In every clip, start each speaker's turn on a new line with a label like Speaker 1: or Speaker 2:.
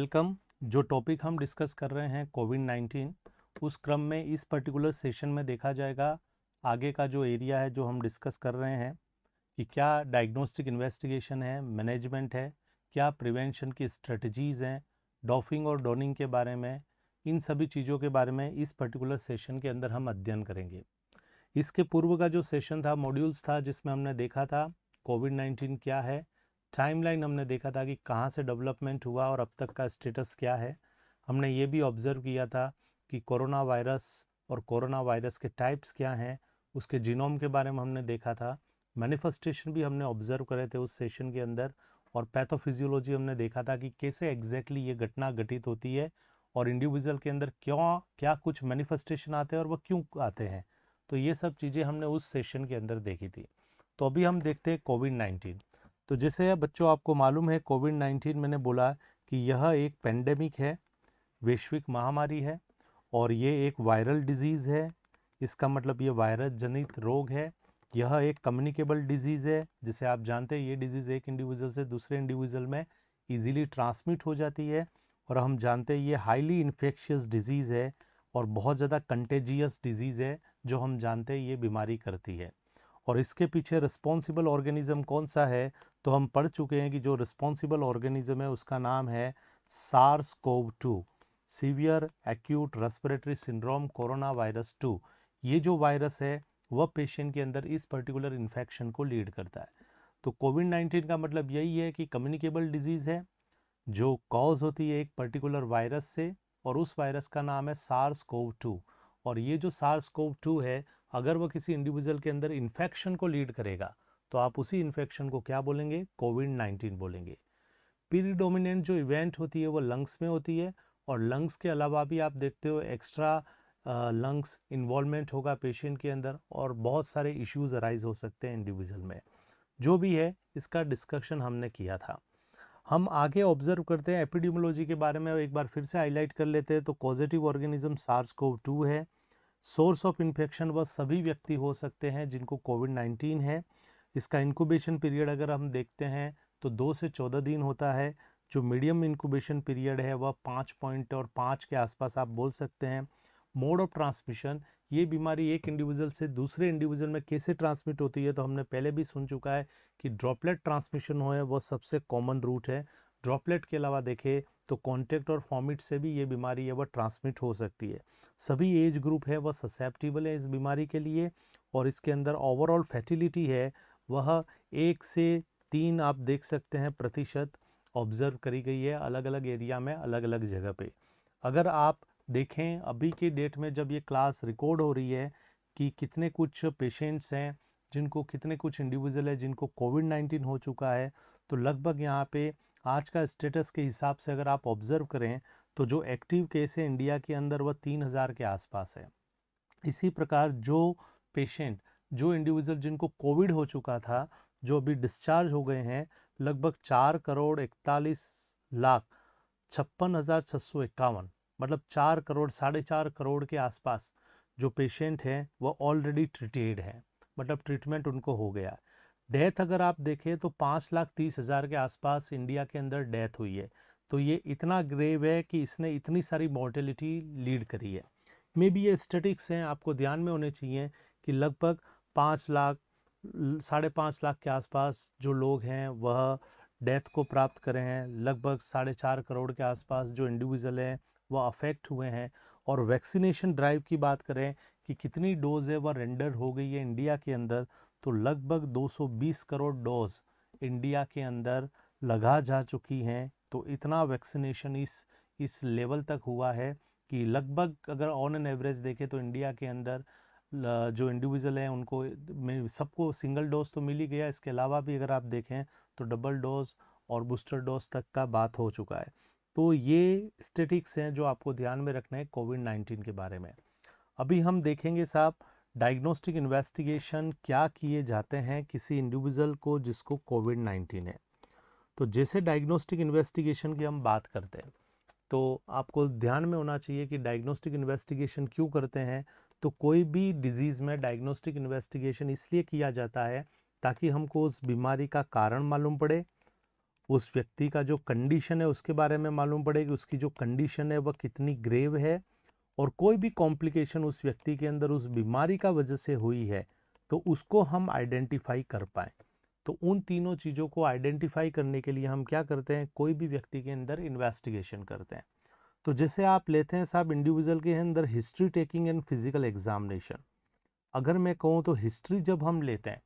Speaker 1: Welcome जो topic हम discuss कर रहे हैं कोविड नाइन्टीन उस क्रम में इस पर्टिकुलर सेशन में देखा जाएगा आगे का जो एरिया है जो हम डिस्कस कर रहे हैं कि क्या डायग्नोस्टिक इन्वेस्टिगेशन है मैनेजमेंट है क्या प्रिवेंशन की स्ट्रेटजीज़ हैं डॉफिंग और डोनिंग के बारे में इन सभी चीज़ों के बारे में इस पर्टिकुलर सेशन के अंदर हम अध्ययन करेंगे इसके पूर्व का जो सेशन था मॉड्यूल्स था जिसमें हमने देखा था कोविड नाइन्टीन क्या है टाइमलाइन हमने देखा था कि कहाँ से डेवलपमेंट हुआ और अब तक का स्टेटस क्या है हमने ये भी ऑब्ज़र्व किया था कि कोरोना वायरस और कोरोना वायरस के टाइप्स क्या हैं उसके जीनोम के बारे में हमने देखा था मैनिफेस्टेशन भी हमने ऑब्ज़र्व करे थे उस सेशन के अंदर और पैथोफिजियोलॉजी हमने देखा था कि कैसे एग्जैक्टली ये घटना घटित होती है और इंडिविजुअल के अंदर क्यों क्या कुछ मैनिफेस्टेशन आते हैं और वह क्यों आते हैं तो ये सब चीज़ें हमने उस सेशन के अंदर देखी थी तो अभी हम देखते हैं कोविड नाइन्टीन तो जैसे बच्चों आपको मालूम है कोविड नाइन्टीन मैंने बोला कि यह एक पेंडेमिक है वैश्विक महामारी है और ये एक वायरल डिजीज़ है इसका मतलब ये वायरस जनित रोग है यह एक कम्युनिकेबल डिजीज़ है जिसे आप जानते हैं ये डिजीज़ एक इंडिविजुअल से दूसरे इंडिविजुअल में इजीली ट्रांसमिट हो जाती है और हम जानते हैं ये हाईली इन्फेक्शियस डिजीज़ है और बहुत ज़्यादा कंटेजियस डिजीज़ है जो हम जानते हैं ये बीमारी करती है और इसके पीछे रिस्पॉन्सिबल ऑर्गेनिज़म कौन सा है तो हम पढ़ चुके हैं कि जो रिस्पॉन्सिबल ऑर्गेनिज्म है उसका नाम है SARS CoV two severe acute respiratory syndrome corona virus two ये जो वायरस है वह पेशेंट के अंदर इस पर्टिकुलर इन्फेक्शन को लीड करता है तो कोविड नाइन्टीन का मतलब यही है कि कम्युनिकेबल डिजीज़ है जो कॉज होती है एक पर्टिकुलर वायरस से और उस वायरस का नाम है सार्स कोव टू और ये जो सार्स कोव टू है अगर वह किसी इंडिविजुअल के अंदर इन्फेक्शन को लीड करेगा तो आप उसी इन्फेक्शन को क्या बोलेंगे कोविड नाइन्टीन बोलेंगे प्रीडोमिनेंट जो इवेंट होती है वो लंग्स में होती है और लंग्स के अलावा भी आप देखते हो एक्स्ट्रा लंग्स इन्वॉल्वमेंट होगा पेशेंट के अंदर और बहुत सारे इश्यूज अराइज हो सकते हैं इंडिविजुअल में जो भी है इसका डिस्कशन हमने किया था हम आगे ऑब्जर्व करते हैं एपिडिमोलॉजी के बारे में एक बार फिर से हाईलाइट कर लेते हैं तो positive organism SARS CoV two है सोर्स ऑफ इन्फेक्शन वह सभी व्यक्ति हो सकते हैं जिनको कोविड नाइन्टीन है इसका इंक्यूबेशन पीरियड अगर हम देखते हैं तो दो से चौदह दिन होता है जो मीडियम इंक्यूबेशन पीरियड है वह पाँच पॉइंट और पाँच के आसपास आप बोल सकते हैं मोड ऑफ ट्रांसमिशन ये बीमारी एक इंडिविजुअल से दूसरे इंडिविजुअल में कैसे ट्रांसमिट होती है तो हमने पहले भी सुन चुका है कि ड्रॉपलेट ट्रांसमिशन हो है सबसे कॉमन रूट है ड्रॉपलेट के अलावा देखें तो कॉन्टैक्ट और फॉमिट से भी ये बीमारी है वह ट्रांसमिट हो सकती है सभी एज ग्रुप है वह ससेप्टिबल है इस बीमारी के लिए और इसके अंदर ओवरऑल फैटिलिटी है वह एक से तीन आप देख सकते हैं प्रतिशत ऑब्जर्व करी गई है अलग अलग एरिया में अलग अलग जगह पे अगर आप देखें अभी के डेट में जब ये क्लास रिकॉर्ड हो रही है कि कितने कुछ पेशेंट्स हैं जिनको कितने कुछ इंडिविजुअल है जिनको कोविड नाइन्टीन हो चुका है तो लगभग यहाँ पे आज का स्टेटस के हिसाब से अगर आप ऑब्ज़र्व करें तो जो एक्टिव केस है इंडिया के अंदर वह तीन हज़ार के आसपास है इसी प्रकार जो पेशेंट जो इंडिविजुअल जिनको कोविड हो चुका था जो अभी डिस्चार्ज हो गए हैं लगभग चार करोड़ इकतालीस लाख छप्पन हज़ार छः सौ इक्यावन मतलब चार करोड़ साढ़े चार करोड़ के आसपास जो पेशेंट हैं वह ऑलरेडी ट्रीटेड हैं मतलब ट्रीटमेंट उनको हो गया डेथ अगर आप देखें तो पाँच लाख तीस हज़ार के आसपास इंडिया के अंदर डेथ हुई है तो ये इतना ग्रेव है कि इसने इतनी सारी मोर्टेलिटी लीड करी है मे बी ये स्टेटिक्स हैं आपको ध्यान में होने चाहिए कि लगभग पाँच लाख साढ़े पाँच लाख के आसपास जो लोग हैं वह डेथ को प्राप्त करें हैं लगभग साढ़े चार करोड़ के आसपास जो इंडिविजुअल हैं वह अफेक्ट हुए हैं और वैक्सीनेशन ड्राइव की बात करें कि कितनी डोज है वह रेंडर हो गई है इंडिया के अंदर तो लगभग 220 करोड़ डोज इंडिया के अंदर लगा जा चुकी हैं तो इतना वैक्सीनेशन इस इस लेवल तक हुआ है कि लगभग अगर ऑन एन एवरेज देखें तो इंडिया के अंदर जो इंडिविजुअल हैं उनको सबको सिंगल डोज तो मिल ही गया इसके अलावा भी अगर आप देखें तो डबल डोज और बूस्टर डोज तक का बात हो चुका है तो ये स्टेटिक्स हैं जो आपको ध्यान में रखना है कोविड नाइन्टीन के बारे में अभी हम देखेंगे साहब डायग्नोस्टिक इन्वेस्टिगेशन क्या किए जाते हैं किसी इंडिविजुअल को जिसको कोविड नाइन्टीन है तो जैसे डायग्नोस्टिक इन्वेस्टिगेशन की हम बात करते हैं तो आपको ध्यान में होना चाहिए कि डायग्नोस्टिक इन्वेस्टिगेशन क्यों करते हैं तो कोई भी डिजीज़ में डायग्नोस्टिक इन्वेस्टिगेशन इसलिए किया जाता है ताकि हमको उस बीमारी का कारण मालूम पड़े उस व्यक्ति का जो कंडीशन है उसके बारे में मालूम पड़े कि उसकी जो कंडीशन है वह कितनी ग्रेव है और कोई भी कॉम्प्लिकेशन उस व्यक्ति के अंदर उस बीमारी का वजह से हुई है तो उसको हम आइडेंटिफाई कर पाएँ तो उन तीनों चीज़ों को आइडेंटिफाई करने के लिए हम क्या करते हैं कोई भी व्यक्ति के अंदर इन्वेस्टिगेशन करते हैं तो जैसे आप लेते हैं साहब इंडिविजुअल के अंदर history taking and physical examination अगर मैं कहूँ तो हिस्ट्री जब हम लेते हैं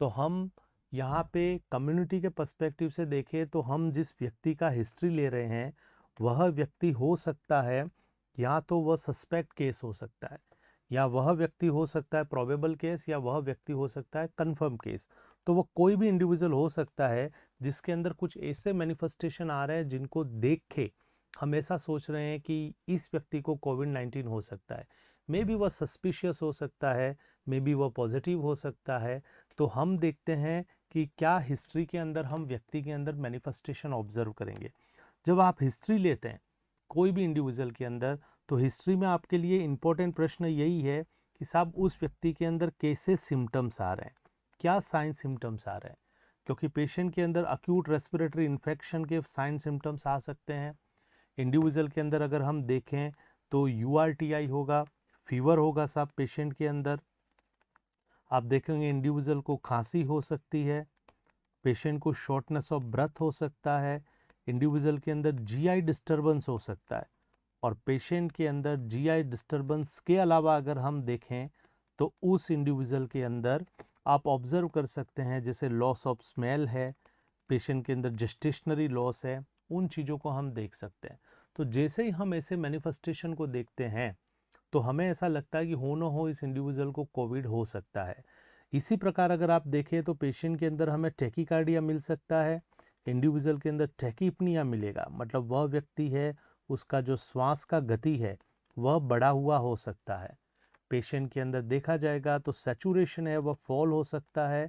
Speaker 1: तो हम यहाँ पे कम्युनिटी के पर्सपेक्टिव से देखें तो हम जिस व्यक्ति का हिस्ट्री ले रहे हैं वह व्यक्ति हो सकता है या तो वह सस्पेक्ट केस हो सकता है या वह व्यक्ति हो सकता है प्रोबेबल केस या वह व्यक्ति हो सकता है कन्फर्म केस तो वह कोई भी इंडिविजुअल हो सकता है जिसके अंदर कुछ ऐसे मैनिफेस्टेशन आ रहे हैं जिनको देख के हमेशा सोच रहे हैं कि इस व्यक्ति को कोविड नाइन्टीन हो सकता है मे बी वह सस्पिशियस हो सकता है मे बी वह पॉजिटिव हो सकता है तो हम देखते हैं कि क्या हिस्ट्री के अंदर हम व्यक्ति के अंदर मैनिफेस्टेशन ऑब्जर्व करेंगे जब आप हिस्ट्री लेते हैं कोई भी इंडिविजुअल के अंदर तो हिस्ट्री में आपके लिए इम्पोर्टेंट प्रश्न यही है कि साहब उस व्यक्ति के अंदर कैसे सिम्टम्स आ रहे हैं क्या साइन सिम्टम्स आ रहे हैं क्योंकि पेशेंट के अंदर अक्यूट रेस्पिरेटरी इन्फेक्शन के साइन सिम्टम्स आ सकते हैं इंडिविजुअल के अंदर अगर हम देखें तो यू होगा फीवर होगा साहब पेशेंट के अंदर आप देखेंगे इंडिविजुअल को खांसी हो सकती है पेशेंट को शॉर्टनेस ऑफ ब्रथ हो सकता है इंडिविजुअल के अंदर जीआई डिस्टरबेंस हो सकता है और पेशेंट के अंदर जीआई डिस्टरबेंस के अलावा अगर हम देखें तो उस इंडिविजुअल के अंदर आप ऑब्ज़र्व कर सकते हैं जैसे लॉस ऑफ स्मेल है पेशेंट के अंदर जस्टिशनरी लॉस है उन चीज़ों को हम देख सकते हैं तो जैसे ही हम ऐसे मैनिफेस्टेशन को देखते हैं तो हमें ऐसा लगता है कि हो ना हो इस इंडिविजुअल को कोविड हो सकता है इसी प्रकार अगर आप देखें तो पेशेंट के अंदर हमें टेकिकार्डिया मिल सकता है इंडिविजुअल के अंदर टेकिपनिया मिलेगा मतलब वह व्यक्ति है उसका जो श्वास का गति है वह बड़ा हुआ हो सकता है पेशेंट के अंदर देखा जाएगा तो सेचुरेशन है वह फॉल हो सकता है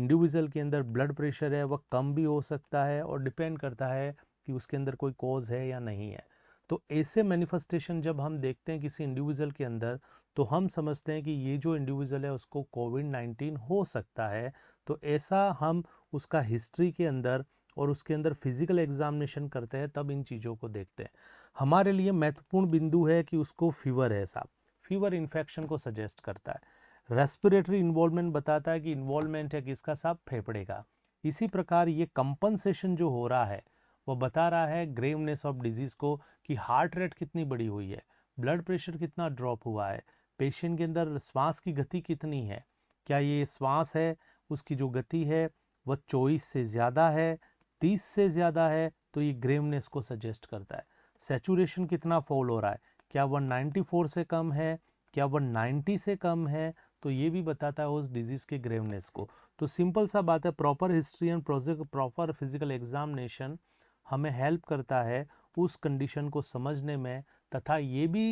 Speaker 1: इंडिविजुअल के अंदर ब्लड प्रेशर है वह कम भी हो सकता है और डिपेंड करता है कि उसके अंदर कोई कॉज है या नहीं है तो ऐसे मैनिफेस्टेशन जब हम देखते हैं किसी इंडिविजुअल के अंदर तो हम समझते हैं कि ये जो इंडिविजुअल है उसको कोविड नाइन्टीन हो सकता है तो ऐसा हम उसका हिस्ट्री के अंदर और उसके अंदर फिजिकल एग्जामिनेशन करते हैं तब इन चीज़ों को देखते हैं हमारे लिए महत्वपूर्ण बिंदु है कि उसको फीवर है साहब फीवर इन्फेक्शन को सजेस्ट करता है रेस्पिरेटरी इन्वॉल्वमेंट बताता है कि इन्वॉल्वमेंट है किसका साहब फेफड़े का इसी प्रकार ये कंपनसेशन जो हो रहा है वो बता रहा है ग्रेवनेस ऑफ डिजीज़ को कि हार्ट रेट कितनी बड़ी हुई है ब्लड प्रेशर कितना ड्रॉप हुआ है पेशेंट के अंदर श्वास की गति कितनी है क्या ये श्वास है उसकी जो गति है वह चौबीस से ज़्यादा है तीस से ज़्यादा है तो ये ग्रेवनेस को सजेस्ट करता है सेचुरेशन कितना फॉल हो रहा है क्या वह फोर से कम है क्या वह नाइन्टी से कम है तो ये भी बताता है उस डिजीज़ के ग्रेवनेस को तो सिंपल सा बात है proper history and project proper physical examination हमें हेल्प करता है उस कंडीशन को समझने में तथा ये भी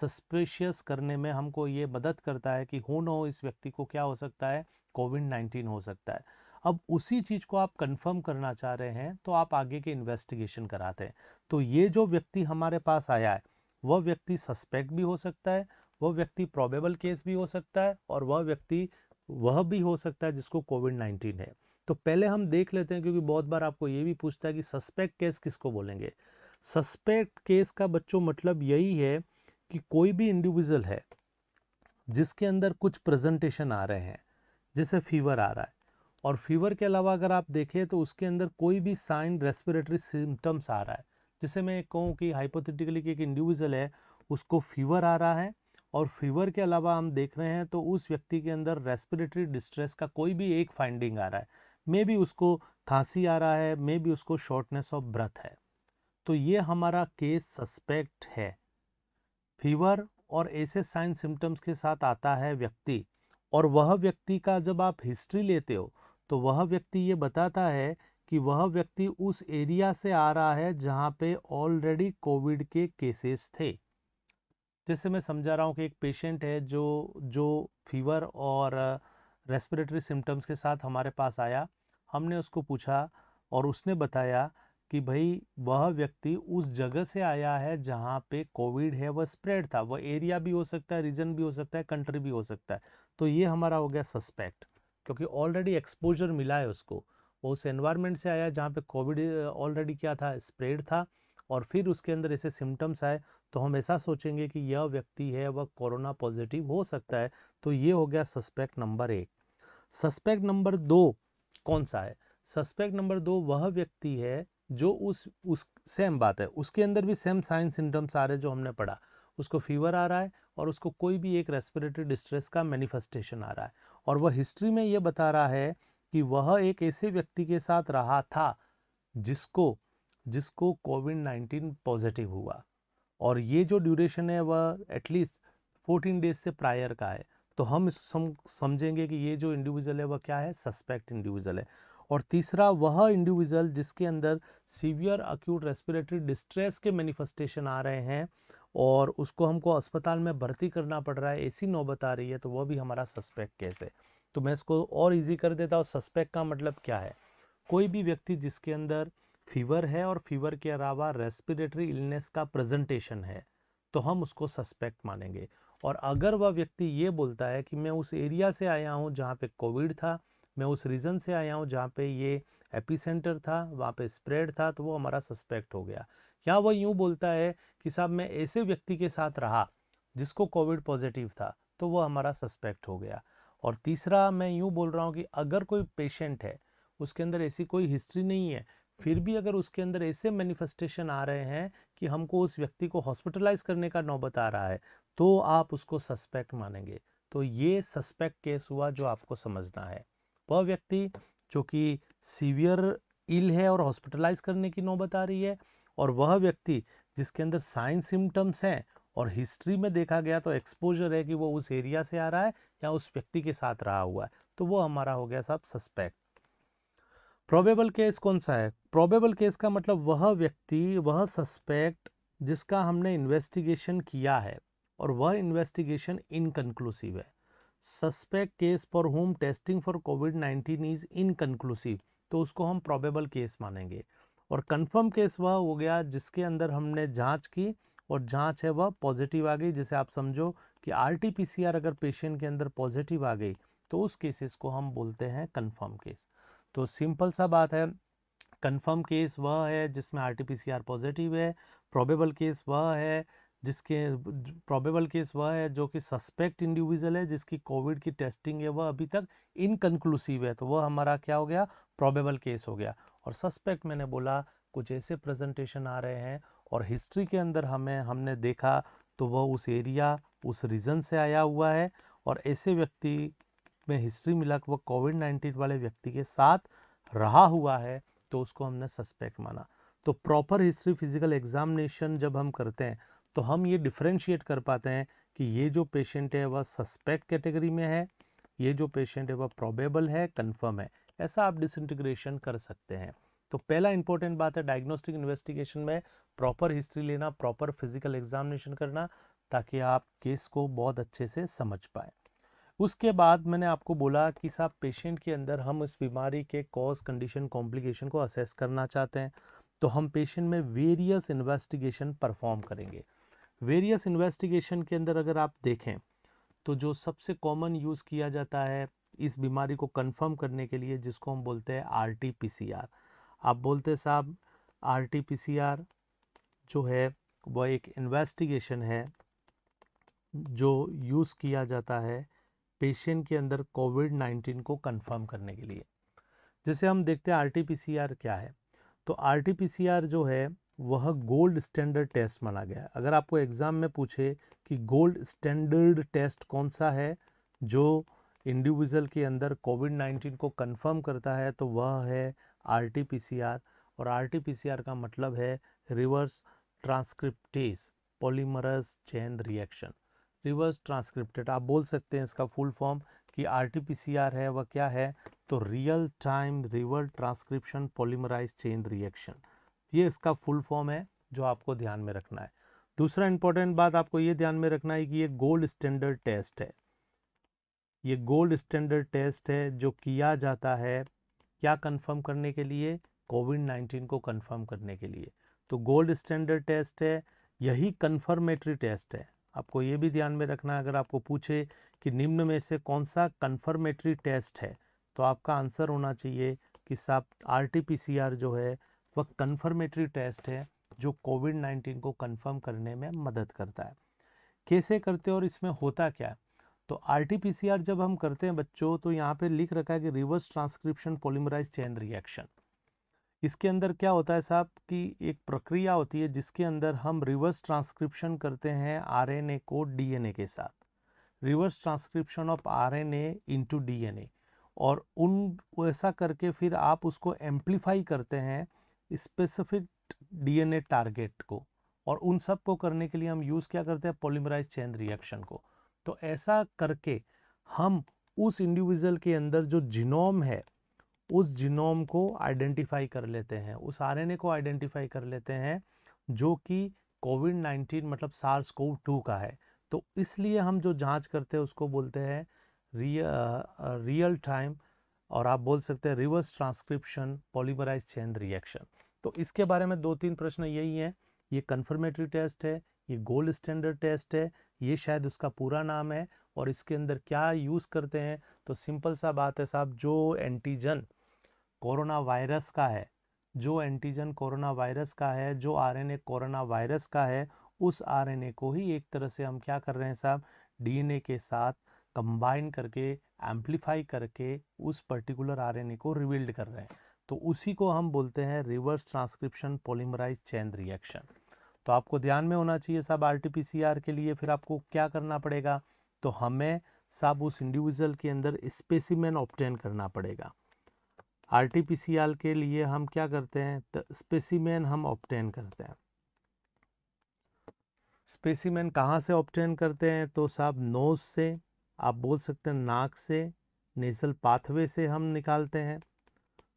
Speaker 1: सस्पेशियस करने में हमको ये मदद करता है कि हो न हो इस व्यक्ति को क्या हो सकता है कोविड नाइन्टीन हो सकता है अब उसी चीज़ को आप कंफर्म करना चाह रहे हैं तो आप आगे के इन्वेस्टिगेशन कराते हैं तो ये जो व्यक्ति हमारे पास आया है वह व्यक्ति सस्पेक्ट भी हो सकता है वह व्यक्ति प्रॉबेबल केस भी हो सकता है और वह व्यक्ति वह भी हो सकता है जिसको कोविड नाइन्टीन है तो पहले हम देख लेते हैं क्योंकि बहुत बार आपको ये भी पूछता है कि सस्पेक्ट केस किसको बोलेंगे सस्पेक्ट केस का बच्चों मतलब यही है कि कोई भी इंडिविजुअल है जिसके अंदर कुछ प्रेजेंटेशन आ रहे हैं जैसे फीवर आ रहा है और फीवर के अलावा अगर आप देखें तो उसके अंदर कोई भी साइन रेस्पिरेटरी सिम्टम्स आ रहा है जैसे मैं कहूँ कि हाइपोथेटिकली एक इंडिविजुअल है उसको फीवर आ रहा है और फीवर के अलावा हम देख रहे हैं तो उस व्यक्ति के अंदर रेस्पिरेटरी डिस्ट्रेस का कोई भी एक फाइंडिंग आ रहा है मे भी उसको खांसी आ रहा है मे भी उसको शॉर्टनेस ऑफ ब्रथ है तो ये हमारा केस सस्पेक्ट है फीवर और ऐसे साइन सिम्टम्स के साथ आता है व्यक्ति और वह व्यक्ति का जब आप हिस्ट्री लेते हो तो वह व्यक्ति ये बताता है कि वह व्यक्ति उस एरिया से आ रहा है जहाँ पे ऑलरेडी कोविड के केसेस थे जैसे मैं समझा रहा हूँ कि एक पेशेंट है जो जो फीवर और रेस्पिरेटरी सिम्टम्स के साथ हमारे पास आया हमने उसको पूछा और उसने बताया कि भाई वह व्यक्ति उस जगह से आया है जहाँ पे कोविड है वह स्प्रेड था वह एरिया भी हो सकता है रीजन भी हो सकता है कंट्री भी हो सकता है तो ये हमारा हो गया सस्पेक्ट क्योंकि ऑलरेडी एक्सपोजर मिला है उसको वो उस एनवायरनमेंट से आया जहाँ पे कोविड ऑलरेडी क्या था स्प्रेड था और फिर उसके अंदर ऐसे सिम्टम्स आए तो हम ऐसा सोचेंगे कि यह व्यक्ति है वह कोरोना पॉजिटिव हो सकता है तो ये हो गया सस्पेक्ट नंबर एक सस्पेक्ट नंबर दो कौन सा है सस्पेक्ट नंबर दो वह व्यक्ति है जो उस उस सेम बात है उसके अंदर भी सेम साइन सिम्टम्स आ रहे हैं जो हमने पढ़ा उसको फीवर आ रहा है और उसको कोई भी एक रेस्पिरेटरी डिस्ट्रेस का मैनिफेस्टेशन आ रहा है और वह हिस्ट्री में ये बता रहा है कि वह एक ऐसे व्यक्ति के साथ रहा था जिसको जिसको कोविड नाइन्टीन पॉजिटिव हुआ और ये जो ड्यूरेशन है वह एटलीस्ट फोर्टीन डेज से प्रायर का है तो हम सम, समझेंगे कि ये जो इंडिविजुअल है वह क्या है सस्पेक्ट इंडिविजुअल है और तीसरा वह इंडिविजुअल जिसके अंदर सीवियर अक्यूट रेस्पिरेटरी डिस्ट्रेस के मैनिफेस्टेशन आ रहे हैं और उसको हमको अस्पताल में भर्ती करना पड़ रहा है ऐसी नौबत आ रही है तो वह भी हमारा सस्पेक्ट केस है तो मैं इसको और इजी कर देता हूँ सस्पेक्ट का मतलब क्या है कोई भी व्यक्ति जिसके अंदर फीवर है और फीवर के अलावा रेस्पिरेटरी इलनेस का प्रेजेंटेशन है तो हम उसको सस्पेक्ट मानेंगे और अगर वह व्यक्ति ये बोलता है कि मैं उस एरिया से आया हूँ जहाँ पे कोविड था मैं उस रीज़न से आया हूँ जहाँ पे ये एपिसेंटर था वहाँ पे स्प्रेड था तो वो हमारा सस्पेक्ट हो गया या वह यूँ बोलता है कि साहब मैं ऐसे व्यक्ति के साथ रहा जिसको कोविड पॉजिटिव था तो वह हमारा सस्पेक्ट हो गया और तीसरा मैं यूँ बोल रहा हूँ कि अगर कोई पेशेंट है उसके अंदर ऐसी कोई हिस्ट्री नहीं है फिर भी अगर उसके अंदर ऐसे मैनिफेस्टेशन आ रहे हैं कि हमको उस व्यक्ति को हॉस्पिटलाइज करने का नौबत आ रहा है तो आप उसको सस्पेक्ट मानेंगे तो ये सस्पेक्ट केस हुआ जो आपको समझना है वह व्यक्ति जो कि सीवियर इल है और हॉस्पिटलाइज करने की नौबत आ रही है और वह व्यक्ति जिसके अंदर साइन सिम्टम्स हैं और हिस्ट्री में देखा गया तो एक्सपोजर है कि वो उस एरिया से आ रहा है या उस व्यक्ति के साथ रहा हुआ है तो वो हमारा हो गया साहब सस्पेक्ट प्रोबेबल केस कौन सा है प्रोबेबल केस का मतलब वह व्यक्ति वह सस्पेक्ट जिसका हमने इन्वेस्टिगेशन किया है और वह इन्वेस्टिगेशन इनकन्क्लूसिव है suspect case for home testing for COVID nineteen is inconclusive तो उसको हम प्रोबेबल केस मानेंगे और कन्फर्म केस वह हो गया जिसके अंदर हमने जाँच की और जाँच है वह पॉजिटिव आ गई जिसे आप समझो कि आर अगर पेशेंट के अंदर पॉजिटिव आ गई तो उस केसेस को हम बोलते हैं कन्फर्म केस तो सिंपल सा बात है कंफर्म केस वह है जिसमें आर टी पॉजिटिव है प्रोबेबल केस वह है जिसके प्रोबेबल केस वह है जो कि सस्पेक्ट इंडिविजुअल है जिसकी कोविड की टेस्टिंग है वह अभी तक इनकनक्लूसिव है तो वह हमारा क्या हो गया प्रोबेबल केस हो गया और सस्पेक्ट मैंने बोला कुछ ऐसे प्रेजेंटेशन आ रहे हैं और हिस्ट्री के अंदर हमें हमने देखा तो वह उस एरिया उस रीज़न से आया हुआ है और ऐसे व्यक्ति में हिस्ट्री मिला वह कोविड नाइन्टीन वाले व्यक्ति के साथ रहा हुआ है तो उसको हमने सस्पेक्ट माना तो प्रॉपर हिस्ट्री फिजिकल एग्जामिनेशन जब हम करते हैं तो हम ये डिफ्रेंशिएट कर पाते हैं कि ये जो पेशेंट है वह सस्पेक्ट कैटेगरी में है ये जो पेशेंट है वह प्रोबेबल है कन्फर्म है ऐसा आप डिसइंटीग्रेशन कर सकते हैं तो पहला इंपॉर्टेंट बात है डायग्नोस्टिक इन्वेस्टिगेशन में प्रॉपर हिस्ट्री लेना प्रॉपर फिजिकल एग्जामिनेशन करना ताकि आप केस को बहुत अच्छे से समझ पाएँ उसके बाद मैंने आपको बोला कि साहब पेशेंट के अंदर हम इस बीमारी के कॉज कंडीशन कॉम्प्लिकेशन को असेस करना चाहते हैं तो हम पेशेंट में वेरियस इन्वेस्टिगेशन परफॉर्म करेंगे वेरियस इन्वेस्टिगेशन के अंदर अगर आप देखें तो जो सबसे कॉमन यूज़ किया जाता है इस बीमारी को कंफर्म करने के लिए जिसको हम बोलते हैं R T P C R आप बोलते साहब R T P C R जो है वह एक इन्वेस्टिगेशन है जो यूज़ किया जाता है पेशेंट के अंदर कोविड 19 को कंफर्म करने के लिए जैसे हम देखते हैं आर क्या है तो आर जो है वह गोल्ड स्टैंडर्ड टेस्ट माना गया है अगर आपको एग्ज़ाम में पूछे कि गोल्ड स्टैंडर्ड टेस्ट कौन सा है जो इंडिविजुअल के अंदर कोविड 19 को कंफर्म करता है तो वह है आर और आर का मतलब है reverse transcriptase polymerase chain reaction reverse transcripted आप बोल सकते हैं इसका फुल फॉर्म कि आर है वह क्या है तो real time reverse transcription polymerise chain reaction ये इसका फुल फॉर्म है जो आपको ध्यान में रखना है दूसरा इंपॉर्टेंट बात आपको ये ध्यान में रखना है कि ये गोल्ड स्टैंडर्ड टेस्ट है ये गोल्ड स्टैंडर्ड टेस्ट है जो किया जाता है क्या कंफर्म करने के लिए कोविड नाइन्टीन को कंफर्म करने के लिए तो गोल्ड स्टैंडर्ड टेस्ट है यही कन्फर्मेटरी टेस्ट है आपको ये भी ध्यान में रखना है अगर आपको पूछे कि निम्न में से कौन सा कन्फर्मेटरी टेस्ट है तो आपका आंसर होना चाहिए कि साहब आर टी जो है वह कन्फर्मेटरी टेस्ट है जो कोविड नाइन्टीन को कन्फर्म करने में मदद करता है कैसे करते हैं और इसमें होता क्या है तो आर टी जब हम करते हैं बच्चों तो यहाँ पे लिख रखा है कि reverse transcription polymerise chain reaction इसके अंदर क्या होता है साहब कि एक प्रक्रिया होती है जिसके अंदर हम रिवर्स ट्रांसक्रिप्शन करते हैं आरएनए को डीएनए के साथ reverse transcription of RNA into DNA और उन ऐसा करके फिर आप उसको एम्प्लीफाई करते हैं स्पेसिफिक डीएनए टारगेट को और उन सब को करने के लिए हम यूज़ क्या करते हैं पोलिमराइज चैन रिएक्शन को तो ऐसा करके हम उस इंडिविजुअल के अंदर जो जिनोम है उस जिनोम को आइडेंटिफाई कर लेते हैं उस आरएनए को आइडेंटिफाई कर लेते हैं जो कि कोविड नाइन्टीन मतलब सार्स कोव टू का है तो इसलिए हम जो जांच करते हैं उसको बोलते हैं रियल टाइम और आप बोल सकते हैं reverse transcription polymerise chain reaction तो इसके बारे में दो तीन प्रश्न यही हैं ये कन्फर्मेटरी टेस्ट है ये गोल्ड स्टैंडर्ड टेस्ट है ये शायद उसका पूरा नाम है और इसके अंदर क्या यूज़ करते हैं तो सिंपल सा बात है साहब जो एंटीजन कोरोना वायरस का है जो एंटीजन कोरोना वायरस का है जो आरएनए कोरोना वायरस का है उस आरएनए को ही एक तरह से हम क्या कर रहे हैं साहब डीएनए के साथ कंबाइन करके एम्पलीफाई करके उस पर्टिकुलर आरएनए को रिविल्ड कर रहे हैं तो उसी को हम बोलते हैं reverse transcription polymerise chain reaction तो आपको ध्यान में होना चाहिए साहब आर के लिए फिर आपको क्या करना पड़ेगा तो हमें साहब उस इंडिविजुअल के अंदर स्पेसिमेन ऑप्टेन करना पड़ेगा आर के लिए हम क्या करते हैं तो स्पेसिमेन हम ऑप्टेन करते हैं स्पेसिमेन कहाँ से ऑप्टेन करते हैं तो साहब नोज से आप बोल सकते हैं नाक से नेजल पाथवे से हम निकालते हैं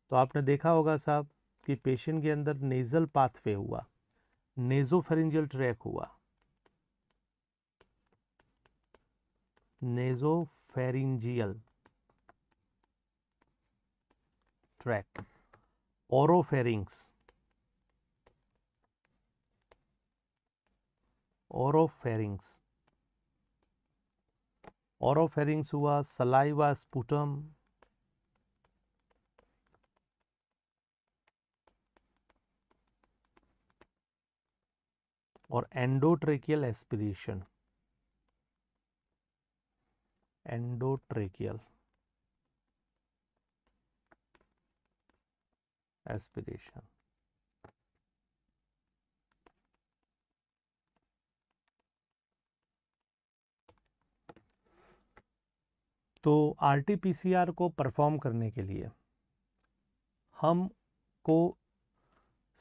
Speaker 1: तो आपने देखा होगा साहब कि पेशेंट के अंदर नेजल पाथवे हुआ नेजोफेरिंजल ट्रैक हुआ nasopharyngeal tract, oropharynx, oropharynx. Oropharynx हुआ saliva sputum और endotracheal aspiration, endotracheal aspiration तो आर को परफॉर्म करने के लिए हम को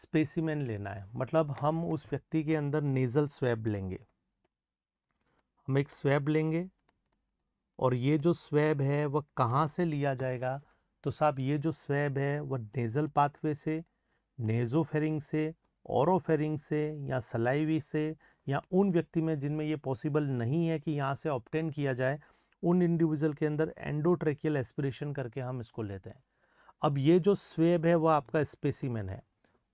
Speaker 1: स्पेसिमेन लेना है मतलब हम उस व्यक्ति के अंदर नेज़ल स्वैब लेंगे हम एक स्वैब लेंगे और ये जो स्वैब है वह कहाँ से लिया जाएगा तो साहब ये जो स्वैब है वह नेज़ल पाथवे से नेज़ोफेरिंग से औरोफेरिंग से या सलाइवी से या उन व्यक्ति में जिनमें ये पॉसिबल नहीं है कि यहाँ से ऑप्टेन किया जाए उन इंडिविजुअल के अंदर एंडोट्रेकियल एस्पिरेशन करके हम इसको लेते हैं अब ये जो स्वेब है वह आपका स्पेसीमैन है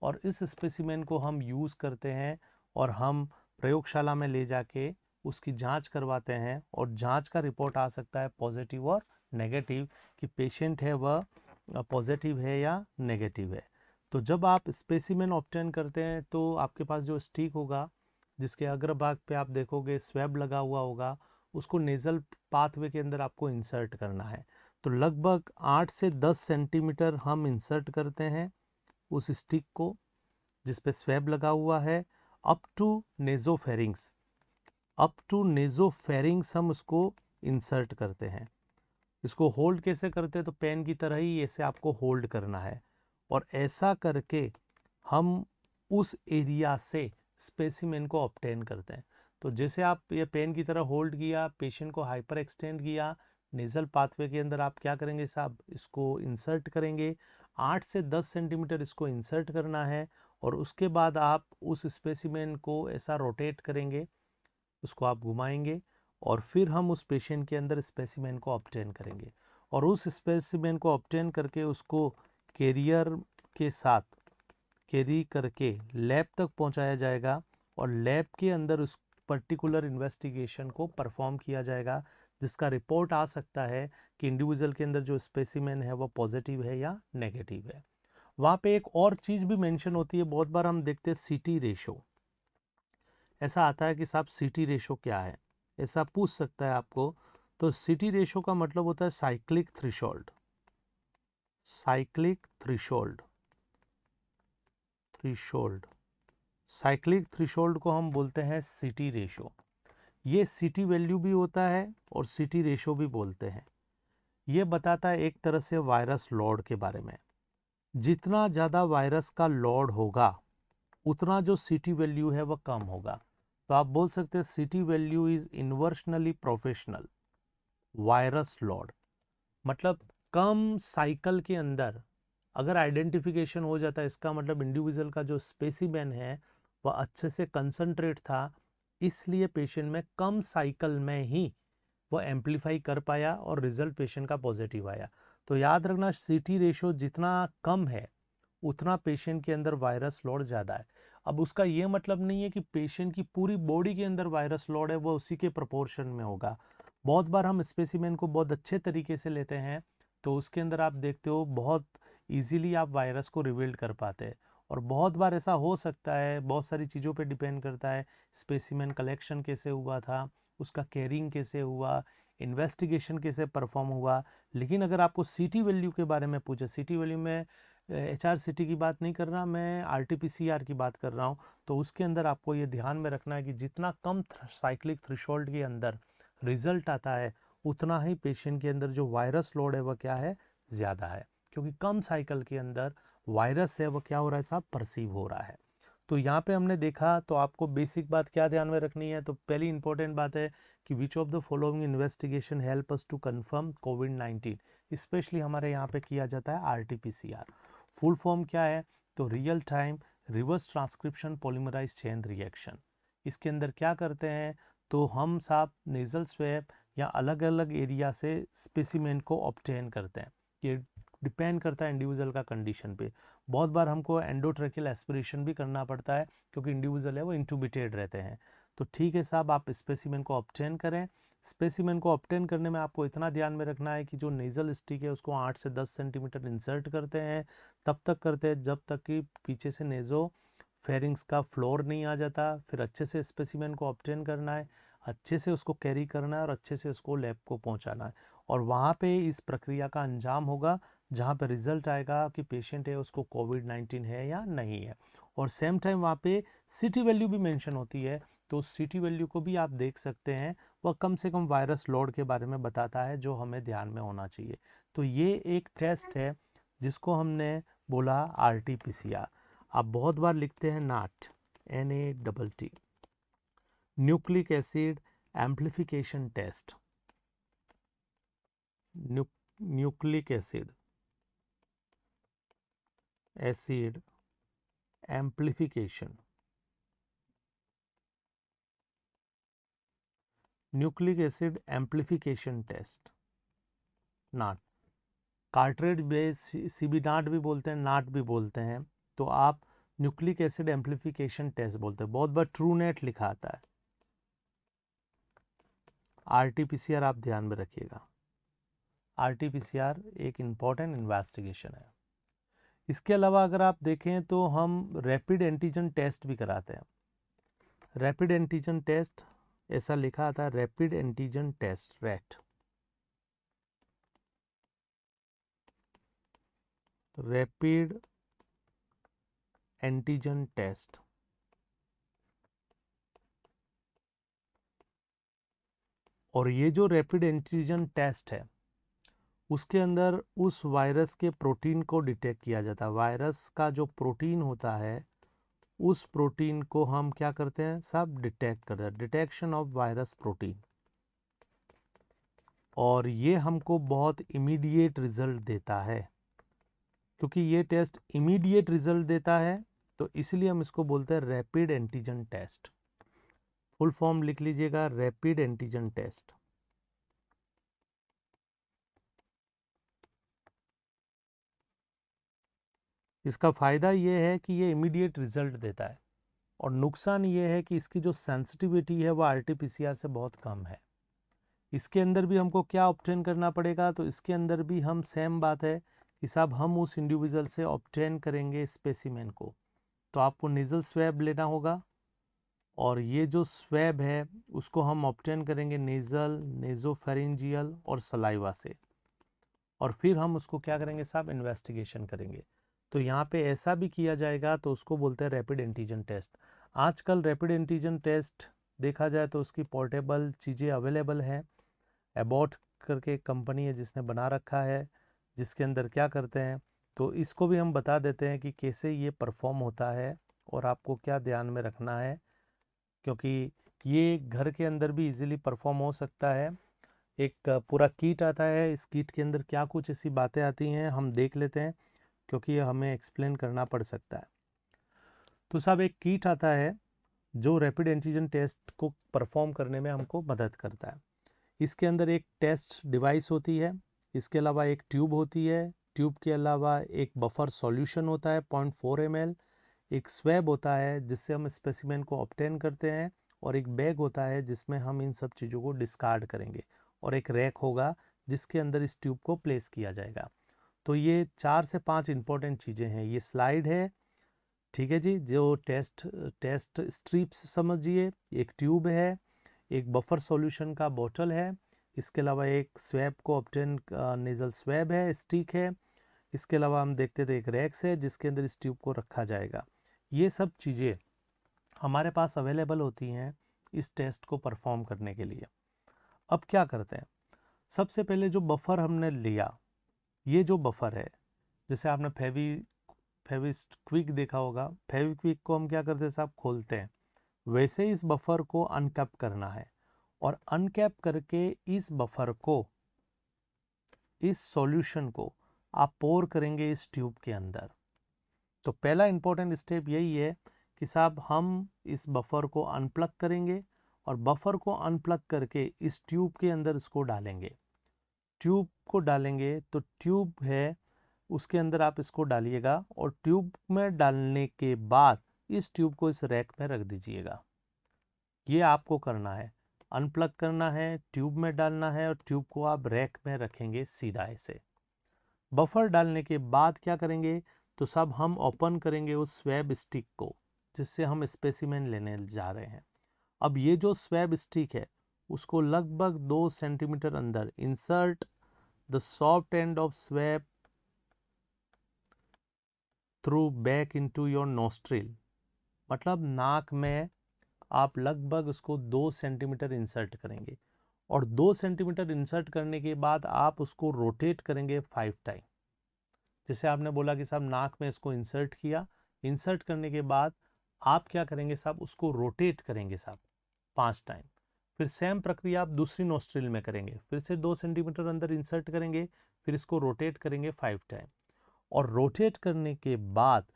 Speaker 1: और इस स्पेसीमैन को हम यूज़ करते हैं और हम प्रयोगशाला में ले जाके उसकी जांच करवाते हैं और जांच का रिपोर्ट आ सकता है पॉजिटिव और नेगेटिव कि पेशेंट है वह पॉजिटिव है या नेगेटिव है तो जब आप स्पेसिमेन ऑप्टेन करते हैं तो आपके पास जो स्टिक होगा जिसके अग्रभाग पे आप देखोगे स्वैब लगा हुआ होगा उसको नेज़ल पाथवे के अंदर आपको इंसर्ट करना है तो लगभग आठ से दस सेंटीमीटर हम इंसर्ट करते हैं उस स्टिक को जिस पे स्वैब लगा हुआ है up to nasopharynx up to nasopharynx हम उसको इंसर्ट करते हैं इसको होल्ड कैसे करते हैं तो पेन की तरह ही ऐसे आपको होल्ड करना है और ऐसा करके हम उस एरिया से स्पेसिमेन को ऑप्टेन करते हैं तो जैसे आप ये पेन की तरह होल्ड किया पेशेंट को हाइपर एक्सटेंड किया नेजल पाथवे के अंदर आप क्या करेंगे साहब इसको इंसर्ट करेंगे आठ से दस सेंटीमीटर इसको इंसर्ट करना है और उसके बाद आप उस स्पेसिमेन को ऐसा रोटेट करेंगे उसको आप घुमाएंगे और फिर हम उस पेशेंट के अंदर स्पेसिमेन को ऑप्टेन करेंगे और उस स्पेसिमेन को ऑप्टेन करके उसको कैरियर के साथ कैरी करके लैब तक पहुंचाया जाएगा और लैब के अंदर उस पर्टिकुलर इन्वेस्टिगेशन को परफॉर्म किया जाएगा जिसका रिपोर्ट आ सकता है कि इंडिविजुअल के अंदर जो स्पेसिमेन है वो पॉजिटिव है या नेगेटिव है वहाँ पे एक और चीज़ भी मेंशन होती है बहुत बार हम देखते हैं सिटी रेशो ऐसा आता है कि साहब सिटी रेशो क्या है ऐसा पूछ सकता है आपको तो सिटी रेशो का मतलब होता है cyclic threshold cyclic threshold threshold cyclic threshold को हम बोलते हैं सिटी रेशो ये सिटी वैल्यू भी होता है और सिटी रेशो भी बोलते हैं ये बताता है एक तरह से वायरस लॉड के बारे में जितना ज़्यादा वायरस का लॉड होगा उतना जो सिटी वैल्यू है वह कम होगा तो आप बोल सकते हैं CT value is inversely proportional virus load मतलब कम साइकिल के अंदर अगर आइडेंटिफिकेशन हो जाता है इसका मतलब इंडिविजुअल का जो स्पेसिमेन है वह अच्छे से कंसंट्रेट था इसलिए पेशेंट में कम साइकिल में ही वह एम्पलीफाई कर पाया और रिजल्ट पेशेंट का पॉजिटिव आया तो याद रखना सिटी रेशो जितना कम है उतना पेशेंट के अंदर वायरस लॉड ज़्यादा है अब उसका ये मतलब नहीं है कि पेशेंट की पूरी बॉडी के अंदर वायरस लोड है वो उसी के प्रपोर्शन में होगा बहुत बार हम स्पेसिमेन को बहुत अच्छे तरीके से लेते हैं तो उसके अंदर आप देखते हो बहुत ईजिली आप वायरस को रिवील्ड कर पाते हैं और बहुत बार ऐसा हो सकता है बहुत सारी चीज़ों पे डिपेंड करता है स्पेसिमेन कलेक्शन कैसे हुआ था उसका कैरिंग कैसे हुआ इन्वेस्टिगेशन कैसे परफॉर्म हुआ लेकिन अगर आपको सिटी वैल्यू के बारे में पूछे सिटी वैल्यू में एच आर सी टी की बात नहीं कर रहा मैं R T P C R की बात कर रहा हूँ तो उसके अंदर आपको ये ध्यान में रखना है कि जितना कम साइक्लिक थ्रिशोल्ड के अंदर रिजल्ट आता है उतना ही पेशेंट के अंदर जो वायरस लोड है वह क्या है ज़्यादा है क्योंकि कम साइकिल के अंदर वायरस है वह क्या हो रहा है साहब परसीव हो रहा है तो यहाँ पे हमने देखा तो आपको बेसिक बात क्या ध्यान में रखनी है तो पहली इंपॉर्टेंट बात है कि which of the following investigation help us to confirm COVID nineteen specially हमारे यहाँ पे किया जाता है R T P C R full form क्या है तो real time reverse transcription polymerise chain reaction इसके अंदर क्या करते हैं तो हम साहब नेजल स्वेप या अलग अलग एरिया से स्पेसिमेंट को ऑप्टेन करते हैं ये डिपेंड करता है इंडिविजुअल का कंडीशन पे बहुत बार हमको एंडोट्रेकिल एस्पिरेशन भी करना पड़ता है क्योंकि इंडिविजुअल है वो इंटूबिटेड रहते हैं तो ठीक है साहब आप स्पेसिमेंट को ऑप्टेन करें स्पेसिमेन को ऑप्टेन करने में आपको इतना ध्यान में रखना है कि जो नेजल स्टिक है उसको आठ से दस सेंटीमीटर इंसर्ट करते हैं तब तक करते हैं जब तक कि पीछे से नेजो फेरिंग्स का फ्लोर नहीं आ जाता फिर अच्छे से स्पेसिमेन को ऑप्टेन करना है अच्छे से उसको कैरी करना है और अच्छे से उसको लैब को पहुँचाना है और वहाँ पे इस प्रक्रिया का अंजाम होगा जहाँ पर रिजल्ट आएगा कि पेशेंट है उसको कोविड नाइन्टीन है या नहीं है और सेम टाइम वहाँ पे सिटी वैल्यू भी मेंशन होती है तो सिटी वैल्यू को भी आप देख सकते हैं वह कम से कम वायरस लोड के बारे में बताता है जो हमें ध्यान में होना चाहिए तो ये एक टेस्ट है जिसको हमने बोला R T P C R आप बहुत बार लिखते हैं NAAT N A double T nucleic acid amplification test nucleic acid acid amplification nucleic acid amplification test NAAT cartridge base C B NAAT भी बोलते हैं नाट भी बोलते हैं तो आप न्यूक्लिक एसिड एम्पलीफिकेशन टेस्ट बोलते हैं बहुत बार ट्रू नेट लिखा आता है आरटीपीसीआर आप ध्यान में रखिएगा आरटीपीसीआर एक इम्पॉर्टेंट इन्वेस्टिगेशन है इसके अलावा अगर आप देखें तो हम रैपिड एंटीजन टेस्ट भी कराते हैं रैपिड एंटीजन टेस्ट ऐसा लिखा आता है rapid antigen test RAT rapid antigen test और ये जो रैपिड एंटीजन टेस्ट है उसके अंदर उस वायरस के प्रोटीन को डिटेक्ट किया जाता है वायरस का जो प्रोटीन होता है उस प्रोटीन को हम क्या करते हैं सब डिटेक्ट करते हैं डिटेक्शन ऑफ वायरस प्रोटीन और ये हमको बहुत इमीडिएट रिजल्ट देता है क्योंकि ये टेस्ट इमीडिएट रिजल्ट देता है तो इसलिए हम इसको बोलते हैं rapid antigen test full form लिख लीजिएगा रैपिड एंटीजन टेस्ट इसका फ़ायदा ये है कि ये इमीडिएट रिज़ल्ट देता है और नुकसान ये है कि इसकी जो सेंसिटिविटी है वो आर से बहुत कम है इसके अंदर भी हमको क्या ऑप्टेन करना पड़ेगा तो इसके अंदर भी हम सेम बात है कि साहब हम उस इंडिविजुअल से ऑप्टेन करेंगे स्पेसिमेन को तो आपको निज़ल स्वैब लेना होगा और ये जो स्वैब है उसको हम ऑप्टेन करेंगे नेज़ल नेज़ोफेरेंजियल और सलाइवा से और फिर हम उसको क्या करेंगे साहब इन्वेस्टिगेशन करेंगे तो यहाँ पे ऐसा भी किया जाएगा तो उसको बोलते हैं रैपिड एंटीजन टेस्ट आजकल रैपिड एंटीजन टेस्ट देखा जाए तो उसकी पोर्टेबल चीज़ें अवेलेबल हैं एबॉट करके कंपनी है जिसने बना रखा है जिसके अंदर क्या करते हैं तो इसको भी हम बता देते हैं कि कैसे ये परफॉर्म होता है और आपको क्या ध्यान में रखना है क्योंकि ये घर के अंदर भी इजीली परफॉर्म हो सकता है एक पूरा कीट आता है इस कीट के अंदर क्या कुछ ऐसी बातें आती हैं हम देख लेते हैं क्योंकि ये हमें एक्सप्लेन करना पड़ सकता है तो साहब एक कीट आता है जो रैपिड एंटीजन टेस्ट को परफॉर्म करने में हमको मदद करता है इसके अंदर एक टेस्ट डिवाइस होती है इसके अलावा एक ट्यूब होती है ट्यूब के अलावा एक बफर सॉल्यूशन होता है पॉइंट फोर एम एक स्वेब होता है जिससे हम स्पेसिमेन को ऑप्टेन करते हैं और एक बैग होता है जिसमें हम इन सब चीज़ों को डिस्कार्ड करेंगे और एक रैक होगा जिसके अंदर इस ट्यूब को प्लेस किया जाएगा तो ये चार से पांच इम्पोर्टेंट चीज़ें हैं ये स्लाइड है ठीक है जी जो टेस्ट टेस्ट स्ट्रिप्स समझिए एक ट्यूब है एक बफर सॉल्यूशन का बॉटल है इसके अलावा एक स्वैब को ऑप्टेन नेज़ल स्वैब है स्टिक है इसके अलावा हम देखते तो एक रैक्स है जिसके अंदर इस ट्यूब को रखा जाएगा ये सब चीज़ें हमारे पास अवेलेबल होती हैं इस टेस्ट को परफॉर्म करने के लिए अब क्या करते हैं सबसे पहले जो बफर हमने लिया ये जो बफर है जैसे आपने फेवी फेविस्ट क्विक देखा होगा फेवी क्विक को हम क्या करते हैं साहब खोलते हैं वैसे इस बफर को अनकैप करना है और अनकैप करके इस बफर को इस सॉल्यूशन को आप पोर करेंगे इस ट्यूब के अंदर तो पहला इंपॉर्टेंट स्टेप यही है कि साहब हम इस बफर को अनप्लग करेंगे और बफर को अनप्लग करके इस ट्यूब के अंदर इसको डालेंगे ट्यूब को डालेंगे तो ट्यूब है उसके अंदर आप इसको डालिएगा और ट्यूब में डालने के बाद इस ट्यूब को इस रैक में रख दीजिएगा ये आपको करना है अनप्लग करना है ट्यूब में डालना है और ट्यूब को आप रैक में रखेंगे सीधा ऐसे बफर डालने के बाद क्या करेंगे तो सब हम ओपन करेंगे उस स्वैब स्टिक को जिससे हम स्पेसिमेंट लेने जा रहे हैं अब ये जो स्वैब स्टिक है उसको लगभग दो सेंटीमीटर अंदर insert the soft end of swab through back into your nostril मतलब नाक में आप लगभग उसको दो सेंटीमीटर इंसर्ट करेंगे और दो सेंटीमीटर इंसर्ट करने के बाद आप उसको रोटेट करेंगे फाइव टाइम जैसे आपने बोला कि साहब नाक में इसको इंसर्ट किया इंसर्ट करने के बाद आप क्या करेंगे साहब उसको रोटेट करेंगे साहब पांच टाइम फिर सेम प्रक्रिया आप दूसरी नोस्ट्रिल में करेंगे फिर से दो सेंटीमीटर अंदर इंसर्ट करेंगे फिर इसको रोटेट करेंगे फाइव टाइम और रोटेट करने के बाद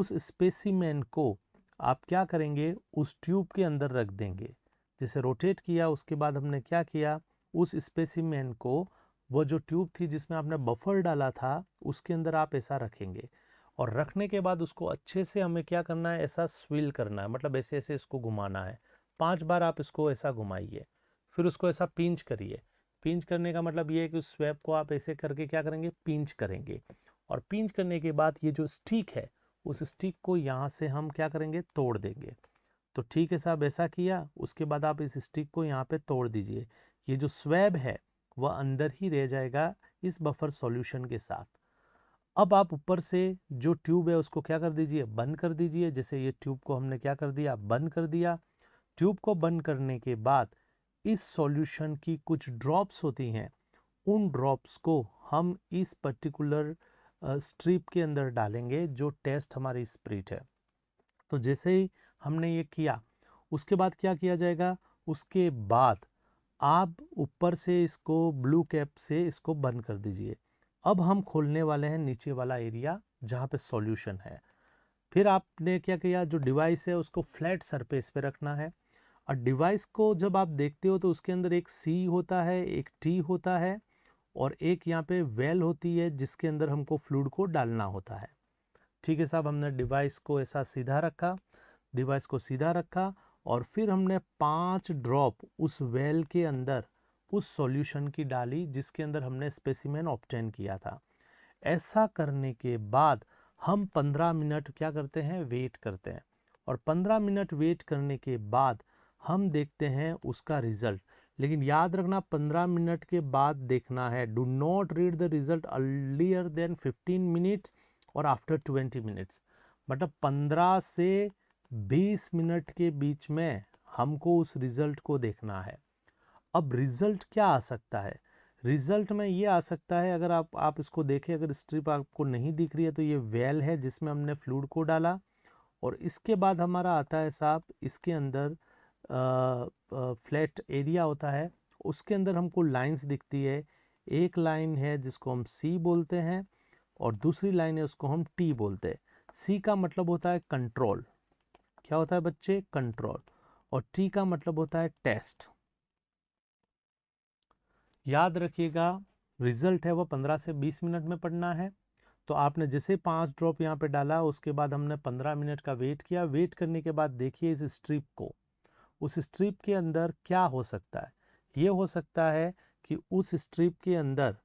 Speaker 1: उस स्पेसीमैन को आप क्या करेंगे उस ट्यूब के अंदर रख देंगे जैसे रोटेट किया उसके बाद हमने क्या किया उस स्पेसीमैन को वह जो ट्यूब थी जिसमें आपने बफर डाला था उसके अंदर आप ऐसा रखेंगे और रखने के बाद उसको अच्छे से हमें क्या करना है ऐसा स्विल करना है मतलब ऐसे ऐसे इसको घुमाना है पाँच बार आप इसको ऐसा घुमाइए फिर उसको ऐसा पिंच करिए पिंच करने का मतलब ये है कि उस स्वेप को आप ऐसे करके क्या करेंगे पिंच करेंगे और पिंच करने के बाद ये जो स्टिक है उस स्टिक को यहाँ से हम क्या करेंगे तोड़ देंगे तो ठीक है साहब ऐसा किया उसके बाद आप इस स्टिक को यहाँ पे तोड़ दीजिए ये जो स्वैब है वह अंदर ही रह जाएगा इस बफर सॉल्यूशन के साथ अब आप ऊपर से जो ट्यूब है उसको क्या कर दीजिए बंद कर दीजिए जैसे ये ट्यूब को हमने क्या कर दिया बंद कर दिया ट्यूब को बंद करने के बाद इस सॉल्यूशन की कुछ ड्रॉप्स होती हैं उन ड्रॉप्स को हम इस पर्टिकुलर स्ट्रिप के अंदर डालेंगे जो टेस्ट हमारी स्प्रिट है तो जैसे ही हमने ये किया उसके बाद क्या किया जाएगा उसके बाद आप ऊपर से इसको ब्लू कैप से इसको बंद कर दीजिए अब हम खोलने वाले हैं नीचे वाला एरिया जहाँ पे सॉल्यूशन है फिर आपने क्या किया जो डिवाइस है उसको फ्लैट सरफेस पे रखना है और डिवाइस को जब आप देखते हो तो उसके अंदर एक सी होता है एक टी होता है और एक यहाँ पे वेल होती है जिसके अंदर हमको फ्लूड को डालना होता है ठीक है साहब हमने डिवाइस को ऐसा सीधा रखा डिवाइस को सीधा रखा और फिर हमने पांच ड्रॉप उस वेल के अंदर उस सॉल्यूशन की डाली जिसके अंदर हमने स्पेसिमेन ऑप्टेन किया था ऐसा करने के बाद हम पंद्रह मिनट क्या करते हैं वेट करते हैं और पंद्रह मिनट वेट करने के बाद हम देखते हैं उसका रिजल्ट लेकिन याद रखना पंद्रह मिनट के बाद देखना है do not read the result earlier than fifteen minutes और आफ्टर ट्वेंटी मिनट्स मतलब पंद्रह से बीस मिनट के बीच में हमको उस रिज़ल्ट को देखना है अब रिज़ल्ट क्या आ सकता है रिज़ल्ट में ये आ सकता है अगर आप आप इसको देखें अगर स्ट्रिप आपको नहीं दिख रही है तो ये वेल है जिसमें हमने फ्लूड को डाला और इसके बाद हमारा आता है साहब इसके अंदर फ्लैट एरिया होता है उसके अंदर हमको लाइंस दिखती है एक लाइन है जिसको हम सी बोलते हैं और दूसरी लाइन है उसको हम टी बोलते हैं सी का मतलब होता है कंट्रोल क्या होता है बच्चे कंट्रोल और टी का मतलब होता है टेस्ट याद रखिएगा रिजल्ट है वह पंद्रह से बीस मिनट में पढ़ना है तो आपने जैसे पांच ड्रॉप यहाँ पे डाला उसके बाद हमने पंद्रह मिनट का वेट किया वेट करने के बाद देखिए इस स्ट्रिप को उस स्ट्रिप के अंदर क्या हो सकता है ये हो सकता है कि उस स्ट्रिप के अंदर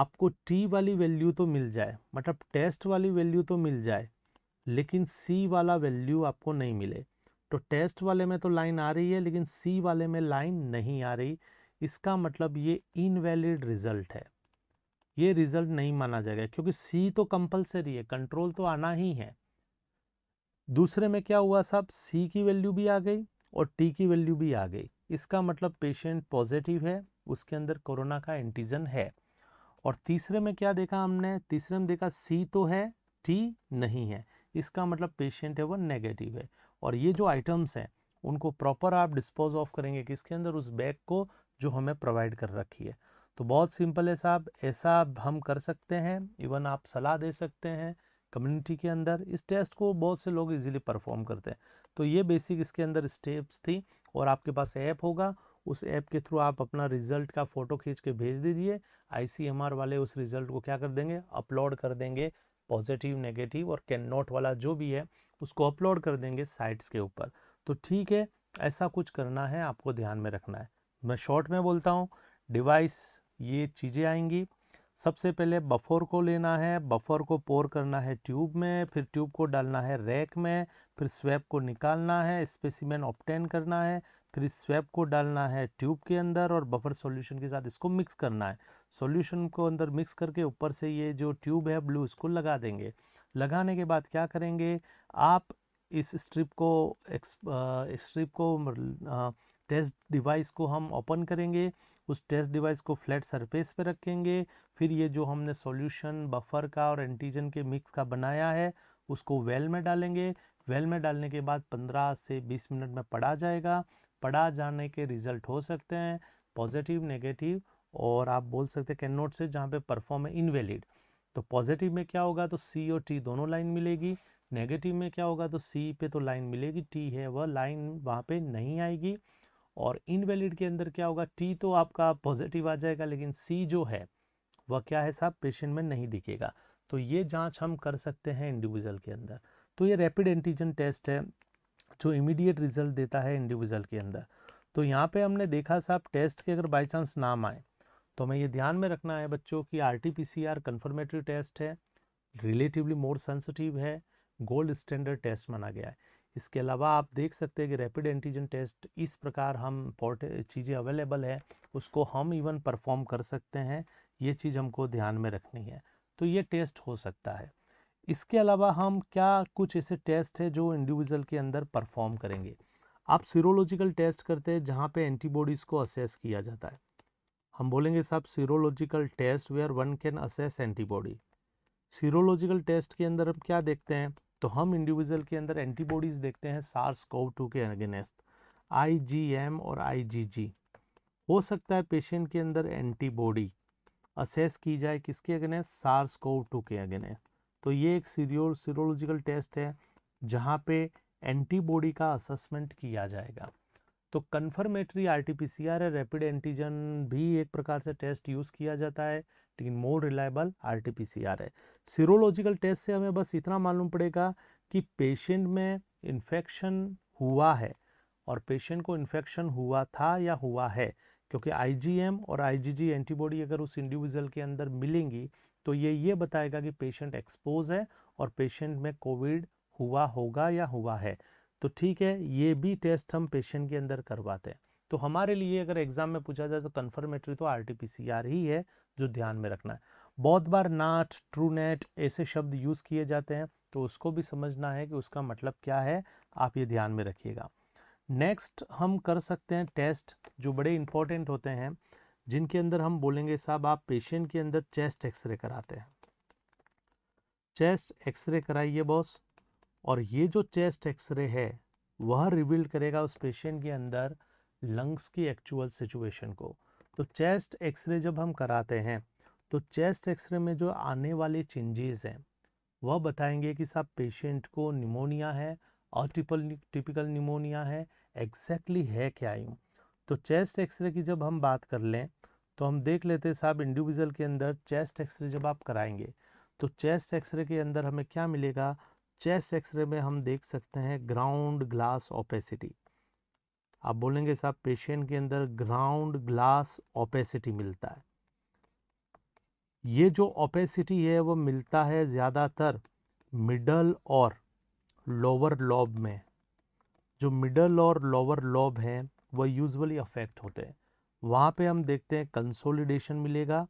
Speaker 1: आपको टी वाली वैल्यू तो मिल जाए मतलब टेस्ट वाली वैल्यू तो मिल जाए लेकिन सी वाला वैल्यू आपको नहीं मिले तो टेस्ट वाले में तो लाइन आ रही है लेकिन सी वाले में लाइन नहीं आ रही इसका मतलब ये इनवैलिड रिजल्ट है ये रिजल्ट नहीं माना जाएगा क्योंकि सी तो कंपलसरी है कंट्रोल तो आना ही है दूसरे में क्या हुआ साहब सी की वैल्यू भी आ गई और टी की वैल्यू भी आ गई इसका मतलब पेशेंट पॉजिटिव है उसके अंदर कोरोना का एंटीजन है और तीसरे में क्या देखा हमने तीसरे में देखा सी तो है टी नहीं है इसका मतलब पेशेंट है वो नेगेटिव है और ये जो आइटम्स हैं उनको प्रॉपर आप डिस्पोज ऑफ करेंगे किसके अंदर उस बैग को जो हमें प्रोवाइड कर रखी है तो बहुत सिंपल है साहब ऐसा हम कर सकते हैं इवन आप सलाह दे सकते हैं कम्युनिटी के अंदर इस टेस्ट को बहुत से लोग इजीली परफॉर्म करते हैं तो ये बेसिक इसके अंदर स्टेप्स थी और आपके पास ऐप होगा उस ऐप के थ्रू आप अपना रिजल्ट का फ़ोटो खींच के भेज दीजिए आईसीएमआर वाले उस रिजल्ट को क्या कर देंगे अपलोड कर देंगे पॉजिटिव नेगेटिव और कैन नॉट वाला जो भी है उसको अपलोड कर देंगे साइट्स के ऊपर तो ठीक है ऐसा कुछ करना है आपको ध्यान में रखना है मैं शॉर्ट में बोलता हूँ डिवाइस ये चीज़ें आएंगी सबसे पहले बफर को लेना है बफर को पोर करना है ट्यूब में फिर ट्यूब को डालना है रैक में फिर स्वैप को निकालना है स्पेसिमेन ऑप्टेन करना है फिर इस स्वैप को डालना है ट्यूब के अंदर और बफर सॉल्यूशन के साथ इसको मिक्स करना है सॉल्यूशन को अंदर मिक्स करके ऊपर से ये जो ट्यूब है ब्लू इसको लगा देंगे लगाने के बाद क्या करेंगे आप इस स्ट्रिप को एक्स स्ट्रिप को टेस्ट डिवाइस को हम ओपन करेंगे उस टेस्ट डिवाइस को फ्लैट सरफेस पे रखेंगे फिर ये जो हमने सॉल्यूशन बफर का और एंटीजन के मिक्स का बनाया है उसको वेल में डालेंगे वेल में डालने के बाद 15 से 20 मिनट में पड़ा जाएगा पड़ा जाने के रिजल्ट हो सकते हैं पॉजिटिव नेगेटिव और आप बोल सकते हैं कैन नोट से जहाँ पे परफॉर्म है इनवेलिड तो पॉजिटिव में क्या होगा तो सी और टी दोनों लाइन मिलेगी नेगेटिव में क्या होगा तो सी पे तो लाइन मिलेगी टी है वह लाइन वहाँ पे नहीं आएगी और इनवैलिड के अंदर क्या होगा टी तो आपका पॉजिटिव आ जाएगा लेकिन सी जो है वह क्या है साहब पेशेंट में नहीं दिखेगा तो ये जांच हम कर सकते हैं इंडिविजुअल के अंदर तो ये रैपिड एंटीजन टेस्ट है जो इमीडिएट रिजल्ट देता है इंडिविजुअल के अंदर तो यहाँ पे हमने देखा साहब टेस्ट के अगर बाई चांस नाम आए तो हमें ये ध्यान में रखना है बच्चों की R T P C R confirmatory test है रिलेटिवली मोर सेंसिटिव है गोल्ड स्टैंडर्ड टेस्ट माना गया है इसके अलावा आप देख सकते हैं कि रैपिड एंटीजन टेस्ट इस प्रकार हम पोर्ट चीज़ें अवेलेबल है उसको हम इवन परफॉर्म कर सकते हैं ये चीज़ हमको ध्यान में रखनी है तो ये टेस्ट हो सकता है इसके अलावा हम क्या कुछ ऐसे टेस्ट है जो इंडिविजुअल के अंदर परफॉर्म करेंगे आप सीरोलॉजिकल टेस्ट करते हैं जहाँ पे एंटीबॉडीज़ को असेस किया जाता है हम बोलेंगे साहब serological test where one can assess antibody serological test के अंदर हम क्या देखते हैं तो हम इंडिविजुअल के अंदर एंटीबॉडीज़ देखते हैं सार्स कोव टू के अगेनेस्ट आईजीएम और आईजीजी हो सकता है पेशेंट के अंदर एंटीबॉडी असेस की जाए किसके अगेनेस्ट सार्स कोव टू के अगेनेस्ट तो ये एक सीरियो सीरोलॉजिकल टेस्ट है जहाँ पे एंटीबॉडी का असेसमेंट किया जाएगा तो confirmatory R T P C R है रैपिड एंटीजन भी एक प्रकार से टेस्ट यूज़ किया जाता है लेकिन more reliable R T P है सीरोलॉजिकल टेस्ट से हमें बस इतना मालूम पड़ेगा कि पेशेंट में इन्फेक्शन हुआ है और पेशेंट को इन्फेक्शन हुआ था या हुआ है क्योंकि आईजीएम और आईजीजी एंटीबॉडी अगर उस इंडिविजुअल के अंदर मिलेंगी तो ये ये बताएगा कि पेशेंट एक्सपोज है और पेशेंट में कोविड हुआ होगा या हुआ है तो ठीक है ये भी टेस्ट हम पेशेंट के अंदर करवाते हैं तो हमारे लिए अगर एग्जाम में पूछा जाए तो कन्फर्मेटरी तो आर ही है जो ध्यान में रखना है बहुत बार नाट ट्रू नेट ऐसे शब्द यूज़ किए जाते हैं तो उसको भी समझना है कि उसका मतलब क्या है आप ये ध्यान में रखिएगा नेक्स्ट हम कर सकते हैं टेस्ट जो बड़े इंपॉर्टेंट होते हैं जिनके अंदर हम बोलेंगे साहब आप पेशेंट के अंदर चेस्ट एक्सरे कराते हैं चेस्ट एक्सरे कराइए बॉस और ये जो चेस्ट एक्सरे है वह रिवील करेगा उस पेशेंट के अंदर लंग्स की एक्चुअल सिचुएशन को तो चेस्ट एक्सरे जब हम कराते हैं तो चेस्ट एक्सरे में जो आने वाले चेंजेस हैं वह बताएंगे कि साहब पेशेंट को निमोनिया है और टिपिकल निमोनिया है एग्जैक्टली है क्या यूँ तो चेस्ट एक्सरे की जब हम बात कर लें तो हम देख लेते हैं साहब इंडिविजुअल के अंदर चेस्ट एक्सरे जब आप कराएंगे तो चेस्ट एक्सरे के अंदर हमें क्या मिलेगा चेस्ट एक्सरे में हम देख सकते हैं ग्राउंड ग्लास ओपेसिटी आप बोलेंगे साहब पेशेंट के अंदर ग्राउंड ग्लास ओपेसिटी मिलता है ये जो ओपेसिटी है वो मिलता है ज़्यादातर मिडल और लोअर लॉब में जो मिडल और लोअर लॉब हैं वह यूजुअली अफेक्ट होते हैं वहाँ पे हम देखते हैं कंसोलिडेशन मिलेगा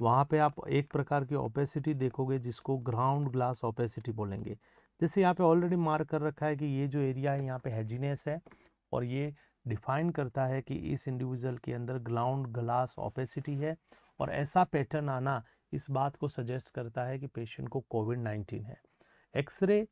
Speaker 1: वहाँ पे आप एक प्रकार की ओपेसिटी देखोगे जिसको ग्राउंड ग्लास ओपेसिटी बोलेंगे जैसे यहाँ पे ऑलरेडी मार्क कर रखा है कि ये जो एरिया है यहाँ पे हैजीनेस है और ये डिफाइन करता है कि इस इंडिविजुअल के अंदर ग्लाउंड ग्लास ऑपेसिटी है और ऐसा पैटर्न आना इस बात को सजेस्ट करता है कि पेशेंट को कोविड नाइन्टीन है एक्सरे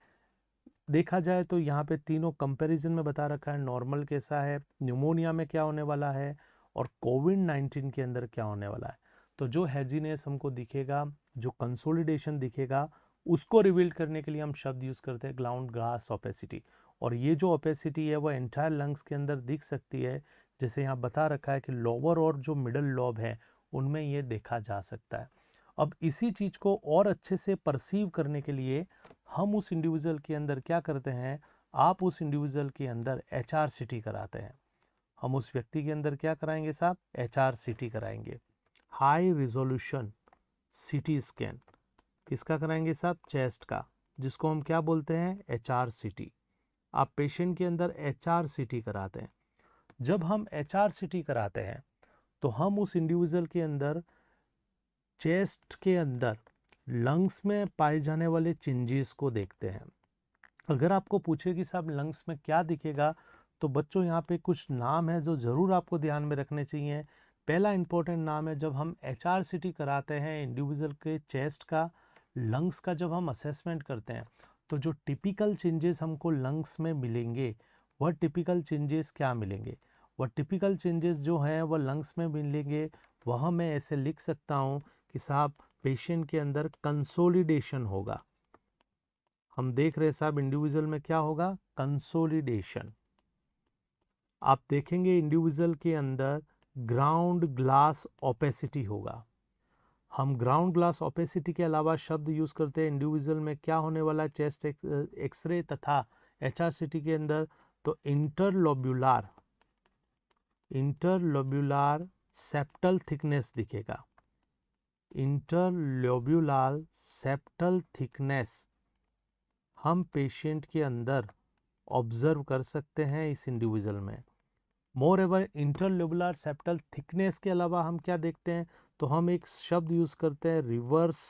Speaker 1: देखा जाए तो यहाँ पे तीनों कंपैरिजन में बता रखा है नॉर्मल कैसा है न्यूमोनिया में क्या होने वाला है और कोविड नाइन्टीन के अंदर क्या होने वाला है तो जो हैजीनेस हमको दिखेगा जो कंसोलिडेशन दिखेगा उसको रिवील करने के लिए हम शब्द यूज़ करते हैं ग्लाउंड ग्लास ओपेसिटी और ये जो ओपेसिटी है वो एंटायर लंग्स के अंदर दिख सकती है जैसे यहाँ बता रखा है कि लोअर और जो मिडल लॉब है उनमें ये देखा जा सकता है अब इसी चीज़ को और अच्छे से परसीव करने के लिए हम उस इंडिविजुअल के अंदर क्या करते हैं आप उस इंडिविजुअल के अंदर एच आर कराते हैं हम उस व्यक्ति के अंदर क्या कराएंगे साहब एच आर सी टी कराएंगे high resolution CT T scan किसका कराएंगे साहब चेस्ट का जिसको हम क्या बोलते हैं एच आर सी टी आप पेशेंट के अंदर एच आर सी टी कराते हैं जब हम एच आर सी टी कराते हैं तो हम उस इंडिविजुअल के अंदर चेस्ट के अंदर लंग्स में पाए जाने वाले चेंजेस को देखते हैं अगर आपको पूछे कि साहब लंग्स में क्या दिखेगा तो बच्चों यहाँ पे कुछ नाम है जो ज़रूर आपको ध्यान में रखने चाहिए पहला इंपॉर्टेंट नाम है जब हम एच आर कराते हैं इंडिविजुअल के चेस्ट का लंग्स का जब हम असेसमेंट करते हैं तो जो टिपिकल चेंजेस हमको लंग्स में मिलेंगे वह टिपिकल चेंजेस क्या मिलेंगे वह टिपिकल चेंजेस जो हैं वह लंग्स में मिलेंगे वह मैं ऐसे लिख सकता हूँ कि साहब पेशेंट के अंदर कंसोलिडेशन होगा हम देख रहे साहब इंडिविजुअल में क्या होगा कंसोलिडेशन आप देखेंगे इंडिविजुअल के अंदर ग्राउंड ग्लास ओपेसिटी होगा हम ग्राउंड ग्लास ओपेसिटी के अलावा शब्द यूज़ करते हैं इंडिविजुअल में क्या होने वाला चेस्ट एक्सरे तथा एचआरसीटी के अंदर तो इंटरलोब्यूलार इंटरलोब्यूलार सेप्टल थिकनेस दिखेगा इंटरलोब्यूलार सेप्टल थिकनेस हम पेशेंट के अंदर ऑब्जर्व कर सकते हैं इस इंडिविजुअल में moreover interlobular septal thickness के अलावा हम क्या देखते हैं तो हम एक शब्द यूज़ करते हैं reverse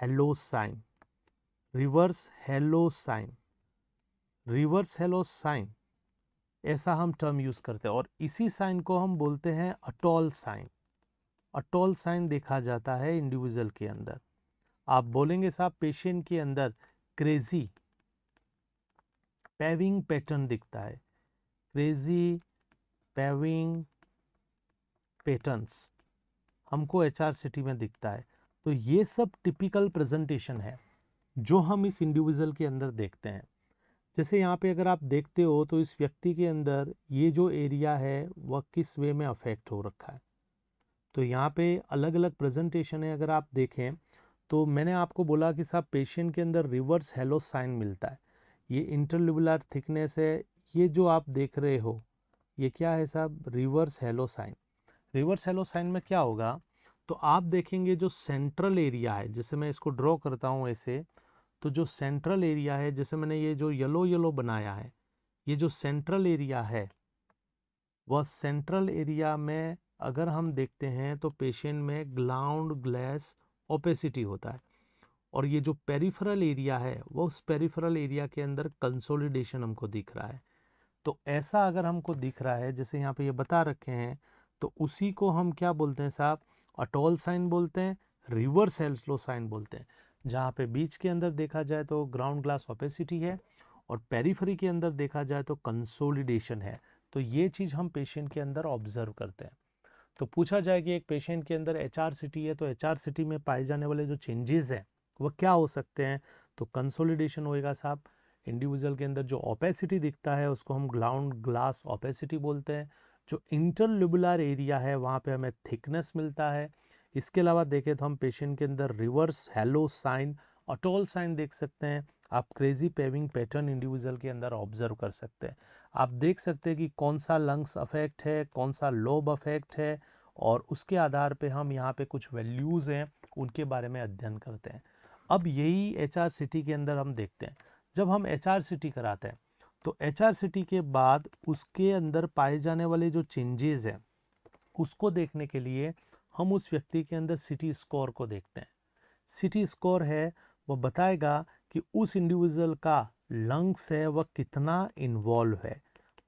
Speaker 1: halo sign reverse halo sign reverse halo sign ऐसा हम टर्म यूज़ करते हैं और इसी साइन को हम बोलते हैं अटॉल साइन अटॉल साइन देखा जाता है इंडिविजुअल के अंदर आप बोलेंगे साहब पेशेंट के अंदर क्रेजी पैविंग पैटर्न दिखता है क्रेजी पैविंग पैटर्न्स हमको एच सिटी में दिखता है तो ये सब टिपिकल प्रेजेंटेशन है जो हम इस इंडिविजुअल के अंदर देखते हैं जैसे यहाँ पे अगर आप देखते हो तो इस व्यक्ति के अंदर ये जो एरिया है वह किस वे में अफेक्ट हो रखा है तो यहाँ पे अलग अलग प्रेजेंटेशन है अगर आप देखें तो मैंने आपको बोला कि साहब पेशेंट के अंदर रिवर्स हेलो साइन मिलता है ये इंटरलिबुलर थिकनेस है ये जो आप देख रहे हो ये क्या है साहब reverse halo sign reverse halo sign में क्या होगा तो आप देखेंगे जो सेंट्रल एरिया है जैसे मैं इसको ड्रॉ करता हूँ ऐसे तो जो सेंट्रल एरिया है जैसे मैंने ये जो येलो येलो बनाया है ये जो सेंट्रल एरिया है वह सेंट्रल एरिया में अगर हम देखते हैं तो पेशेंट में ग्लाउंड ग्लैस ओपेसिटी होता है और ये जो पेरिफेरल एरिया है वो उस पेरिफेरल एरिया के अंदर कंसोलिडेशन हमको दिख रहा है तो ऐसा अगर हमको दिख रहा है जैसे यहाँ पे ये बता रखे हैं तो उसी को हम क्या बोलते हैं साहब अटोल साइन बोलते हैं रिवर्स हेल्सलो साइन बोलते हैं जहाँ पे बीच के अंदर देखा जाए तो ग्राउंड ग्लास ओपेसिटी है और पेरीफरी के अंदर देखा जाए तो कंसोलिडेशन है तो ये चीज़ हम पेशेंट के अंदर ऑब्जर्व करते हैं तो पूछा जाए कि एक पेशेंट के अंदर एच आर सिटी है तो एच आर सिटी में पाए जाने वाले जो चेंजेस हैं वह क्या हो सकते हैं तो कंसोलिडेशन होएगा साहब इंडिविजुअल के अंदर जो ओपेसिटी दिखता है उसको हम ग्राउंड ग्लास ओपेसिटी बोलते हैं जो इंटरलिबुलर एरिया है वहाँ पे हमें थिकनेस मिलता है इसके अलावा देखें तो हम पेशेंट के अंदर reverse halo sign atoll sign देख सकते हैं आप क्रेजी पेविंग पैटर्न इंडिविजुअल के अंदर ऑब्जर्व कर सकते हैं आप देख सकते हैं कि कौन सा लंग्स अफेक्ट है कौन सा लोब अफेक्ट है और उसके आधार पे हम यहाँ पे कुछ वैल्यूज़ हैं उनके बारे में अध्ययन करते हैं अब यही एच आर सिटी के अंदर हम देखते हैं जब हम एच आर कराते हैं तो एच के बाद उसके अंदर पाए जाने वाले जो चेंजेस हैं उसको देखने के लिए हम उस व्यक्ति के अंदर सिटी स्कोर को देखते हैं सिटी स्कोर है वो बताएगा कि उस इंडिविजुअल का लंग्स है वह कितना इन्वॉल्व है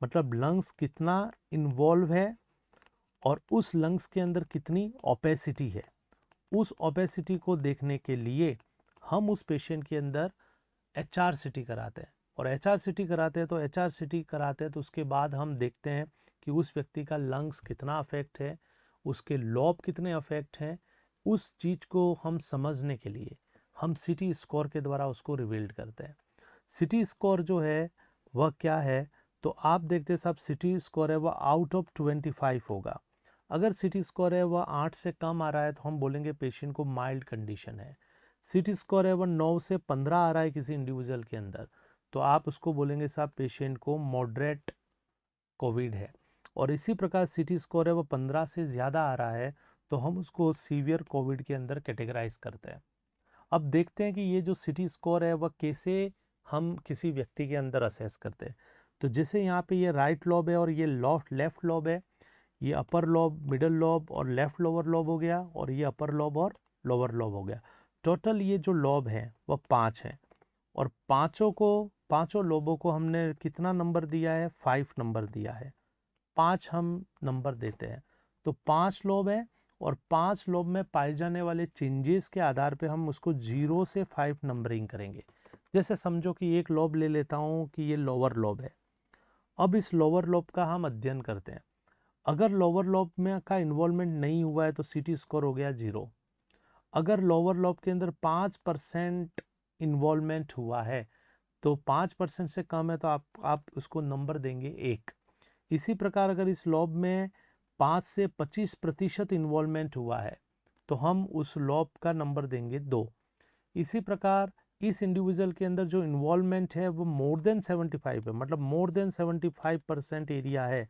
Speaker 1: मतलब लंग्स कितना इन्वॉल्व है और उस लंग्स के अंदर कितनी ओपेसिटी है उस ओपेसिटी को देखने के लिए हम उस पेशेंट के अंदर एच कराते हैं और एच आर सी कराते हैं तो एच आर सी कराते हैं तो उसके बाद हम देखते हैं कि उस व्यक्ति का लंग्स कितना अफेक्ट है उसके लॉब कितने अफेक्ट हैं उस चीज़ को हम समझने के लिए हम सिटी स्कोर के द्वारा उसको रिवील्ड करते हैं सिटी स्कोर जो है वह क्या है तो आप देखते हैं साहब सिटी स्कोर है वह आउट ऑफ ट्वेंटी फाइव होगा अगर सिटी स्कोर है वह आठ से कम आ रहा है तो हम बोलेंगे पेशेंट को माइल्ड कंडीशन है सिटी स्कोर है वह नौ से पंद्रह आ रहा है किसी इंडिविजुअल के अंदर तो आप उसको बोलेंगे साहब पेशेंट को मॉडरेट कोविड है और इसी प्रकार सिटी स्कोर है वो पंद्रह से ज़्यादा आ रहा है तो हम उसको सीवियर कोविड के अंदर कैटेगराइज करते हैं अब देखते हैं कि ये जो सिटी स्कोर है वह कैसे हम किसी व्यक्ति के अंदर असेस करते हैं तो जैसे यहाँ पे ये राइट लॉब है और ये लॉफ्ट लेफ्ट लॉब है ये अपर लॉब मिडल लॉब और लेफ्ट लोअर लॉब हो गया और ये अपर लॉब और लोअर लॉब हो गया टोटल ये जो लॉब है वह पाँच हैं और पाँचों को पांचों लोबों को हमने कितना नंबर दिया है फाइव नंबर दिया है पांच हम नंबर देते हैं तो पांच लोब है और पांच लोब में पाए जाने वाले चेंजेस के आधार पे हम उसको जीरो से फाइव नंबरिंग करेंगे जैसे समझो कि एक लोब ले लेता हूँ कि ये लोअर लोब है अब इस लोअर लोब का हम अध्ययन करते हैं अगर लोअर लोब में का इन्वॉल्वमेंट नहीं हुआ है तो सिटी स्कोर हो गया जीरो अगर लोअर लोब के अंदर पाँच परसेंट इन्वॉल्वमेंट हुआ है तो पाँच परसेंट से कम है तो आप आप उसको नंबर देंगे एक इसी प्रकार अगर इस लॉब में पाँच से पच्चीस प्रतिशत इन्वॉल्वमेंट हुआ है तो हम उस लॉब का नंबर देंगे दो इसी प्रकार इस इंडिविजुअल के अंदर जो इन्वॉल्वमेंट है वो मोर देन सेवेंटी फाइव है मतलब more than seventy five percent area है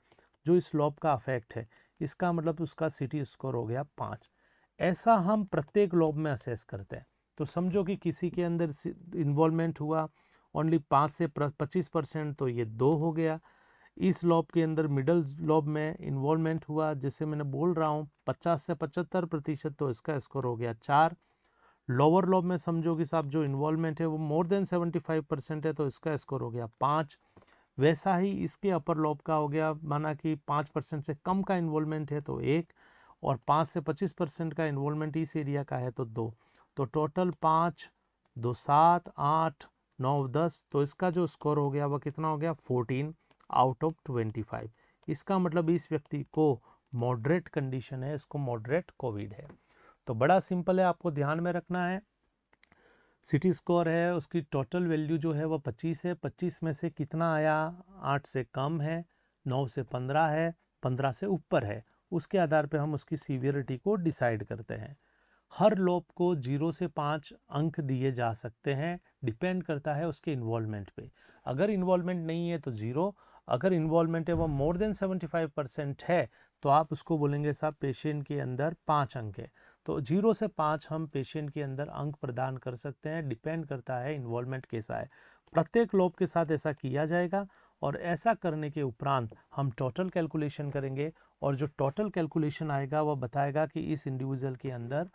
Speaker 1: जो इस लॉब का अफेक्ट है इसका मतलब उसका सिटी स्कोर हो गया पाँच ऐसा हम प्रत्येक लॉब में असेस करते हैं तो समझो कि किसी के अंदर इन्वॉल्वमेंट हुआ ओनली पाँच से पच्चीस परसेंट तो ये दो हो गया इस लॉब के अंदर मिडल लॉब में इन्वॉल्वमेंट हुआ जिसे मैंने बोल रहा हूँ पचास से पचहत्तर प्रतिशत तो इसका स्कोर हो गया चार लोअर लॉब में समझो कि साहब जो इन्वॉल्वमेंट है वो more than seventy five percent है तो इसका स्कोर हो गया पाँच वैसा ही इसके अपर लॉब का हो गया माना कि पाँच परसेंट से कम का इन्वॉल्वमेंट है तो एक और पाँच से पच्चीस परसेंट का इन्वॉल्वमेंट इस एरिया का है तो दो तो टोटल पाँच दो सात आठ नौ दस तो इसका जो स्कोर हो गया वह कितना हो गया fourteen out of twenty five इसका मतलब इस व्यक्ति को मॉडरेट कंडीशन है इसको मॉडरेट कोविड है तो बड़ा सिंपल है आपको ध्यान में रखना है सिटी स्कोर है उसकी टोटल वैल्यू जो है वह पच्चीस है पच्चीस में से कितना आया आठ से कम है नौ से पंद्रह है पंद्रह से ऊपर है उसके आधार पर हम उसकी सीवियरिटी को डिसाइड करते हैं हर लोप को जीरो से पाँच अंक दिए जा सकते हैं डिपेंड करता है उसके इन्वॉल्वमेंट पे अगर इन्वॉल्वमेंट नहीं है तो ज़ीरो अगर इन्वॉल्वमेंट है वो more than seventy five percent है तो आप उसको बोलेंगे साहब पेशेंट के अंदर पाँच अंक है तो जीरो से पाँच हम पेशेंट के अंदर अंक प्रदान कर सकते हैं डिपेंड करता है इन्वॉल्वमेंट कैसा है प्रत्येक लोप के साथ ऐसा किया जाएगा और ऐसा करने के उपरांत हम टोटल कैलकुलेशन करेंगे और जो टोटल कैलकुलेशन आएगा वह बताएगा कि इस इंडिविजुअल के अंदर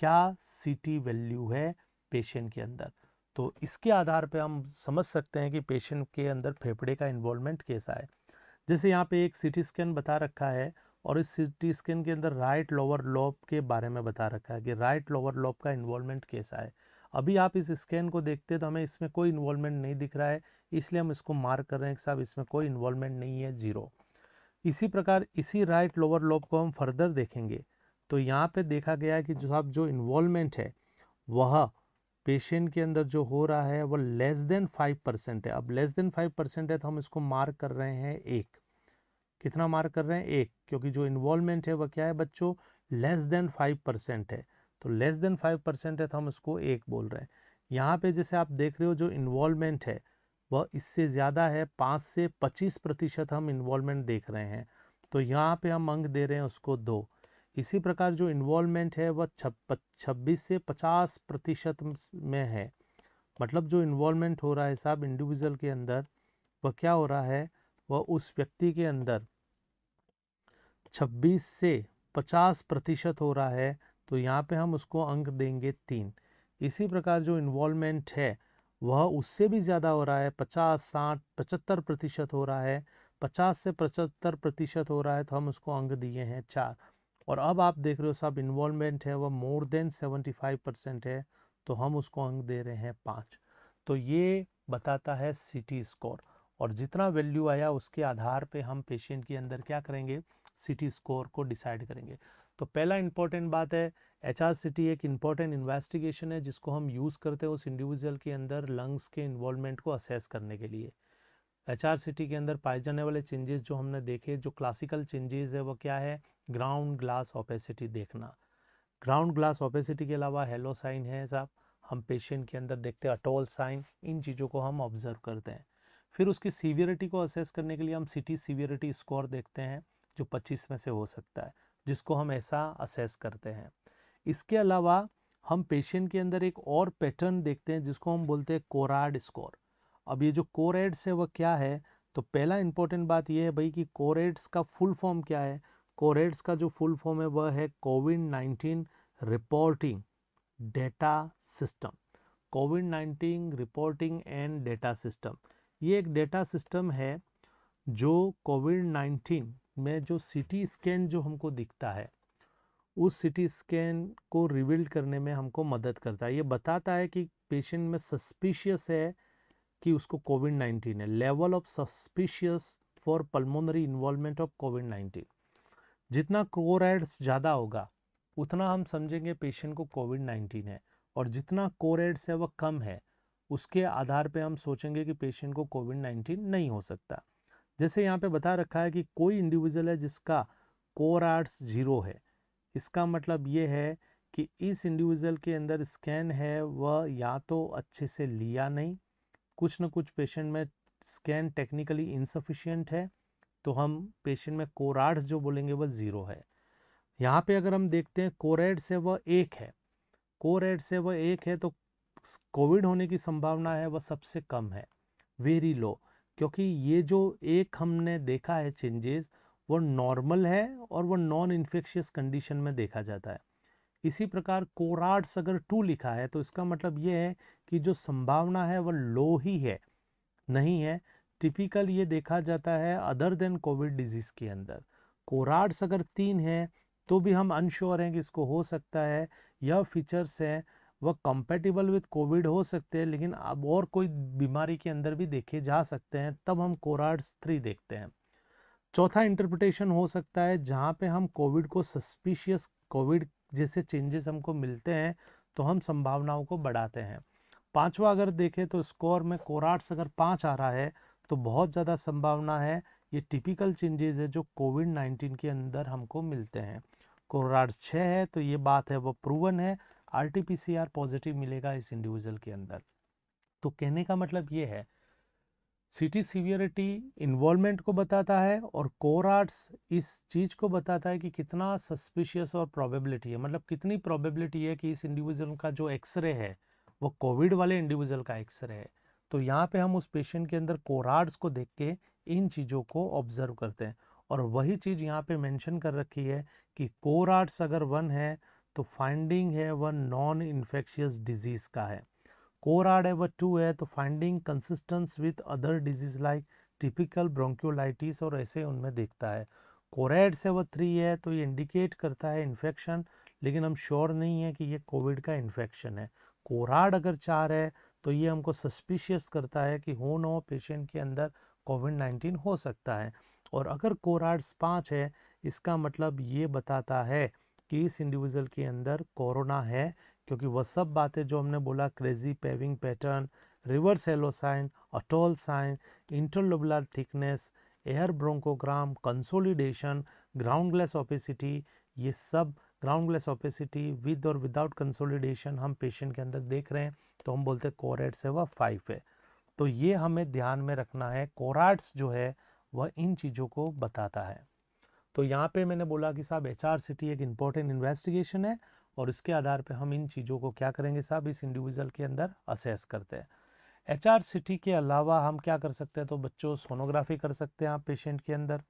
Speaker 1: क्या सीटी वैल्यू है पेशेंट के अंदर तो इसके आधार पर हम समझ सकते हैं कि पेशेंट के अंदर फेफड़े का इन्वॉल्वमेंट कैसा है जैसे यहाँ पे एक सीटी स्कैन बता रखा है और इस सीटी स्कैन के अंदर राइट लोअर लॉब के बारे में बता रखा है कि राइट लोअर लॉब का इन्वॉल्वमेंट कैसा है अभी आप इस स्कैन को देखते हैं तो हमें इसमें कोई इन्वॉल्वमेंट नहीं दिख रहा है इसलिए हम इसको मार्क कर रहे हैं कि साहब इसमें कोई इन्वॉल्वमेंट नहीं है ज़ीरो इसी प्रकार इसी राइट लोअर लॉब को हम फर्दर देखेंगे तो यहाँ पे देखा गया है कि जो आप जो इन्वॉल्वमेंट है वह पेशेंट के अंदर जो हो रहा है वह लेस देन फाइव परसेंट है अब लेस देन फाइव परसेंट है तो हम इसको मार्क कर रहे हैं एक कितना मार्क कर रहे हैं एक क्योंकि जो इन्वॉल्वमेंट है वह क्या है बच्चों लेस देन फाइव परसेंट है तो लेस देन फाइव परसेंट है तो हम इसको एक बोल रहे हैं यहाँ पे जैसे आप देख रहे हो जो इन्वॉल्वमेंट है वह इससे ज़्यादा है पाँच से पच्चीस प्रतिशत हम इन्वॉल्वमेंट देख रहे हैं तो यहाँ पे हम अंक दे रहे हैं उसको दो इसी प्रकार जो इन्वॉल्वमेंट है वह छब्बीस से पचास प्रतिशत में है मतलब जो इन्वॉल्वमेंट हो रहा है साहब इंडिविजुअल के अंदर वह क्या हो रहा है वह उस व्यक्ति के अंदर छब्बीस से पचास प्रतिशत हो रहा है तो यहाँ पे हम उसको अंक देंगे तीन इसी प्रकार जो इन्वॉल्वमेंट है वह उससे भी ज़्यादा हो रहा है पचास साठ पचहत्तर प्रतिशत हो रहा है पचास से पचहत्तर प्रतिशत हो रहा है तो हम उसको अंक दिए हैं चार और अब आप देख रहे हो सब इन्वॉल्वमेंट है वह more than seventy five percent है तो हम उसको अंक दे रहे हैं पाँच तो ये बताता है सिटी स्कोर और जितना वैल्यू आया उसके आधार पे हम पेशेंट के अंदर क्या करेंगे सिटी स्कोर को डिसाइड करेंगे तो पहला इंपॉर्टेंट बात है एच आर सिटी एक इम्पॉर्टेंट इन्वेस्टिगेशन है जिसको हम यूज़ करते हैं उस इंडिविजुअल के अंदर लंग्स के इन्वॉल्वमेंट को असेस करने के लिए एच के अंदर पाए जाने वाले चेंजेस जो हमने देखे जो क्लासिकल चेंजेस है वो क्या है ग्राउंड ग्लास ओपेसिटी देखना ग्राउंड ग्लास ओपेसिटी के अलावा हेलो साइन है साहब हम पेशेंट के अंदर देखते हैं अटोल साइन इन चीज़ों को हम ऑब्जर्व करते हैं फिर उसकी सीवियरिटी को असेस करने के लिए हम सिटी सीवियरिटी स्कोर देखते हैं जो 25 में से हो सकता है जिसको हम ऐसा असेस करते हैं इसके अलावा हम पेशेंट के अंदर एक और पैटर्न देखते हैं जिसको हम बोलते हैं कोराड स्कोर अब ये जो कोरेड्स है वह क्या है तो पहला इंपॉर्टेंट बात यह है भाई कि कोरेड्स का फुल फॉर्म क्या है कोरेड्स का जो फुल फॉर्म है वह है COVID nineteen reporting data system COVID nineteen reporting and data system ये एक डेटा सिस्टम है जो कोविड नाइन्टीन में जो सिटी स्कैन जो हमको दिखता है उस सिटी स्कैन को रिविल्ड करने में हमको मदद करता है ये बताता है कि पेशेंट में सस्पिशियस है कि उसको कोविड नाइन्टीन है level of suspicious for pulmonary involvement of COVID nineteen जितना कोरेड्स ज़्यादा होगा उतना हम समझेंगे पेशेंट को कोविड नाइन्टीन है और जितना कोरेड्स है वह कम है उसके आधार पे हम सोचेंगे कि पेशेंट को कोविड नाइन्टीन नहीं हो सकता जैसे यहाँ पे बता रखा है कि कोई इंडिविजुअल है जिसका कोराड्स जीरो है इसका मतलब ये है कि इस इंडिविजुअल के अंदर स्कैन है वह या तो अच्छे से लिया नहीं कुछ ना कुछ पेशेंट में स्कैन टेक्निकली इनसफिशियंट है तो हम पेशेंट में कोराड्स जो बोलेंगे वह ज़ीरो है यहाँ पे अगर हम देखते हैं कोरेड से वह एक है कोरेड से वह एक है तो कोविड होने की संभावना है वह सबसे कम है वेरी लो क्योंकि ये जो एक हमने देखा है चेंजेस वो नॉर्मल है और वो नॉन इन्फेक्शियस कंडीशन में देखा जाता है इसी प्रकार कोराड्स अगर टू लिखा है तो इसका मतलब ये है कि जो संभावना है वह लो ही है नहीं है टिपिकल ये देखा जाता है अदर देन कोविड डिजीज़ के अंदर कोराड्स अगर तीन है तो भी हम अनश्योर हैं कि इसको हो सकता है यह फीचर्स हैं वह कंपेटिबल विद कोविड हो सकते हैं लेकिन अब और कोई बीमारी के अंदर भी देखे जा सकते हैं तब हम कोराड्स थ्री देखते हैं चौथा इंटरप्रिटेशन हो सकता है जहाँ पे हम कोविड को सस्पिशियस कोविड जैसे चेंजेस हमको मिलते हैं तो हम संभावनाओं को बढ़ाते हैं पांचवा अगर देखें तो स्कोर में कोराट्स अगर पाँच आ रहा है तो बहुत ज़्यादा संभावना है ये टिपिकल चेंजेस है जो कोविड नाइन्टीन के अंदर हमको मिलते हैं कोराट्स छः है तो ये बात है वो प्रूवन है आर पॉजिटिव मिलेगा इस इंडिविजुअल के अंदर तो कहने का मतलब ये है सिटी सीवियरिटी इन्वॉलमेंट को बताता है और कोर आर्ट्स इस चीज़ को बताता है कि कितना सस्पिशियस और प्रोबेबिलिटी है मतलब कितनी प्रोबेबिलिटी है कि इस इंडिविजुअल का जो एक्सरे है वो कोविड वाले इंडिविजुअल का एक्सरे है तो यहाँ पे हम उस पेशेंट के अंदर कोराड्स को देख के इन चीज़ों को ऑब्जर्व करते हैं और वही चीज़ यहाँ पे मेंशन कर रखी है कि कोराड्स अगर वन है तो फाइंडिंग है वन नॉन इन्फेक्शियस डिजीज़ का है आर rada टू है तो finding consistence with other disease like typical bronchiolitis और ऐसे उनमें देखता है कोरेड सेवर थ्री है तो ये इंडिकेट करता है इन्फेक्शन लेकिन हम श्योर नहीं है कि ये कोविड का इन्फेक्शन है कोराड अगर चार है तो ये हमको सस्पिशियस करता है कि हो नो पेशेंट के अंदर कोविड नाइन्टीन हो सकता है और अगर कोराड्स पाँच है इसका मतलब ये बताता है कि इस इंडिविजुअल के अंदर कोरोना है क्योंकि वह सब बातें जो हमने बोला crazy paving pattern reverse halo sign atoll sign interlobular thickness air bronchogram consolidation ground glass opacity ये सब ग्राउंड ग्लास ऑपेसिटी विद और विदाउट कंसोलिडेशन हम पेशेंट के अंदर देख रहे हैं तो हम बोलते हैं कोरेट्स है वह फाइव है तो ये हमें ध्यान में रखना है कोराट्स जो है वह इन चीज़ों को बताता है तो यहाँ पे मैंने बोला कि साहब एच एक इम्पोर्टेंट इन्वेस्टिगेशन है और इसके आधार पर हम इन चीज़ों को क्या करेंगे साहब इस इंडिविजुअल के अंदर असेस करते हैं एच आर सिटी के अलावा हम क्या कर सकते हैं तो बच्चों सोनोग्राफी कर सकते हैं आप पेशेंट के अंदर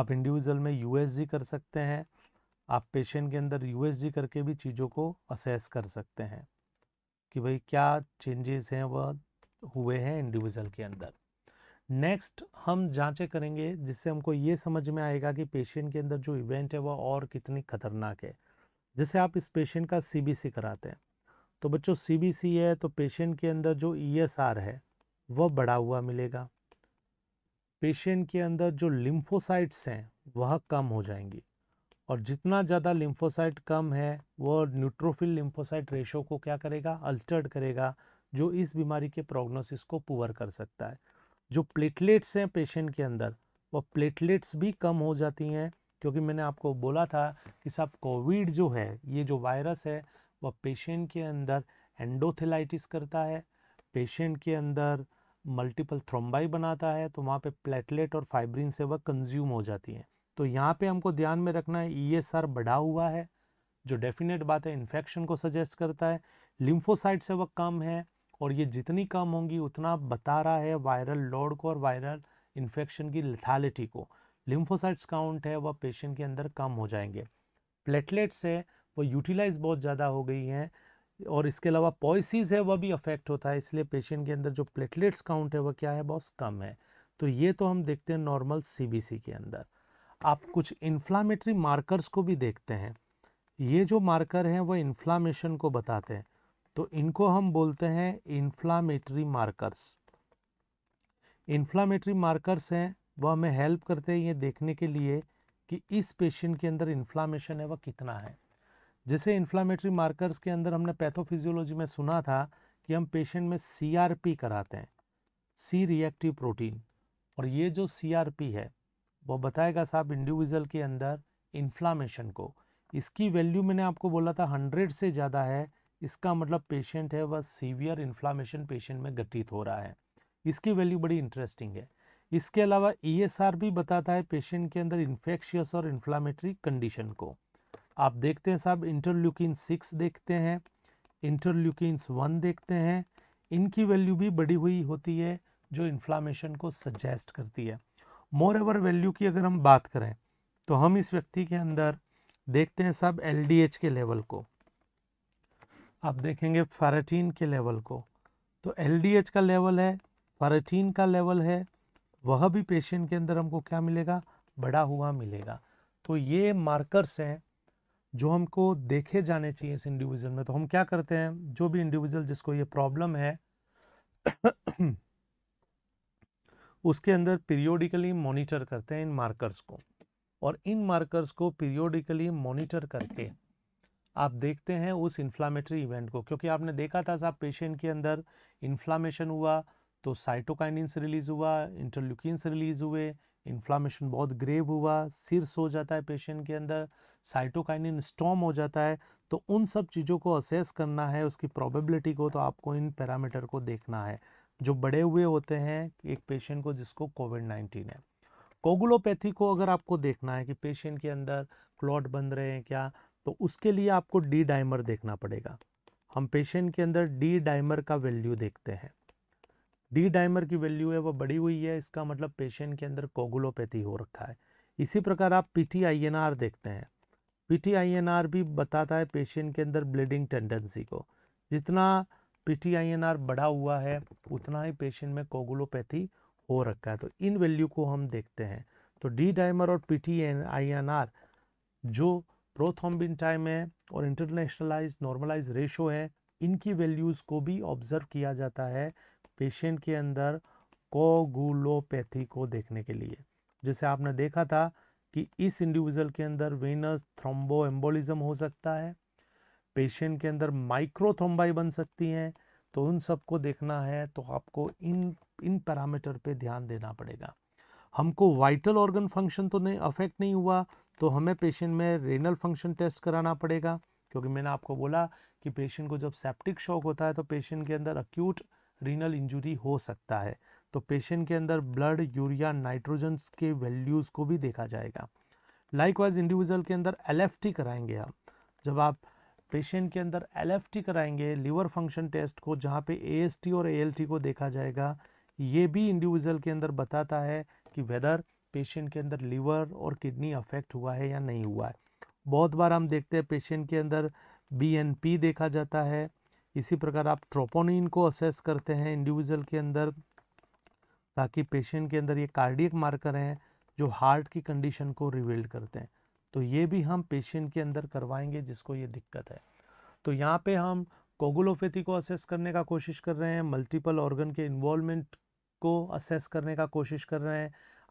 Speaker 1: आप इंडिविजुअल में यूएसजी कर सकते हैं आप पेशेंट के अंदर यूएसजी करके भी चीज़ों को असेस कर सकते हैं कि भाई क्या चेंजेस हैं वह हुए हैं इंडिविजुअल के अंदर नेक्स्ट हम जांचें करेंगे जिससे हमको ये समझ में आएगा कि पेशेंट के अंदर जो इवेंट है वह और कितनी खतरनाक है जैसे आप इस पेशेंट का सीबीसी कराते हैं तो बच्चों सीबीसी है तो पेशेंट के अंदर जो ईएसआर e है वह बढ़ा हुआ मिलेगा पेशेंट के अंदर जो लिम्फोसाइट्स हैं वह कम हो जाएंगी और जितना ज़्यादा लिम्फोसाइट कम है वह न्यूट्रोफिल लिम्फोसाइट रेशो को क्या करेगा अल्टर्ड करेगा जो इस बीमारी के प्रोग्नोसिस को पुअर कर सकता है जो प्लेटलेट्स हैं पेशेंट के अंदर वह प्लेटलेट्स भी कम हो जाती हैं क्योंकि मैंने आपको बोला था कि सब कोविड जो है ये जो वायरस है वह पेशेंट के अंदर एंडोथेलाइटिस करता है पेशेंट के अंदर मल्टीपल थ्रोम्बाई बनाता है तो वहाँ पे प्लेटलेट और फाइब्रिन से वह कंज्यूम हो जाती हैं तो यहाँ पे हमको ध्यान में रखना है ई एस बढ़ा हुआ है जो डेफिनेट बात है इन्फेक्शन को सजेस्ट करता है लिम्फोसाइट से वह कम है और ये जितनी कम होंगी उतना बता रहा है वायरल लोड को और वायरल इन्फेक्शन की लिथालिटी को लिम्फोसाइट्स काउंट है वह पेशेंट के अंदर कम हो जाएंगे प्लेटलेट्स है वो यूटिलाइज बहुत ज़्यादा हो गई हैं और इसके अलावा पॉइसीज है वह भी अफेक्ट होता है इसलिए पेशेंट के अंदर जो प्लेटलेट्स काउंट है वह क्या है बहुत कम है तो ये तो हम देखते हैं नॉर्मल सीबीसी के अंदर आप कुछ इन्फ्लामेटरी मार्कर्स को भी देखते हैं ये जो मार्कर हैं वह इन्फ्लामेशन को बताते हैं तो इनको हम बोलते हैं इन्फ्लामेटरी मार्कर्स इन्फ्लामेटरी मार्कर्स हैं वह हमें हेल्प करते हैं ये देखने के लिए कि इस पेशेंट के अंदर इन्फ्लामेशन है वह कितना है जैसे इन्फ्लामेटरी मार्कर्स के अंदर हमने पैथोफिजियोलॉजी में सुना था कि हम पेशेंट में सी कराते हैं सी रिएक्टिव प्रोटीन और ये जो सी है वो बताएगा साहब इंडिविजुअल के अंदर इन्फ्लामेशन को इसकी वैल्यू मैंने आपको बोला था हंड्रेड से ज़्यादा है इसका मतलब पेशेंट है वह सीवियर इन्फ्लामेशन पेशेंट में गठित हो रहा है इसकी वैल्यू बड़ी इंटरेस्टिंग है इसके अलावा ई e भी बताता है पेशेंट के अंदर इन्फेक्शियस और इन्फ्लामेटरी कंडीशन को आप देखते हैं साहब इंटरल्यूकिन सिक्स देखते हैं इंटरल्यूकिन वन देखते हैं इनकी वैल्यू भी बढ़ी हुई होती है जो इन्फ्लामेशन को सजेस्ट करती है मोर एवर वैल्यू की अगर हम बात करें तो हम इस व्यक्ति के अंदर देखते हैं साहब एल के लेवल को आप देखेंगे फेराटीन के लेवल को तो एल का लेवल है फेराटीन का लेवल है वह भी पेशेंट के अंदर हमको क्या मिलेगा बढ़ा हुआ मिलेगा तो ये मार्कर्स हैं जो हमको देखे जाने चाहिए इस इंडिविजुअल में तो हम क्या करते हैं जो भी इंडिविजुअल जिसको ये प्रॉब्लम है उसके अंदर पीरियोडिकली मॉनिटर करते हैं इन मार्कर्स को और इन मार्कर्स को पीरियोडिकली मॉनिटर करके आप देखते हैं उस इन्फ्लामेटरी इवेंट को क्योंकि आपने देखा था साहब पेशेंट के अंदर इन्फ्लामेशन हुआ तो से रिलीज हुआ इंटरल्यूकिन्स रिलीज हुए इन्फ्लामेशन बहुत ग्रेव हुआ सिर सो जाता है पेशेंट के अंदर साइटोकाइनिन स्टॉम हो जाता है तो उन सब चीज़ों को असेस करना है उसकी प्रोबेबिलिटी को तो आपको इन पैरामीटर को देखना है जो बड़े हुए होते हैं एक पेशेंट को जिसको कोविड नाइन्टीन है कोगुलोपैथी को अगर आपको देखना है कि पेशेंट के अंदर क्लॉट बन रहे हैं क्या तो उसके लिए आपको डी डाइमर देखना पड़ेगा हम पेशेंट के अंदर डी डाइमर का वैल्यू देखते हैं डी डाइमर की वैल्यू है वो बढ़ी हुई है इसका मतलब पेशेंट के अंदर कोगुलोपैथी हो रखा है इसी प्रकार आप P T I N R देखते हैं P T I N R भी बताता है पेशेंट के अंदर ब्लीडिंग टेंडेंसी को जितना P T I N R बढ़ा हुआ है उतना ही पेशेंट में कोगुलोपैथी हो रखा है तो इन वैल्यू को हम देखते हैं तो डी डाइमर और P T I N R जो प्रोथोम्बिन टाइम है और इंटरनेशनलाइज नॉर्मलाइज रेशो है इनकी वैल्यूज़ को भी ऑब्ज़र्व किया जाता है पेशेंट के अंदर कोगुलोपैथी को देखने के लिए जैसे आपने देखा था कि इस इंडिविजुअल के अंदर वेनस थ्रोम्बो एम्बोलिज्म हो सकता है पेशेंट के अंदर माइक्रोथ्रोम्बाई बन सकती हैं तो उन सबको देखना है तो आपको इन इन पैरामीटर पे ध्यान देना पड़ेगा हमको वाइटल ऑर्गन फंक्शन तो नहीं अफेक्ट नहीं हुआ तो हमें पेशेंट में रेनल फंक्शन टेस्ट कराना पड़ेगा क्योंकि मैंने आपको बोला कि पेशेंट को जब सेप्टिक शॉक होता है तो पेशेंट के अंदर अक्यूट रीनल इंजरी हो सकता है तो पेशेंट के अंदर ब्लड यूरिया नाइट्रोजन के वैल्यूज़ को भी देखा जाएगा लाइकवाइज इंडिविजुअल के अंदर एल कराएंगे हम जब आप पेशेंट के अंदर एल कराएंगे लीवर फंक्शन टेस्ट को जहाँ पे ए और ए को देखा जाएगा ये भी इंडिविजुअल के अंदर बताता है कि वेदर पेशेंट के अंदर लीवर और किडनी अफेक्ट हुआ है या नहीं हुआ है बहुत बार हम देखते हैं पेशेंट के अंदर बी देखा जाता है इसी प्रकार आप ट्रोपोनिन को असेस करते हैं इंडिविजुअल के अंदर ताकि पेशेंट के अंदर ये कार्डियक मार्कर हैं जो हार्ट की कंडीशन को रिवील्ड करते हैं तो ये भी हम पेशेंट के अंदर करवाएंगे जिसको ये दिक्कत है तो यहाँ पे हम कोगुलोपैथी को असेस करने का कोशिश कर रहे हैं मल्टीपल ऑर्गन के इन्वॉल्वमेंट को असेस करने का कोशिश कर रहे हैं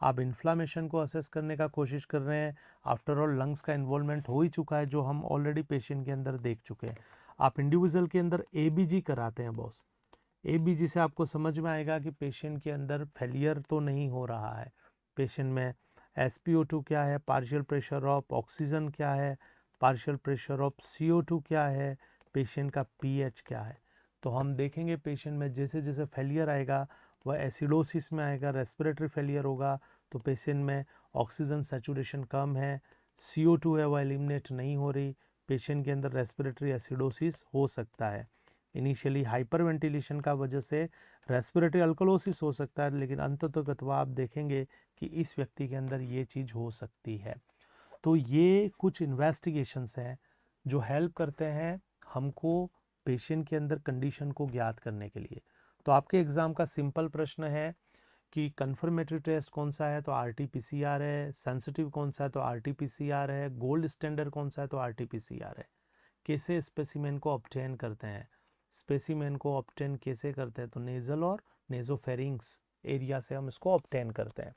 Speaker 1: आप इन्फ्लामेशन को असेस करने का कोशिश कर रहे हैं आफ्टरऑल लंग्स का इन्वॉल्वमेंट हो ही चुका है जो हम ऑलरेडी पेशेंट के अंदर देख चुके हैं आप इंडिविजुअल के अंदर ए कराते हैं बॉस ए से आपको समझ में आएगा कि पेशेंट के अंदर फेलियर तो नहीं हो रहा है पेशेंट में एस क्या है पार्शियल प्रेशर ऑफ ऑक्सीजन क्या है पार्शियल प्रेशर ऑफ सी क्या है पेशेंट का एच क्या है तो हम देखेंगे पेशेंट में जैसे जैसे फेलियर आएगा वह एसिडोसिस में आएगा रेस्पिरेटरी फेलियर होगा तो पेशेंट में ऑक्सीजन सेचुरेशन कम है सी है वह एलिमिनेट नहीं हो रही पेशेंट के अंदर रेस्पिरेटरी एसिडोसिस हो सकता है इनिशियली हाइपर वेंटिलेशन का वजह से रेस्पिरेटरी अल्कोलोसिस हो सकता है लेकिन अंततः आप देखेंगे कि इस व्यक्ति के अंदर ये चीज़ हो सकती है तो ये कुछ इन्वेस्टिगेशंस हैं जो हेल्प करते हैं हमको पेशेंट के अंदर कंडीशन को ज्ञात करने के लिए तो आपके एग्ज़ाम का सिंपल प्रश्न है कि कन्फर्मेटरी टेस्ट कौन सा है तो R T P C R है सेंसिटिव कौन सा है तो R T P C R है गोल्ड स्टैंडर्ड कौन सा है तो R T P C R है कैसे स्पेसिमेन को ऑप्टेन करते हैं स्पेसिमेन को ऑप्टेन कैसे करते हैं तो नेज़ल और नेजोफेरिंग्स एरिया से हम इसको ऑप्टेन करते हैं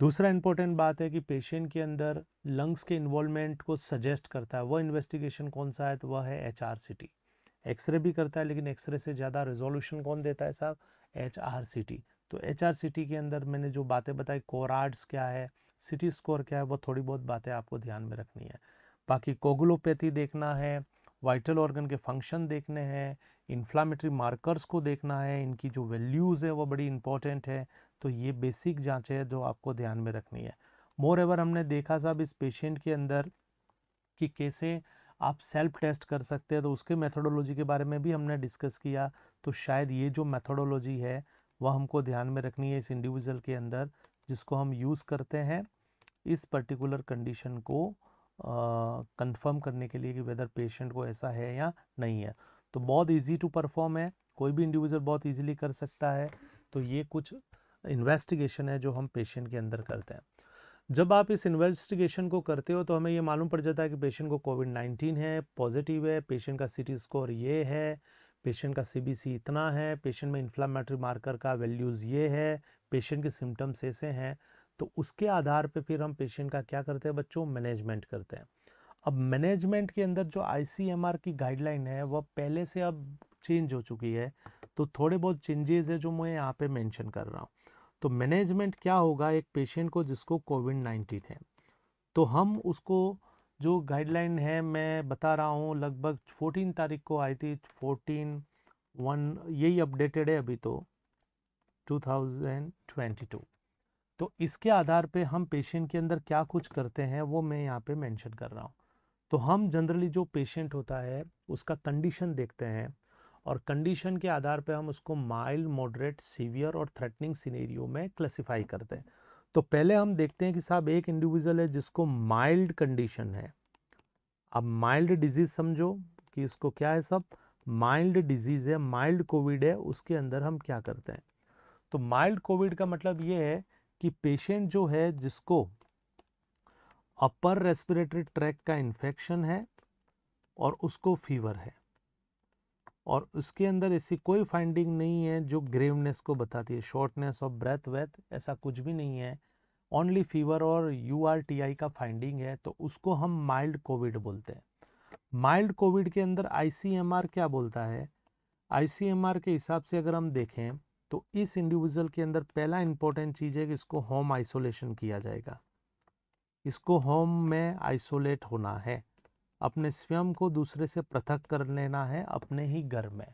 Speaker 1: दूसरा इंपॉर्टेंट बात है कि पेशेंट के अंदर लंग्स के इन्वॉल्वमेंट को सजेस्ट करता है वह इन्वेस्टिगेशन कौन सा है तो वह है H R C T X-ray भी करता है लेकिन एक्सरे से ज़्यादा रिजोल्यूशन कौन देता है साहब एच आर सी टी तो एच आर के अंदर मैंने जो बातें बताई कोराड्स क्या है सिटी स्कोर क्या है वो थोड़ी बहुत बातें आपको ध्यान में रखनी है बाकी कोगुलोपैथी देखना है वाइटल ऑर्गन के फंक्शन देखने हैं इन्फ्लामेटरी मार्कर्स को देखना है इनकी जो वैल्यूज़ है वो बड़ी इंपॉर्टेंट है तो ये बेसिक जाँचें हैं जो आपको ध्यान में रखनी है मोर एवर हमने देखा साहब इस पेशेंट के अंदर कि कैसे आप सेल्फ टेस्ट कर सकते हैं तो उसके मेथोडोलॉजी के बारे में भी हमने डिस्कस किया तो शायद ये जो मेथोडोलॉजी है वह हमको ध्यान में रखनी है इस इंडिविजुअल के अंदर जिसको हम यूज़ करते हैं इस पर्टिकुलर कंडीशन को कंफर्म करने के लिए कि वेदर पेशेंट को ऐसा है या नहीं है तो बहुत इजी टू परफॉर्म है कोई भी इंडिविजुअल बहुत इजीली कर सकता है तो ये कुछ इन्वेस्टिगेशन है जो हम पेशेंट के अंदर करते हैं जब आप इस इन्वेस्टिगेशन को करते हो तो हमें ये मालूम पड़ जाता है कि पेशेंट को कोविड नाइन्टीन है पॉजिटिव है पेशेंट का सिटी स्कोर ये है पेशेंट का सी इतना है पेशेंट में इन्फ्लामेटरी मार्कर का वैल्यूज़ ये है पेशेंट के सिम्टम्स ऐसे हैं तो उसके आधार पे फिर हम पेशेंट का क्या करते हैं बच्चों मैनेजमेंट करते हैं अब मैनेजमेंट के अंदर जो आई की गाइडलाइन है वह पहले से अब चेंज हो चुकी है तो थोड़े बहुत चेंजेज है जो मैं यहाँ पर मैंशन कर रहा हूँ तो मैनेजमेंट क्या होगा एक पेशेंट को जिसको कोविड नाइन्टीन है तो हम उसको जो गाइडलाइन है मैं बता रहा हूँ लगभग फोर्टीन तारीख को आई थी फोर्टीन वन यही अपडेटेड है अभी तो 2022 तो इसके आधार पे हम पेशेंट के अंदर क्या कुछ करते हैं वो मैं यहाँ पे मेंशन कर रहा हूँ तो हम जनरली जो पेशेंट होता है उसका कंडीशन देखते हैं और कंडीशन के आधार पे हम उसको माइल्ड मॉडरेट सीवियर और थ्रेटनिंग सीनेरियो में क्लासिफाई करते हैं तो पहले हम देखते हैं कि साहब एक इंडिविजुअल है जिसको माइल्ड कंडीशन है अब माइल्ड डिजीज समझो कि इसको क्या है सब माइल्ड डिजीज है माइल्ड कोविड है उसके अंदर हम क्या करते हैं तो माइल्ड कोविड का मतलब ये है कि पेशेंट जो है जिसको अपर रेस्पिरेटरी ट्रैक का इन्फेक्शन है और उसको फीवर है और उसके अंदर ऐसी कोई फाइंडिंग नहीं है जो ग्रेवनेस को बताती है शॉर्टनेस ऑफ ब्रेथ वेथ ऐसा कुछ भी नहीं है ओनली फीवर और यू का फाइंडिंग है तो उसको हम माइल्ड कोविड बोलते हैं माइल्ड कोविड के अंदर आई क्या बोलता है आई के हिसाब से अगर हम देखें तो इस इंडिविजुअल के अंदर पहला इंपॉर्टेंट चीज़ है कि इसको होम आइसोलेशन किया जाएगा इसको होम में आइसोलेट होना है अपने स्वयं को दूसरे से पृथक कर लेना है अपने ही घर में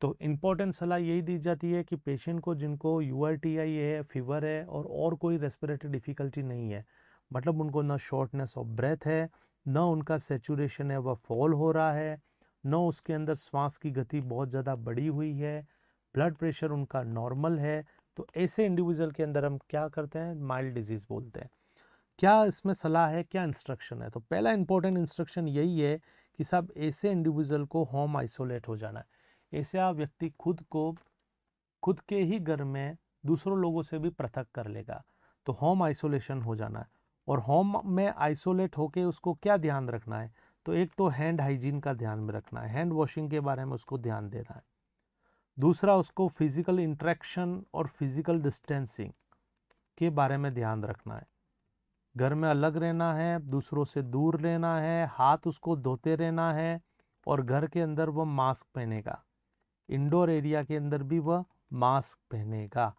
Speaker 1: तो इम्पोर्टेंट सलाह यही दी जाती है कि पेशेंट को जिनको यू है फीवर है और और कोई रेस्पिरेटरी डिफ़िकल्टी नहीं है मतलब उनको ना शॉर्टनेस ऑफ ब्रेथ है ना उनका सेचुरेशन है वह फॉल हो रहा है ना उसके अंदर श्वास की गति बहुत ज़्यादा बढ़ी हुई है ब्लड प्रेशर उनका नॉर्मल है तो ऐसे इंडिविजुअल के अंदर हम क्या करते हैं माइल्ड डिजीज़ बोलते हैं क्या इसमें सलाह है क्या इंस्ट्रक्शन है तो पहला इंपॉर्टेंट इंस्ट्रक्शन यही है कि सब ऐसे इंडिविजुअल को होम आइसोलेट हो जाना है ऐसे आप व्यक्ति खुद को खुद के ही घर में दूसरों लोगों से भी पृथक कर लेगा तो होम आइसोलेशन हो जाना है और होम में आइसोलेट होके उसको क्या ध्यान रखना है तो एक तो हैंड हाइजीन का ध्यान में रखना है हैंड वॉशिंग के बारे में उसको ध्यान देना है दूसरा उसको फिज़िकल इंट्रैक्शन और फिज़िकल डिस्टेंसिंग के बारे में ध्यान रखना है घर में अलग रहना है दूसरों से दूर रहना है हाथ उसको धोते रहना है और घर के अंदर वह मास्क पहनेगा इंडोर एरिया के अंदर भी वह मास्क पहनेगा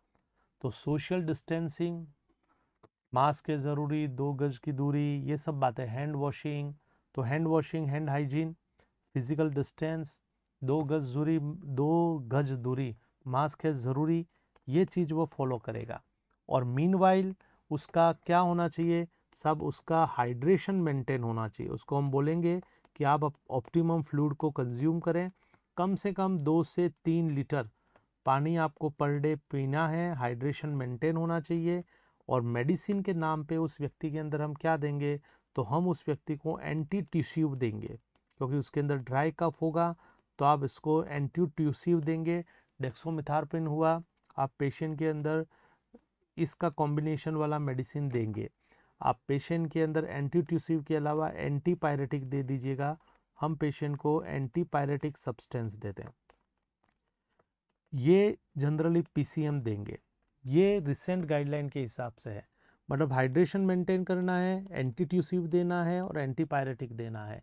Speaker 1: तो सोशल डिस्टेंसिंग मास्क है ज़रूरी दो गज की दूरी ये सब बातें हैंड वॉशिंग तो hand washing hand hygiene physical distance दो गज दूरी दो गज दूरी मास्क है ज़रूरी ये चीज़ वो फॉलो करेगा और मीन उसका क्या होना चाहिए सब उसका हाइड्रेशन मेंटेन होना चाहिए उसको हम बोलेंगे कि आप ऑप्टिमम फ्लूड को कंज्यूम करें कम से कम दो से तीन लीटर पानी आपको पर डे पीना है हाइड्रेशन मेंटेन होना चाहिए और मेडिसिन के नाम पे उस व्यक्ति के अंदर हम क्या देंगे तो हम उस व्यक्ति को एंटी ट्यूसिव देंगे क्योंकि उसके अंदर ड्राई कफ होगा तो आप इसको एंटी ट्यूसिव देंगे डेक्सोमिथारपिन हुआ आप पेशेंट के अंदर इसका कॉम्बिनेशन वाला मेडिसिन देंगे आप पेशेंट के अंदर एंटीट्यूसिव के अलावा एंटीपायरेटिक दे दीजिएगा हम पेशेंट को एंटीपायरेटिक सब्सटेंस देते हैं ये जनरली पीसीएम देंगे ये रिसेंट गाइडलाइन के हिसाब से है मतलब हाइड्रेशन मेंटेन करना है एंटीट्यूसिव देना है और एंटीपायरेटिक देना है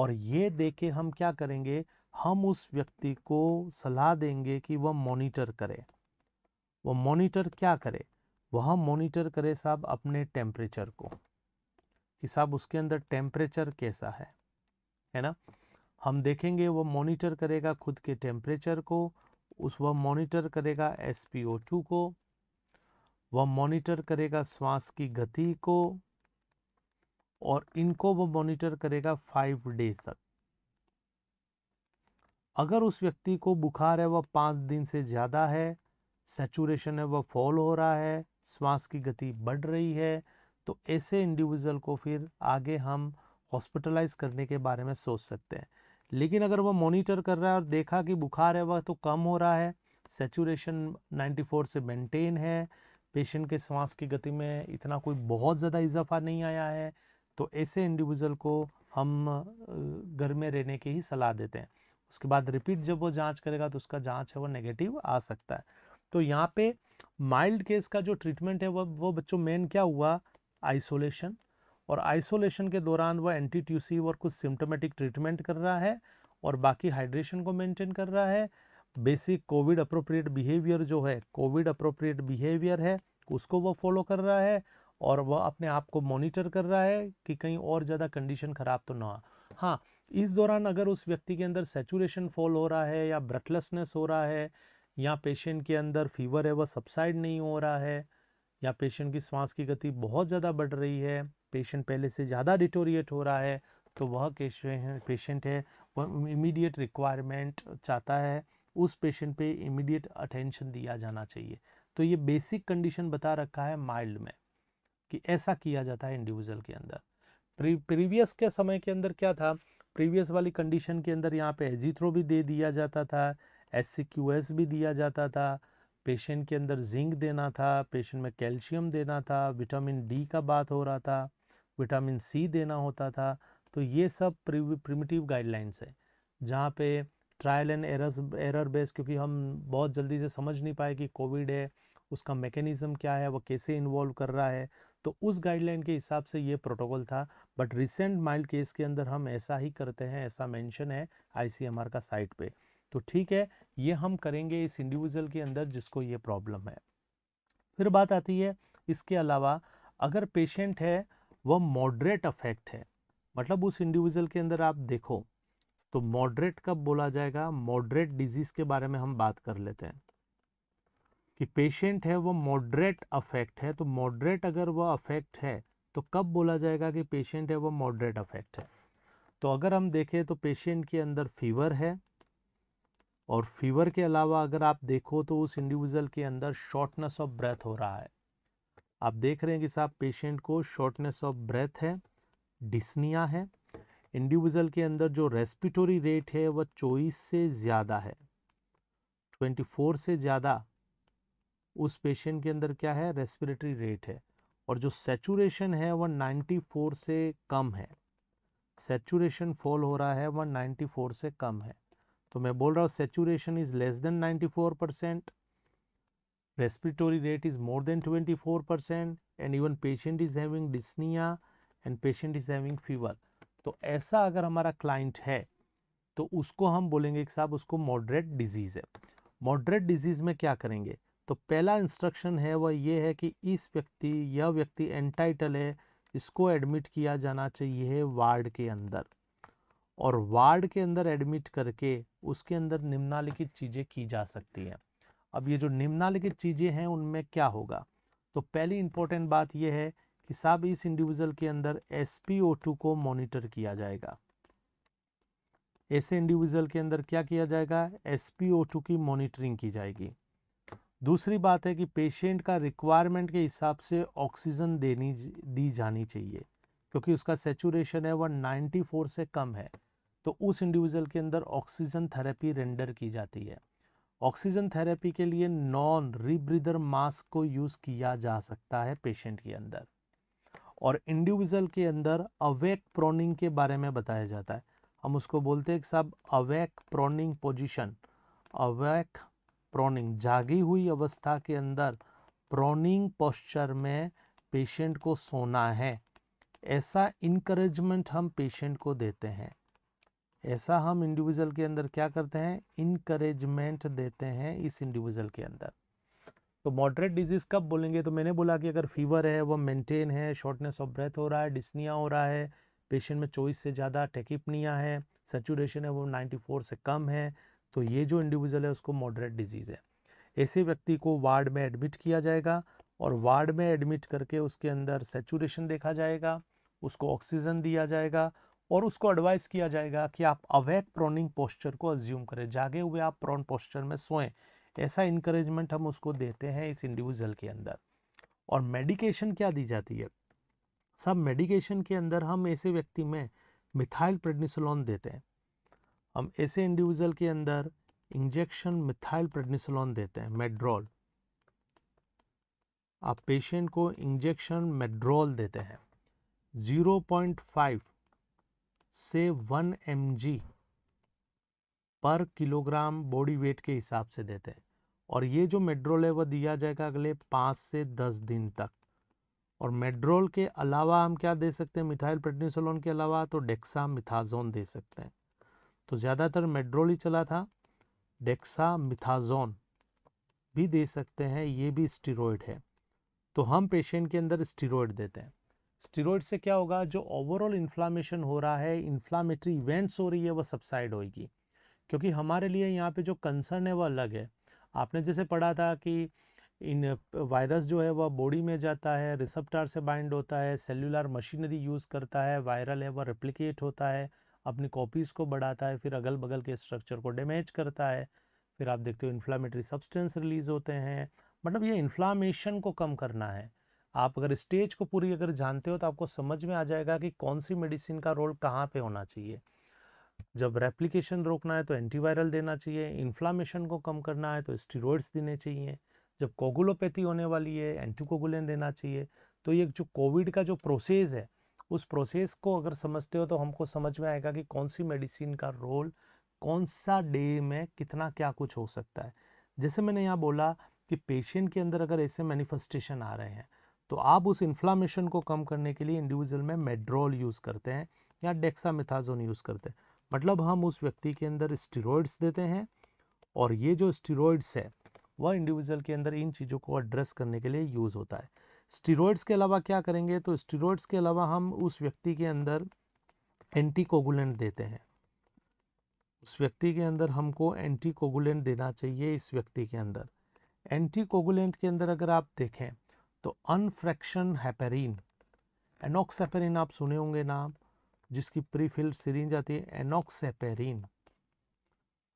Speaker 1: और ये दे के हम क्या करेंगे हम उस व्यक्ति को सलाह देंगे कि वह मॉनिटर करे वह मॉनिटर क्या करे वहाँ मॉनिटर करे साहब अपने टेम्परेचर को कि साहब उसके अंदर टेम्परेचर कैसा है है ना हम देखेंगे वह मॉनिटर करेगा खुद के टेम्परेचर को उस वह मॉनिटर करेगा एस को वह मॉनिटर करेगा श्वास की गति को और इनको वह मॉनिटर करेगा फाइव डेज तक अगर उस व्यक्ति को बुखार है वह पाँच दिन से ज़्यादा है सेचुरेशन है वह फॉल हो रहा है श्वास की गति बढ़ रही है तो ऐसे इंडिविजुअल को फिर आगे हम हॉस्पिटलाइज करने के बारे में सोच सकते हैं लेकिन अगर वह मॉनिटर कर रहा है और देखा कि बुखार है वह तो कम हो रहा है सेचुरेशन 94 से मेंटेन है पेशेंट के सांस की गति में इतना कोई बहुत ज़्यादा इजाफा नहीं आया है तो ऐसे इंडिविजुअल को हम घर में रहने की ही सलाह देते हैं उसके बाद रिपीट जब वो जांच करेगा तो उसका जांच है वो नेगेटिव आ सकता है तो यहाँ पे माइल्ड केस का जो ट्रीटमेंट है वह वो, वो बच्चों मेन क्या हुआ आइसोलेशन और आइसोलेशन के दौरान वह एंटी ट्यूसिव और कुछ सिम्टोमेटिक ट्रीटमेंट कर रहा है और बाकी हाइड्रेशन को मेंटेन कर रहा है बेसिक कोविड अप्रोप्रिएट बिहेवियर जो है कोविड अप्रोप्रिएट बिहेवियर है उसको वह फॉलो कर रहा है और वह अपने आप को मॉनिटर कर रहा है कि कहीं और ज़्यादा कंडीशन ख़राब तो ना हाँ इस दौरान अगर उस व्यक्ति के अंदर सेचुरेशन फॉल हो रहा है या ब्रेथलेसनेस हो रहा है या पेशेंट के अंदर फीवर है वह सबसाइड नहीं हो रहा है या पेशेंट की सांस की गति बहुत ज़्यादा बढ़ रही है पेशेंट पहले से ज़्यादा डिटोरिएट हो रहा है तो वह पेशेंट है वह इमीडिएट रिक्वायरमेंट चाहता है उस पेशेंट पे इमीडिएट अटेंशन दिया जाना चाहिए तो ये बेसिक कंडीशन बता रखा है माइल्ड में कि ऐसा किया जाता है इंडिविजुअल के अंदर प्री, प्रीवियस के समय के अंदर क्या था प्रीवियस वाली कंडीशन के अंदर यहाँ पे एजिथ्रो भी दे दिया जाता था एस भी दिया जाता था पेशेंट के अंदर जिंक देना था पेशेंट में कैल्शियम देना था विटामिन डी का बात हो रहा था विटामिन सी देना होता था तो ये सब प्रिमिटिव गाइडलाइंस है जहाँ पे trial and errors error base क्योंकि हम बहुत जल्दी से समझ नहीं पाए कि कोविड है उसका मैकेनिज़्म क्या है वो कैसे इन्वॉल्व कर रहा है तो उस गाइडलाइन के हिसाब से ये प्रोटोकॉल था बट रिसेंट माइल्ड केस के अंदर हम ऐसा ही करते हैं ऐसा मेंशन है आईसीएमआर का साइट पे तो ठीक है ये हम करेंगे इस इंडिविजुअल के अंदर जिसको ये प्रॉब्लम है फिर बात आती है इसके अलावा अगर पेशेंट है वह मॉडरेट अफेक्ट है मतलब उस इंडिविजुअल के अंदर आप देखो तो मॉडरेट कब बोला जाएगा मॉडरेट डिजीज़ के बारे में हम बात कर लेते हैं कि पेशेंट है वो मॉडरेट अफेक्ट है तो मॉडरेट अगर वह अफेक्ट है तो कब बोला जाएगा कि पेशेंट है वो मॉडरेट अफेक्ट है तो अगर हम देखें तो पेशेंट के अंदर फीवर है और फीवर के अलावा अगर आप देखो तो उस इंडिविजुअल के अंदर शॉर्टनेस ऑफ ब्रेथ हो रहा है आप देख रहे हैं कि साहब पेशेंट को शॉर्टनेस ऑफ ब्रेथ है डिस्निया है इंडिविजुअल के अंदर जो रेस्पिटोरी रेट है वह चौबीस से ज़्यादा है ट्वेंटी फोर से ज़्यादा उस पेशेंट के अंदर क्या है रेस्पिरेटरी रेट है और जो सेचुरेशन है वह नाइन्टी फोर से कम है सेचुरेशन फॉल हो रहा है वह नाइन्टी फोर से कम है तो मैं बोल रहा हूँ saturation is less than 94 percent respiratory rate is more than 24 percent and even patient is having dyspnoea and patient is having fever तो ऐसा अगर हमारा क्लाइंट है तो उसको हम बोलेंगे कि साहब उसको मॉडरेट डिजीज़ है मॉडरेट डिजीज़ में क्या करेंगे तो पहला इंस्ट्रक्शन है वह ये है कि इस व्यक्ति यह व्यक्ति एंटाइटल है इसको एडमिट किया जाना चाहिए वार्ड के अंदर और वार्ड के अंदर एडमिट करके उसके अंदर निम्नलिखित चीज़ें की जा सकती हैं अब ये जो निम्नलिखित चीज़ें हैं उनमें क्या होगा तो पहली इंपॉर्टेंट बात यह है कि साहब इस इंडिविजुअल के अंदर एस को मॉनिटर किया जाएगा ऐसे इंडिविजुअल के अंदर क्या किया जाएगा एस की मॉनिटरिंग की जाएगी दूसरी बात है कि पेशेंट का रिक्वायरमेंट के हिसाब से ऑक्सीजन देनी दी जानी चाहिए क्योंकि उसका सेचुरेशन है वह 94 से कम है तो उस इंडिविजुअल के अंदर ऑक्सीजन थेरेपी रेंडर की जाती है ऑक्सीजन थेरेपी के लिए नॉन रिब्रीदर मास्क को यूज़ किया जा सकता है पेशेंट के अंदर और इंडिविजुअल के अंदर अवेक प्रोनिंग के बारे में बताया जाता है हम उसको बोलते हैं साहब awake proning position awake proning जागी हुई अवस्था के अंदर प्रोनिंग पोस्चर में पेशेंट को सोना है ऐसा इनक्रेजमेंट हम पेशेंट को देते हैं ऐसा हम इंडिविजुअल के अंदर क्या करते हैं इनकरेजमेंट देते हैं इस इंडिविजुअल के अंदर तो मॉडरेट डिजीज़ कब बोलेंगे तो मैंने बोला कि अगर फीवर है वह मेंटेन है शॉर्टनेस ऑफ ब्रेथ हो रहा है डिस्निया हो रहा है पेशेंट में चौबीस से ज़्यादा टेकिपनिया है सेचुरेशन है वो 94 से कम है तो ये जो इंडिविजुअल है उसको मॉडरेट डिजीज़ है ऐसे व्यक्ति को वार्ड में एडमिट किया जाएगा और वार्ड में एडमिट करके उसके अंदर सेचुरेशन देखा जाएगा उसको ऑक्सीजन दिया जाएगा और उसको एडवाइस किया जाएगा कि आप अवैक प्रोनिंग पोस्चर को अज्यूम करें जागे हुए आप प्रोन पोस्चर में सोएं ऐसा इंकरेजमेंट हम उसको देते हैं इस इंडिविजुअल के अंदर और मेडिकेशन क्या दी जाती है सब मेडिकेशन के अंदर हम ऐसे व्यक्ति में मिथाइल प्रेडनिसोलॉन देते हैं हम ऐसे इंडिविजुअल के अंदर इंजेक्शन मिथाइल प्रेडनिसोलॉन देते हैं मेड्रोल आप पेशेंट को इंजेक्शन मेड्रोल देते हैं 0.5 से 1 एम पर किलोग्राम बॉडी वेट के हिसाब से देते हैं और ये जो मेड्रोल है वह दिया जाएगा अगले पाँच से दस दिन तक और मेड्रोल के अलावा हम क्या दे सकते हैं मिथाइल प्रेडनिसोलोन के अलावा तो डेक्सा मिथाजोन दे सकते हैं तो ज़्यादातर मेड्रोल ही चला था डेक्सा मिथाजोन भी दे सकते हैं ये भी स्टीरोड है तो हम पेशेंट के अंदर स्टीरोड देते हैं स्टीरोइड से क्या होगा जो ओवरऑल इन्फ्लामेशन हो रहा है इन्फ्लामेटरी इवेंट्स हो रही है वह सबसाइड होगी क्योंकि हमारे लिए यहाँ पे जो कंसर्न है वह अलग है आपने जैसे पढ़ा था कि इन वायरस जो है वह बॉडी में जाता है रिसेप्टार से बाइंड होता है सेलुलर मशीनरी यूज़ करता है वायरल है वह रिप्लिकेट होता है अपनी कॉपीज़ को बढ़ाता है फिर अगल बगल के स्ट्रक्चर को डैमेज करता है फिर आप देखते हो इन्फ्लामेटरी सब्सटेंस रिलीज़ होते हैं मतलब ये इन्फ्लामेशन को कम करना है आप अगर स्टेज को पूरी अगर जानते हो तो आपको समझ में आ जाएगा कि कौन सी मेडिसिन का रोल कहाँ पे होना चाहिए जब रेप्लिकेशन रोकना है तो एंटीवायरल देना चाहिए इन्फ्लामेशन को कम करना है तो स्टीरोइड्स देने चाहिए जब कोगुलोपैथी होने वाली है एंटीकोगुलन देना चाहिए तो ये जो कोविड का जो प्रोसेस है उस प्रोसेस को अगर समझते हो तो हमको समझ में आएगा कि कौन सी मेडिसिन का रोल कौन सा डे में कितना क्या कुछ हो सकता है जैसे मैंने यहाँ बोला कि पेशेंट के अंदर अगर ऐसे मैनिफेस्टेशन आ रहे हैं तो आप उस इन्फ्लामेशन को कम करने के लिए इंडिविजुअल में मेड्रोल यूज़ करते हैं या डेक्सामिथाजोन यूज़ करते हैं मतलब हम उस व्यक्ति के अंदर स्टीरोइड्स देते हैं और ये जो स्टीरोइड्स है वह इंडिविजुअल के अंदर इन चीज़ों को एड्रेस करने के लिए यूज़ होता है स्टीरोइड्स के अलावा क्या करेंगे तो स्टीरोइड्स के अलावा हम उस व्यक्ति के अंदर एंटीकोगुलेंट देते हैं उस व्यक्ति के अंदर हमको एंटीकोगुलेंट देना चाहिए इस व्यक्ति के अंदर एंटीकोगुलेंट के अंदर अगर आप देखें तो अनफ्रैक्शन हैपेरिन एनोक्सेपेरिन आप सुने होंगे नाम जिसकी प्रीफिल्ड सीरीज आती है एनोक्सेपेरिन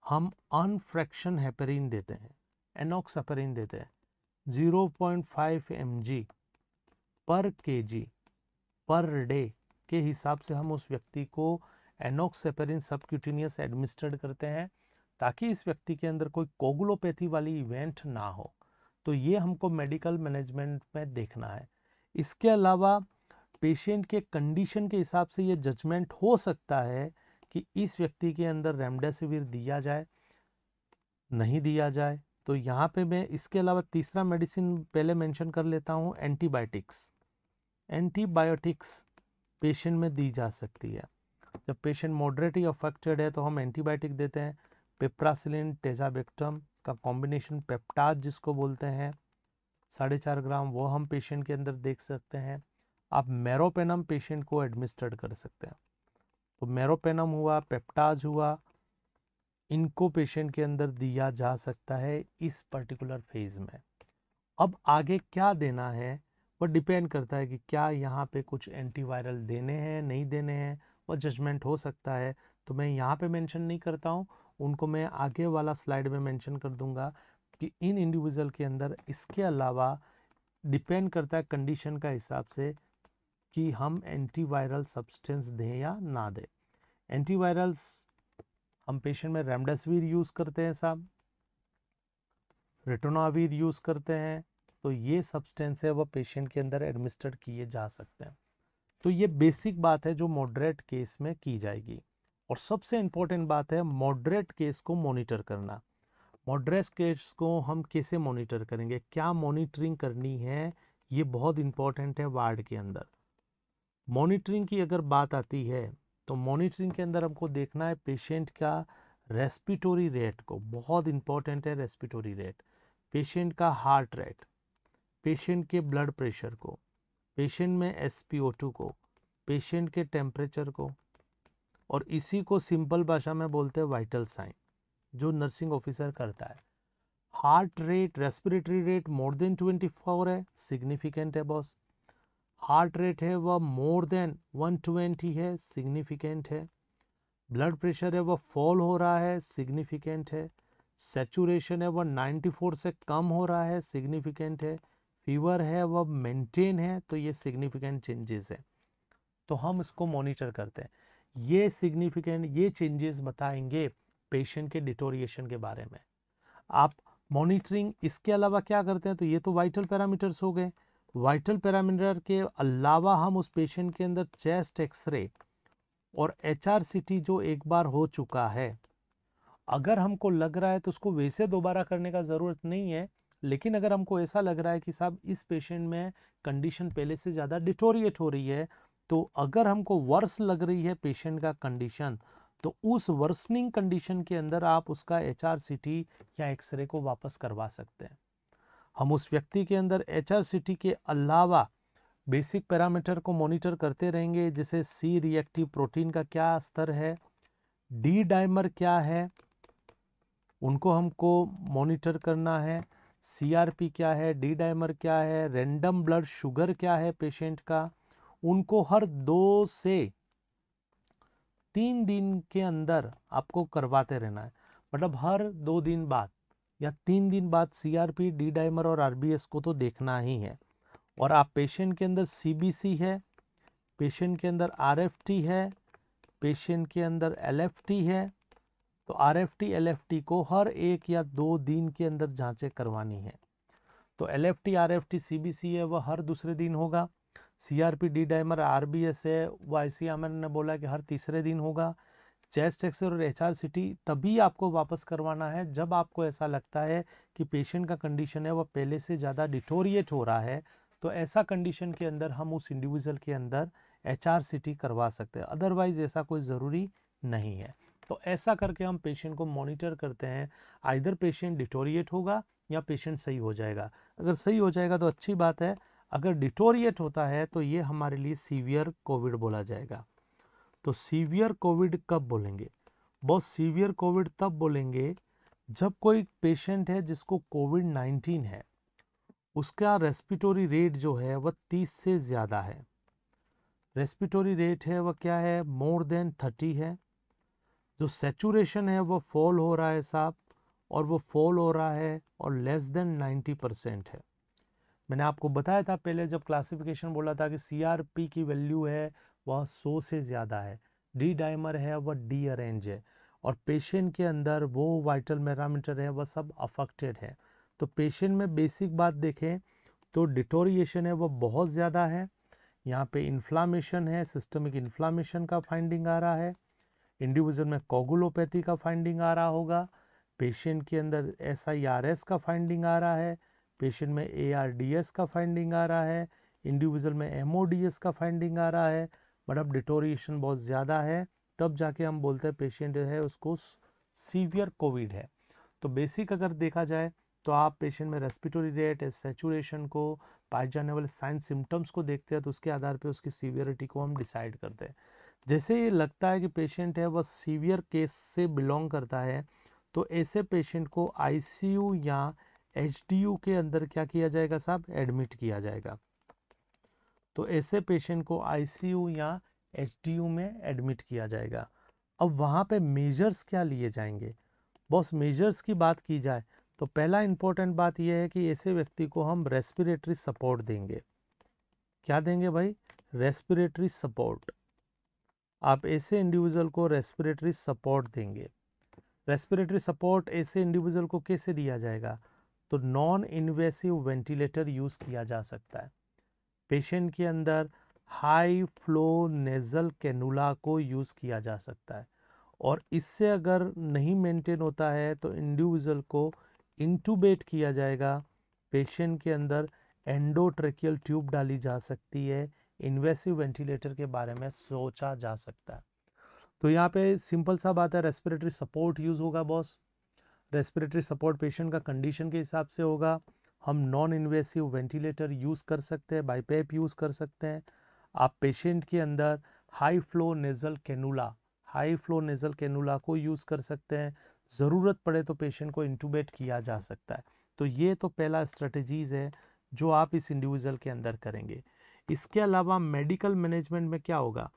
Speaker 1: हम अनफ्रैक्शन हैपेरिन देते हैं एनोक्सेपेरिन देते हैं 0.5 पॉइंट पर के पर डे के हिसाब से हम उस व्यक्ति को एनोक्सेपेरिन सबक्यूटिनियस एडमिनिस्टर्ड करते हैं ताकि इस व्यक्ति के अंदर कोई कोगुलोपैथी वाली इवेंट ना हो तो ये हमको मेडिकल मैनेजमेंट में देखना है इसके अलावा पेशेंट के कंडीशन के हिसाब से ये जजमेंट हो सकता है कि इस व्यक्ति के अंदर रेमडेसिविर दिया जाए नहीं दिया जाए तो यहाँ पे मैं इसके अलावा तीसरा मेडिसिन पहले मेंशन कर लेता हूँ एंटीबायोटिक्स एंटीबायोटिक्स पेशेंट में दी जा सकती है जब पेशेंट मॉडरेटली अफेक्टेड है तो हम एंटीबायोटिक देते हैं पेप्रासिलिन टेजाबेक्टम का कॉम्बिनेशन पेप्टाज जिसको बोलते हैं साढ़े चार ग्राम वो हम पेशेंट के अंदर देख सकते हैं आप मेरोपेनम पेशेंट को एडमिनिस्टर्ड कर सकते हैं तो मेरोपेनम हुआ पेप्टाज हुआ इनको पेशेंट के अंदर दिया जा सकता है इस पर्टिकुलर फेज़ में अब आगे क्या देना है वह डिपेंड करता है कि क्या यहाँ पे कुछ एंटीवायरल देने हैं नहीं देने हैं वो जजमेंट हो सकता है तो मैं यहाँ पे मेंशन नहीं करता हूँ उनको मैं आगे वाला स्लाइड में मेंशन कर दूंगा कि इन इंडिविजुअल के अंदर इसके अलावा डिपेंड करता है कंडीशन का हिसाब से कि हम एंटीवायरल सब्सटेंस दें या ना दें एंटीवायरल्स हम पेशेंट में रेमडेसिविर यूज़ करते हैं साहब रेटोनावीर यूज़ करते हैं तो ये सब्सटेंस है वह पेशेंट के अंदर एडमिनिस्टर किए जा सकते हैं तो ये बेसिक बात है जो मॉडरेट केस में की जाएगी और सबसे इम्पोर्टेंट बात है मॉडरेट केस को मॉनिटर करना मॉडरेट केस को हम कैसे मॉनिटर करेंगे क्या मॉनिटरिंग करनी है ये बहुत इम्पॉर्टेंट है वार्ड के अंदर मॉनिटरिंग की अगर बात आती है तो मॉनिटरिंग के अंदर हमको देखना है पेशेंट का रेस्पिटोरी रेट को बहुत इम्पोर्टेंट है रेस्पिटोरी रेट पेशेंट का हार्ट रेट पेशेंट के ब्लड प्रेशर को पेशेंट में एस को पेशेंट के टेम्परेचर को और इसी को सिंपल भाषा में बोलते हैं वाइटल साइन जो नर्सिंग ऑफिसर करता है heart rate respiratory rate more than twenty four है सिग्निफिकेंट है बॉस हार्ट रेट है वह मोर देन वन ट्वेंटी है सिग्निफिकेंट है ब्लड प्रेशर है वह फॉल हो रहा है सिग्निफिकेंट है सेचुरेशन है वह 94 से कम हो रहा है सिग्निफिकेंट है फीवर है वह मेंटेन है तो ये सिग्निफिकेंट चेंजेस है तो हम इसको मॉनिटर करते हैं ये सिग्निफिकेंट ये चेंजेस बताएंगे पेशेंट के डिटोरिएशन के बारे में आप मॉनिटरिंग इसके अलावा क्या करते हैं तो ये तो वाइटल पैरामीटर्स हो गए वाइटल पैरामीटर के अलावा हम उस पेशेंट के अंदर चेस्ट एक्सरे और एच जो एक बार हो चुका है अगर हमको लग रहा है तो उसको वैसे दोबारा करने का ज़रूरत नहीं है लेकिन अगर हमको ऐसा लग रहा है कि साहब इस पेशेंट में कंडीशन पहले से ज़्यादा डिटोरिएट हो रही है तो अगर हमको वर्स लग रही है पेशेंट का कंडीशन तो उस वर्सनिंग कंडीशन के अंदर आप उसका एच आर सी टी या एक्सरे को वापस करवा सकते हैं हम उस व्यक्ति के अंदर एच आर सी टी के अलावा बेसिक पैरामीटर को मॉनिटर करते रहेंगे जैसे सी रिएक्टिव प्रोटीन का क्या स्तर है डी डाइमर क्या है उनको हमको मॉनिटर करना है सीआरपी क्या है डी डाइमर क्या है रेंडम ब्लड शुगर क्या है पेशेंट का उनको हर दो से तीन दिन के अंदर आपको करवाते रहना है मतलब हर दो दिन बाद या तीन दिन बाद सीआरपी डी डाइमर और आरबीएस को तो देखना ही है और आप पेशेंट के अंदर सीबीसी है पेशेंट के अंदर आरएफटी है पेशेंट के अंदर एलएफटी है तो आरएफटी एलएफटी को हर एक या दो दिन के अंदर जांचें करवानी है तो एलएफटी आरएफटी सीबीसी है वह हर दूसरे दिन होगा सीआरपी डी डाइमर एस है वो एम एन ने बोला कि हर तीसरे दिन होगा चेस्ट एक्सरे और एच टी तभी आपको वापस करवाना है जब आपको ऐसा लगता है कि पेशेंट का कंडीशन है वह पहले से ज़्यादा डिटोरिएट हो रहा है तो ऐसा कंडीशन के अंदर हम उस इंडिविजुअल के अंदर एच टी करवा सकते हैं अदरवाइज़ ऐसा कोई ज़रूरी नहीं है तो ऐसा करके हम पेशेंट को मॉनिटर करते हैं आइधर पेशेंट डिटोरिएट होगा या पेशेंट सही हो जाएगा अगर सही हो जाएगा तो अच्छी बात है अगर डिटोरिएट होता है तो ये हमारे लिए सीवियर कोविड बोला जाएगा तो सीवियर कोविड कब बोलेंगे बहुत सीवियर कोविड तब बोलेंगे जब कोई पेशेंट है जिसको कोविड नाइन्टीन है उसका रेस्पिटोरी रेट जो है वह तीस से ज़्यादा है रेस्पिटोरी रेट है वह क्या है मोर देन थर्टी है जो सेचुरेशन है वह फॉल हो रहा है साहब और वो फॉल हो रहा है और लेस देन नाइन्टी परसेंट है मैंने आपको बताया था पहले जब क्लासिफिकेशन बोला था कि सी की वैल्यू है वह सौ से ज़्यादा है डी डाइमर है वह डी अरेंज है और पेशेंट के अंदर वो वाइटल मैरामीटर है वह सब अफेक्टेड है तो पेशेंट में बेसिक बात देखें तो डिटोरिएशन है वह बहुत ज़्यादा है यहाँ पे इन्फ्लामेशन है सिस्टमिक इन्फ्लामेशन का फाइंडिंग आ रहा है इंडिविजुअल में कोगुलोपैथी का फाइंडिंग आ रहा होगा पेशेंट के अंदर एस का फाइंडिंग आ रहा है पेशेंट में ए का फाइंडिंग आ रहा है इंडिविजुअल में एम का फाइंडिंग आ रहा है बट अब डिटोरिएशन बहुत ज़्यादा है तब जाके हम बोलते हैं पेशेंट जो है उसको सीवियर कोविड है तो बेसिक अगर देखा जाए तो आप पेशेंट में रेस्पिटोरी रेट सेचुरेशन को पाए जाने वाले साइन सिम्टम्स को देखते हैं तो उसके आधार पे उसकी सीवियरिटी को हम डिसाइड करते हैं जैसे ये लगता है कि पेशेंट है वह सीवियर केस से बिलोंग करता है तो ऐसे पेशेंट को आईसीयू या एच के अंदर क्या किया जाएगा साहब एडमिट किया जाएगा तो ऐसे पेशेंट को आईसीयू या एच में एडमिट किया जाएगा अब वहाँ पे मेजर्स क्या लिए जाएंगे बॉस मेजर्स की बात की जाए तो पहला इम्पोर्टेंट बात यह है कि ऐसे व्यक्ति को हम रेस्पिरेटरी सपोर्ट देंगे क्या देंगे भाई रेस्पिरेटरी सपोर्ट आप ऐसे इंडिविजुअल को रेस्पिरेटरी सपोर्ट देंगे रेस्पिरेटरी सपोर्ट ऐसे इंडिविजुअल को कैसे दिया जाएगा तो नॉन इन्वेसिव वेंटिलेटर यूज़ किया जा सकता है पेशेंट के अंदर हाई फ्लो नेज़ल कैनुला को यूज़ किया जा सकता है और इससे अगर नहीं मेंटेन होता है तो इंडिविजुअल को इंटूबेट किया जाएगा पेशेंट के अंदर एंडोट्रेकियल ट्यूब डाली जा सकती है इन्वेसिव वेंटिलेटर के बारे में सोचा जा सकता है तो यहाँ पे सिंपल सा बात है रेस्पिरेटरी सपोर्ट यूज़ होगा बॉस रेस्पिरेटरी सपोर्ट पेशेंट का कंडीशन के हिसाब से होगा हम नॉन इन्वेसिव वेंटिलेटर यूज़ कर सकते हैं बाईपैप यूज़ कर सकते हैं आप पेशेंट के अंदर high flow nasal cannula high flow nasal cannula को यूज़ कर सकते हैं ज़रूरत पड़े तो पेशेंट को इंटूबेट किया जा सकता है तो ये तो पहला स्ट्रेटजीज़ है जो आप इस इंडिविजुअल के अंदर करेंगे इसके अलावा मेडिकल मैनेजमेंट में क्या होगा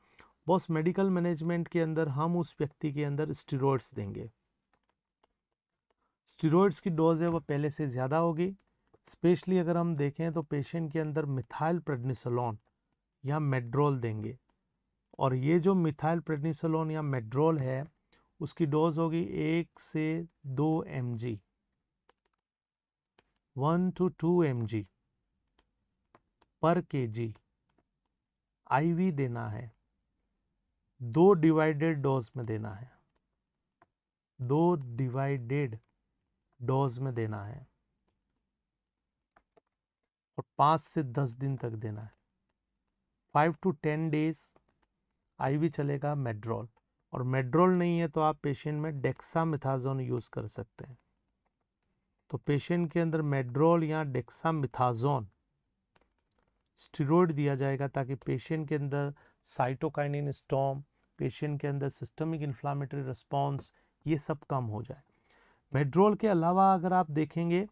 Speaker 1: बॉस मेडिकल मैनेजमेंट के अंदर हम उस व्यक्ति के अंदर स्टीरोड्स देंगे स्टीरोड्स की डोज है वो पहले से ज़्यादा होगी स्पेशली अगर हम देखें तो पेशेंट के अंदर मिथाइल प्रेडनिसोलॉन या मेड्रोल देंगे और ये जो मिथाइल प्रेडनिसोलॉन या मेड्रोल है उसकी डोज होगी एक से दो M G one to two M G per K ji we देना है दो डिवाइडेड डोज में देना है दो डिवाइडेड डोज में देना है और पाँच से दस दिन तक देना है five to ten days IV चलेगा मेड्रोल और मेड्रोल नहीं है तो आप पेशेंट में डेक्सामिथाजोन यूज़ कर सकते हैं तो पेशेंट के अंदर मेड्रोल या डेक्सामिथाजोन स्टीरोड दिया जाएगा ताकि पेशेंट के अंदर साइटोकाइनिन स्टॉम पेशेंट के अंदर सिस्टमिक इन्फ्लामेटरी रिस्पॉन्स ये सब कम हो जाए मेड्रोल के अलावा अगर आप देखेंगे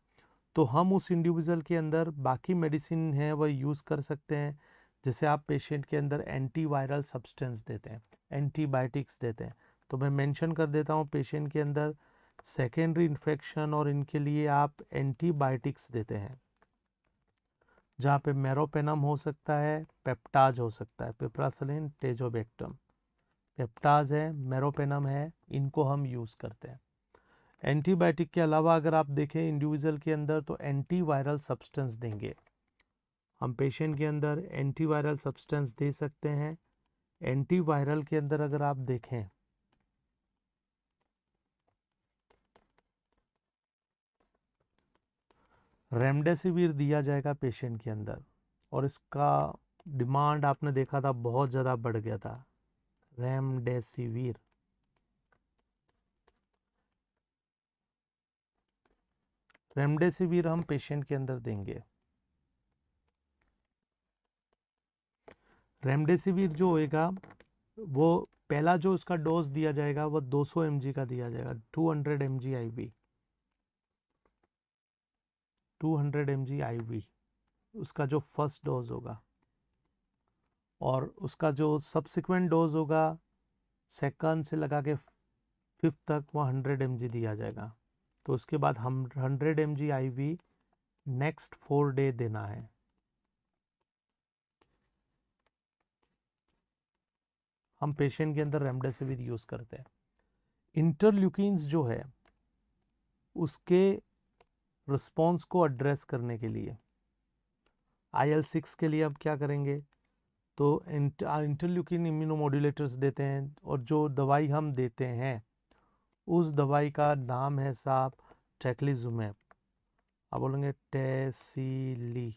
Speaker 1: तो हम उस इंडिविजुअल के अंदर बाकी मेडिसिन है वह यूज़ कर सकते हैं जैसे आप पेशेंट के अंदर एंटीवायरल सब्सटेंस देते हैं एंटीबायोटिक्स देते हैं तो मैं मेंशन कर देता हूँ पेशेंट के अंदर सेकेंडरी इन्फेक्शन और इनके लिए आप एंटीबायोटिक्स देते हैं जहाँ पे मेरोपेनम हो सकता है पेप्टाज हो सकता है पेप्रासलिन टेजोबेक्टम पेप्टाज है मेरोपेनम है इनको हम यूज़ करते हैं एंटीबायोटिक के अलावा अगर आप देखें इंडिविजुअल के अंदर तो एंटीवायरल सब्सटेंस देंगे हम पेशेंट के अंदर एंटीवायरल सब्सटेंस दे सकते हैं एंटीवायरल के अंदर अगर आप देखें रेमडेसिविर दिया जाएगा पेशेंट के अंदर और इसका डिमांड आपने देखा था बहुत ज़्यादा बढ़ गया था रेमडेसिविर रेमडेसिविर हम पेशेंट के अंदर देंगे रेमडेसिविर जो होएगा वो पहला जो उसका डोज दिया जाएगा वो 200 सौ का दिया जाएगा 200 hundred M G I V two hundred M G I V उसका जो फर्स्ट डोज होगा और उसका जो सब्सिक्वेंट डोज होगा सेकंड से लगा के फिफ्थ तक वह हंड्रेड एम दिया जाएगा तो उसके बाद हम hundred M G I V next four day देना है हम पेशेंट के अंदर रेमडेसिविर यूज़ करते हैं इंटरल्यूकिन्स जो है उसके रिस्पॉन्स को एड्रेस करने के लिए आई एल सिक्स के लिए अब क्या करेंगे तो इंटरल्यूकिन इम्यूनोमोडुलेटर्स देते हैं और जो दवाई हम देते हैं उस दवाई का नाम है साहब जुमैप आप बोलेंगे टेसिली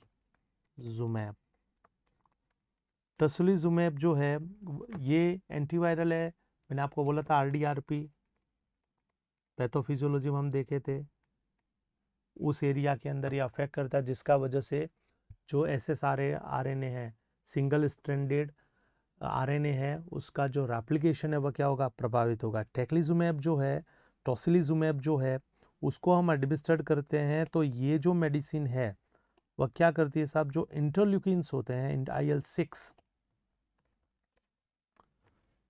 Speaker 1: टसली जुमैप जो है ये एंटीवायरल है मैंने आपको बोला था आरडीआरपी पैथोफिजियोलॉजी में हम देखे थे उस एरिया के अंदर ये अफेक्ट करता है जिसका वजह से जो ऐसे आरएनए है सिंगल स्ट्रैंडेड आरएनए है उसका जो रेप्लिकेशन है वह क्या होगा प्रभावित होगा टेक्लिजुमैब जो है टोसिलीजुमैब जो है उसको हम एडमिनिस्टर्ड करते हैं तो ये जो मेडिसिन है वह क्या करती है साहब जो इंटरल्यूकिन होते हैं आई एल सिक्स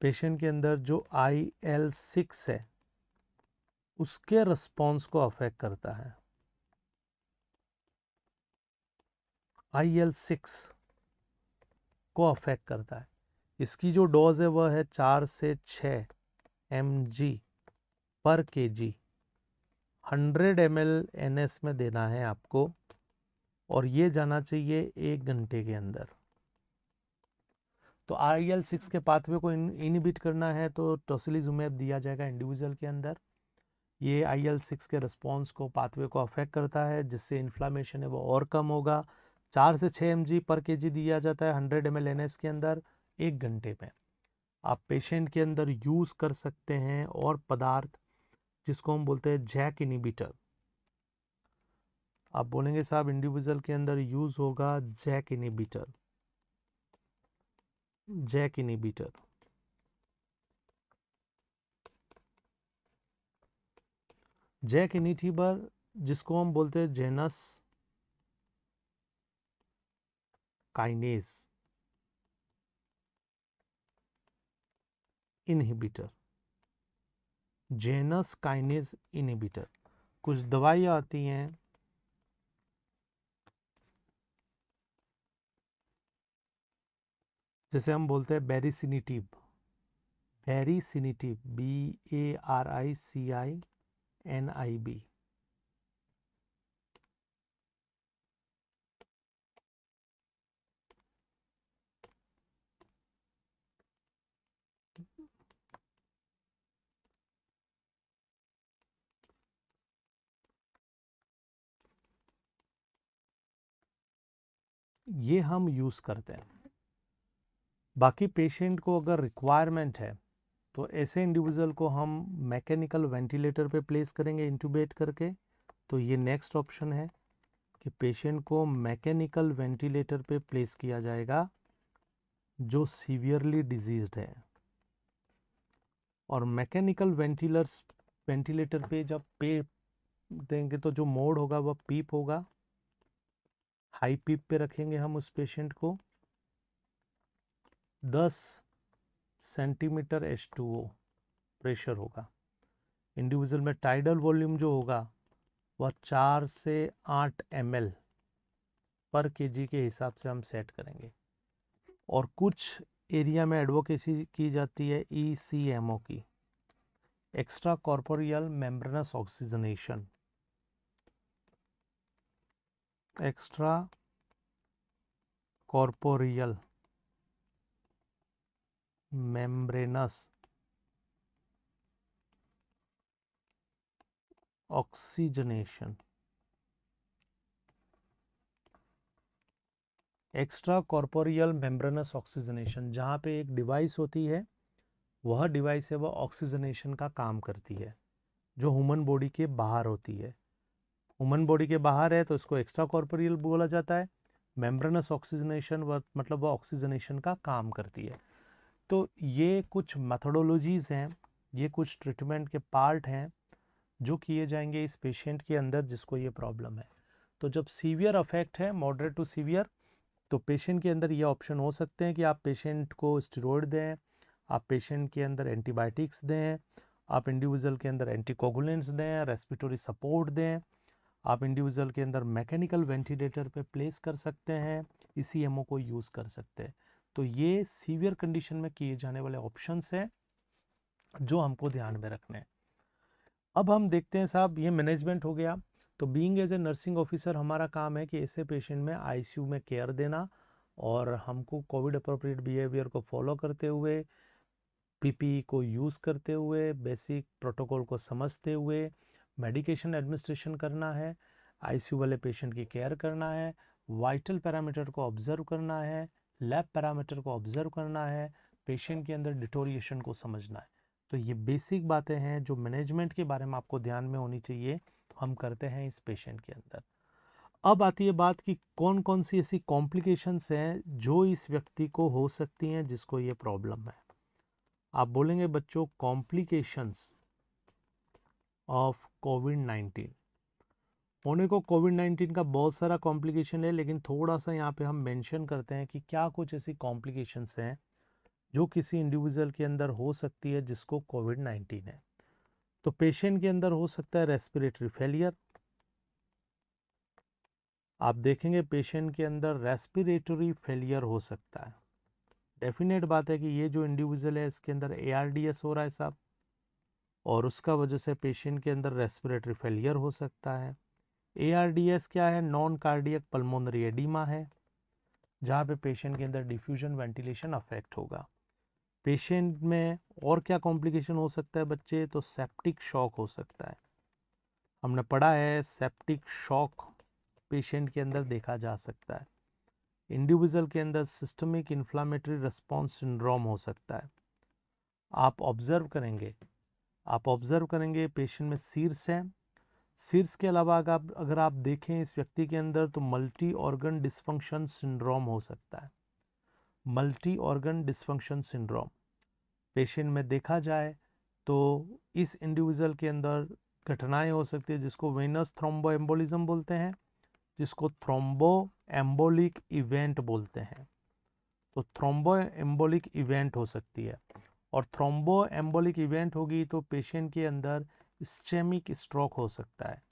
Speaker 1: पेशेंट के अंदर जो आई एल सिक्स है उसके रिस्पॉन्स को अफेक्ट करता है आई एल सिक्स को अफेक्ट करता है इसकी जो डोज है वह है चार से छ M G per K G hundred M L N S में देना है आपको और ये जाना चाहिए एक घंटे के अंदर तो आर एल सिक्स के पाथवे को इन करना है तो टोसिलिजुमैब दिया जाएगा इंडिविजुअल के अंदर ये आई एल सिक्स के रिस्पॉन्स को पाथवे को अफेक्ट करता है जिससे इन्फ्लामेशन है वो और कम होगा चार से छः एम जी पर के जी दिया जाता है hundred M L N S के अंदर एक घंटे में आप पेशेंट के अंदर यूज़ कर सकते हैं और पदार्थ जिसको हम बोलते हैं जैक इनिबिटर आप बोलेंगे साहब इंडिविजुअल के अंदर यूज़ होगा JAK inhibitor JAK inhibitor JAK inhibitor जिसको हम बोलते हैं Janus kinase inhibitor Janus kinase inhibitor कुछ दवाइयां आती हैं जैसे हम बोलते हैं baricitinib baricitinib B A R I C I N I B ये हम यूज़ करते हैं बाकी पेशेंट को अगर रिक्वायरमेंट है तो ऐसे इंडिविजुअल को हम मैकेनिकल वेंटिलेटर पे प्लेस करेंगे इंटूबेट करके तो ये नेक्स्ट ऑप्शन है कि पेशेंट को मैकेनिकल वेंटिलेटर पे प्लेस किया जाएगा जो सीवियरली डिजीज्ड है और मैकेनिकल वेंटिलर्स वेंटिलेटर पे जब पे देंगे तो जो मोड होगा वह पीप होगा हाई पीप पे रखेंगे हम उस पेशेंट को 10 सेंटीमीटर एच प्रेशर होगा इंडिविजुअल में टाइडल वॉल्यूम जो होगा वह चार से आठ एम पर केजी के हिसाब से हम सेट करेंगे और कुछ एरिया में एडवोकेसी की जाती है ई e की extra corporeal membranous oxygenation extra corporeal membranous oxygenation extra corporeal membranous oxygenation जहां पे एक डिवाइस होती है वह डिवाइस है वह ऑक्सीजनेशन का काम करती है जो ह्यूमन बॉडी के बाहर होती है ह्यूमन बॉडी के बाहर है तो इसको एक्स्ट्रा कॉर्पोरियल बोला जाता है मेम्ब्रेनस ऑक्सीजनेशन मतलब वह ऑक्सीजनेशन का काम करती है तो ये कुछ मैथडोलॉजीज़ हैं ये कुछ ट्रीटमेंट के पार्ट हैं जो किए जाएंगे इस पेशेंट के अंदर जिसको ये प्रॉब्लम है तो जब सीवियर अफेक्ट है मॉडरेट टू सीवियर तो पेशेंट के अंदर ये ऑप्शन हो सकते हैं कि आप पेशेंट को स्टेरॉयड दें आप पेशेंट के अंदर एंटीबायोटिक्स दें आप इंडिविजुअल के अंदर एंटीकोगुलेंट्स दें रेस्पिटोरी सपोर्ट दें आप इंडिविजुअल के अंदर मैकेनिकल वेंटिलेटर पे प्लेस कर सकते हैं इसी एमओ को यूज़ कर सकते हैं तो ये सीवियर कंडीशन में किए जाने वाले ऑप्शंस हैं जो हमको ध्यान में रखने हैं अब हम देखते हैं साहब ये मैनेजमेंट हो गया तो being as a nursing officer हमारा काम है कि ऐसे पेशेंट में आईसीयू में केयर देना और हमको कोविड अप्रोप्रिएट बिहेवियर को फॉलो करते हुए पीपी e को यूज़ करते हुए बेसिक प्रोटोकॉल को समझते हुए मेडिकेशन एडमिनिस्ट्रेशन करना है आईसीयू वाले पेशेंट की केयर करना है वाइटल पैरामीटर को ऑब्जर्व करना है लैब पैरामीटर को ऑब्जर्व करना है पेशेंट के अंदर डिटोरिएशन को समझना है तो ये बेसिक बातें हैं जो मैनेजमेंट के बारे में आपको ध्यान में होनी चाहिए हम करते हैं इस पेशेंट के अंदर अब आती है बात कि कौन कौन सी ऐसी कॉम्प्लिकेशंस हैं जो इस व्यक्ति को हो सकती हैं जिसको ये प्रॉब्लम है आप बोलेंगे बच्चों कॉम्प्लिकेशंस ऑफ कोविड नाइन्टीन होने को कोविड नाइन्टीन का बहुत सारा कॉम्प्लिकेशन है लेकिन थोड़ा सा यहाँ पे हम मेंशन करते हैं कि क्या कुछ ऐसी कॉम्प्लिकेशंस हैं जो किसी इंडिविजुअल के अंदर हो सकती है जिसको कोविड नाइन्टीन है तो पेशेंट के अंदर हो सकता है रेस्पिरेटरी फेलियर आप देखेंगे पेशेंट के अंदर रेस्पिरेटरी फेलियर हो सकता है डेफिनेट बात है कि ये जो इंडिविजुअल है इसके अंदर ए हो रहा है साहब और उसका वजह से पेशेंट के अंदर रेस्पिरेटरी फेलियर हो सकता है ए क्या है नॉन कार्डियक पल्मोनरी एडिमा है जहाँ पे पेशेंट के अंदर डिफ्यूजन वेंटिलेशन अफेक्ट होगा पेशेंट में और क्या कॉम्प्लिकेशन हो सकता है बच्चे तो सेप्टिक शॉक हो सकता है हमने पढ़ा है सेप्टिक शॉक पेशेंट के अंदर देखा जा सकता है इंडिविजुअल के अंदर सिस्टमिक इन्फ्लामेटरी रिस्पॉन्स सिंड्रोम हो सकता है आप ऑब्जर्व करेंगे आप ऑब्जर्व करेंगे पेशेंट में सीर्स है सीर्स के अलावा अगर अगर आप देखें इस व्यक्ति के अंदर तो मल्टी ऑर्गन डिस्फंक्शन सिंड्रोम हो सकता है multi organ dysfunction syndrome patient में देखा जाए तो इस इंडिविजुअल के अंदर घटनाएं हो सकती है जिसको वेनस थ्रोम्बो एम्बोलिज्म बोलते हैं जिसको थ्रोम्बो एम्बोलिक इवेंट बोलते हैं तो थ्रोम्बो एम्बोलिक इवेंट हो सकती है और थ्रोम्बो एम्बोलिक इवेंट होगी तो पेशेंट के अंदर स्टेमिक स्ट्रोक हो सकता है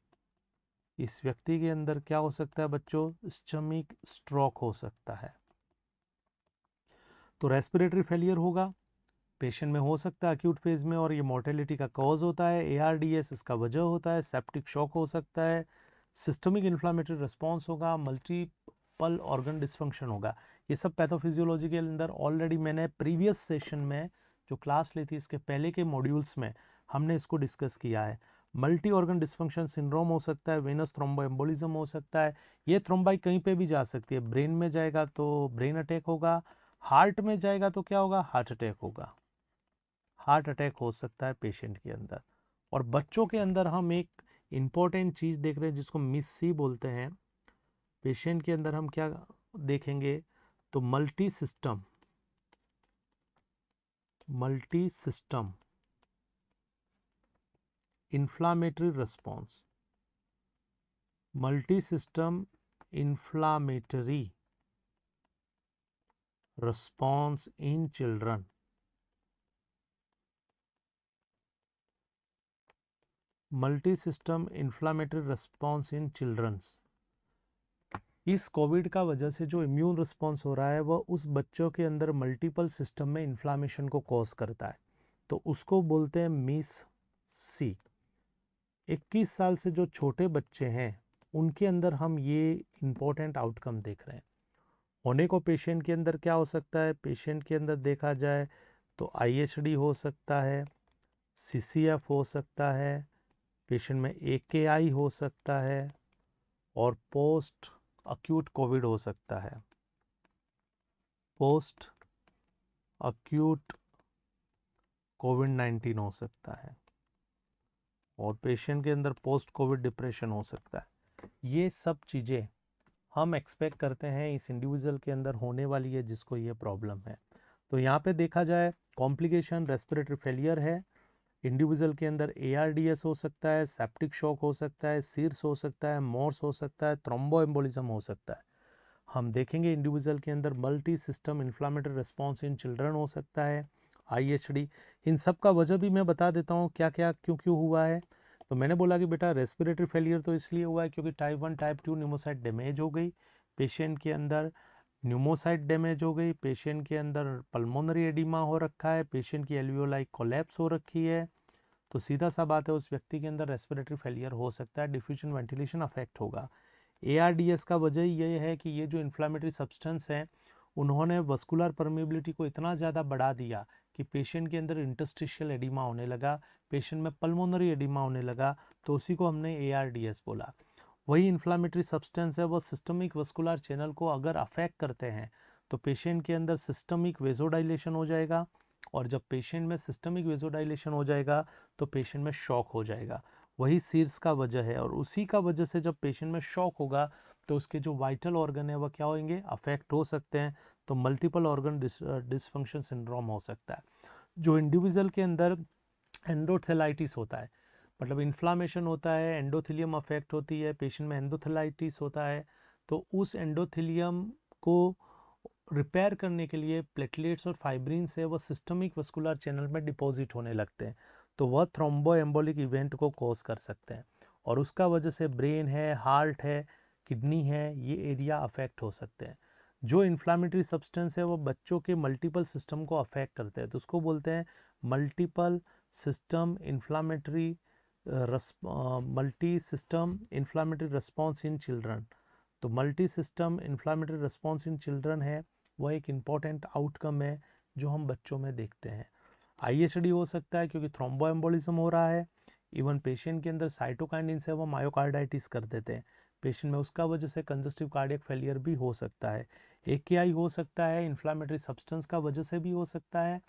Speaker 1: इस व्यक्ति के अंदर क्या हो सकता है बच्चों स्टेमिक स्ट्रोक हो सकता है तो रेस्पिरेटरी फेलियर होगा पेशेंट में हो सकता है अक्यूट फेज में और ये मोर्टेलिटी का कॉज होता है एआरडीएस इसका वजह होता है सेप्टिक शॉक हो सकता है सिस्टमिक इन्फ्लामेटरी रिस्पॉन्स होगा मल्टीपल ऑर्गन डिस्फंक्शन होगा ये सब पैथोफिजियोलॉजी के अंदर ऑलरेडी मैंने प्रीवियस सेशन में जो क्लास ली थी इसके पहले के मॉड्यूल्स में हमने इसको डिस्कस किया है मल्टी ऑर्गन डिस्फंक्शन सिंड्रोम हो सकता है वेनस थ्रोम्बोएम्बोलिज्म हो सकता है ये थ्रोम्बाई कहीं पे भी जा सकती है ब्रेन में जाएगा तो ब्रेन अटैक होगा हार्ट में जाएगा तो क्या होगा हार्ट अटैक होगा हार्ट अटैक हो सकता है पेशेंट के अंदर और बच्चों के अंदर हम एक इम्पॉर्टेंट चीज़ देख रहे हैं जिसको मिस सी बोलते हैं पेशेंट के अंदर हम क्या देखेंगे तो multi system multi-system inflammatory response multi-system inflammatory response in children multi-system inflammatory response in children's इस कोविड का वजह से जो इम्यून रिस्पॉन्स हो रहा है वह उस बच्चों के अंदर मल्टीपल सिस्टम में इन्फ्लामेशन को कॉज करता है तो उसको बोलते हैं मिस सी 21 साल से जो छोटे बच्चे हैं उनके अंदर हम ये इम्पोर्टेंट आउटकम देख रहे हैं होने को पेशेंट के अंदर क्या हो सकता है पेशेंट के अंदर देखा जाए तो आईएचडी हो सकता है सीसीएफ हो सकता है पेशेंट में एकेआई हो सकता है और पोस्ट अक्यूट कोविड हो सकता है पोस्ट अक्यूट कोविड नाइन्टीन हो सकता है और पेशेंट के अंदर पोस्ट कोविड डिप्रेशन हो सकता है ये सब चीज़ें हम एक्सपेक्ट करते हैं इस इंडिविजुअल के अंदर होने वाली है जिसको ये प्रॉब्लम है तो यहाँ पे देखा जाए कॉम्प्लिकेशन रेस्पिरेटरी फेलियर है इंडिविजुअल के अंदर ए हो सकता है सेप्टिक शॉक हो सकता है सीर्स हो सकता है मोर्स हो सकता है थ्रोम्बो एम्बोलिज्म हो सकता है हम देखेंगे इंडिविजुअल के अंदर multi system inflammatory response in children हो सकता है आई इन सब का वजह भी मैं बता देता हूँ क्या क्या क्यों क्यों हुआ है तो मैंने बोला कि बेटा रेस्पिरेटरी फेलियर तो इसलिए हुआ है क्योंकि type one type two pneumocyte damage हो गई पेशेंट के अंदर न्यूमोसाइट डैमेज हो गई पेशेंट के अंदर पल्मोनरी एडिमा हो रखा है पेशेंट की एल्वियोलाई कोलेप्स हो रखी है तो सीधा सा बात है उस व्यक्ति के अंदर रेस्पिरेटरी फेलियर हो सकता है डिफ्यूजन वेंटिलेशन अफेक्ट होगा ए का वजह ये है कि ये जो इन्फ्लामेटरी सब्सटेंस हैं उन्होंने वस्कुलर परमिबिलिटी को इतना ज़्यादा बढ़ा दिया कि पेशेंट के अंदर इंटस्टिशियल एडिमा होने लगा पेशेंट में पल्मोनरी एडिमा होने लगा तो उसी को हमने ए बोला वही इन्फ्लामेटरी सब्सटेंस है वह सिस्टमिक वस्कुलर चैनल को अगर अफेक्ट करते हैं तो पेशेंट के अंदर सिस्टमिक वेजोडाइलेशन हो जाएगा और जब पेशेंट में सिस्टमिक वेजोडाइलेशन हो जाएगा तो पेशेंट में शॉक हो जाएगा वही सीर्स का वजह है और उसी का वजह से जब पेशेंट में शॉक होगा तो उसके जो वाइटल ऑर्गन है वह क्या होंगे अफेक्ट हो सकते हैं तो मल्टीपल ऑर्गन डिसफंक्शन सिंड्रोम हो सकता है जो इंडिविजुअल के अंदर एंडोथेलाइटिस होता है मतलब इन्फ्लामेशन होता है एंडोथिलियम अफेक्ट होती है पेशेंट में एंडोथलाइटिस होता है तो उस एंडोथिलियम को रिपेयर करने के लिए प्लेटलेट्स और फाइब्रीन्स से वह सिस्टमिक वस्कुलर चैनल में डिपॉजिट होने लगते हैं तो वह थ्रोम्बो एम्बोलिक इवेंट को कॉज कर सकते हैं और उसका वजह से ब्रेन है हार्ट है किडनी है ये एरिया अफेक्ट हो सकते हैं जो इन्फ्लामेटरी सब्सटेंस है वो बच्चों के मल्टीपल सिस्टम को अफेक्ट करते हैं तो उसको बोलते हैं multiple system inflammatory multi system inflammatory response in children तो multi system inflammatory response in children है वह एक इम्पॉर्टेंट आउटकम है जो हम बच्चों में देखते हैं डी हो सकता है क्योंकि थ्रोम्बोएम्बोलिज्म हो रहा है इवन पेशेंट के अंदर साइटोकाइंडिन से वह मायोकार्डाइटिस कर देते हैं पेशेंट में उसका वजह से कंजस्टिव कार्डियक फेलियर भी हो सकता है आई हो सकता है इन्फ्लामेटरी सब्सटेंस का वजह से भी हो सकता है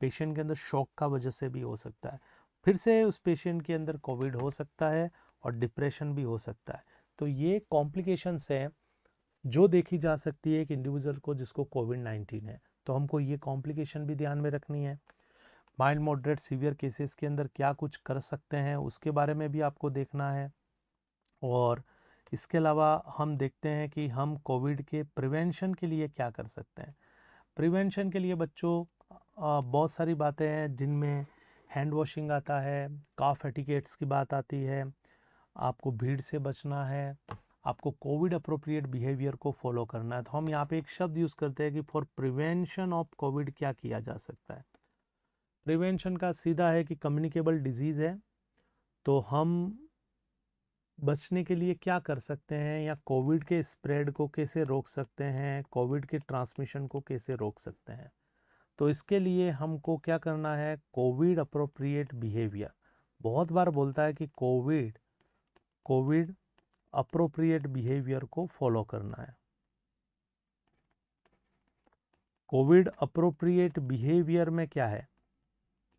Speaker 1: पेशेंट के अंदर शॉक का वजह से भी हो सकता है फिर से उस पेशेंट के अंदर कोविड हो सकता है और डिप्रेशन भी हो सकता है तो ये कॉम्प्लिकेशंस हैं जो देखी जा सकती है एक इंडिविजुअल को जिसको कोविड नाइन्टीन है तो हमको ये कॉम्प्लिकेशन भी ध्यान में रखनी है माइल्ड मॉडरेट सीवियर केसेस के अंदर क्या कुछ कर सकते हैं उसके बारे में भी आपको देखना है और इसके अलावा हम देखते हैं कि हम कोविड के प्रिवेंशन के लिए क्या कर सकते हैं प्रिवेंशन के लिए बच्चों बहुत सारी बातें हैं जिनमें हैंड वॉशिंग आता है काफ एटिकेट्स की बात आती है आपको भीड़ से बचना है आपको कोविड अप्रोप्रिएट बिहेवियर को फॉलो करना है तो हम यहाँ पे एक शब्द यूज़ करते हैं कि फॉर प्रिवेंशन ऑफ कोविड क्या किया जा सकता है प्रिवेंशन का सीधा है कि कम्युनिकेबल डिजीज़ है तो हम बचने के लिए क्या कर सकते हैं या कोविड के स्प्रेड को कैसे रोक सकते हैं कोविड के ट्रांसमिशन को कैसे रोक सकते हैं तो इसके लिए हमको क्या करना है कोविड अप्रोप्रिएट बिहेवियर बहुत बार बोलता है कि कोविड कोविड अप्रोप्रिएट बिहेवियर को फॉलो करना है कोविड अप्रोप्रिएट बिहेवियर में क्या है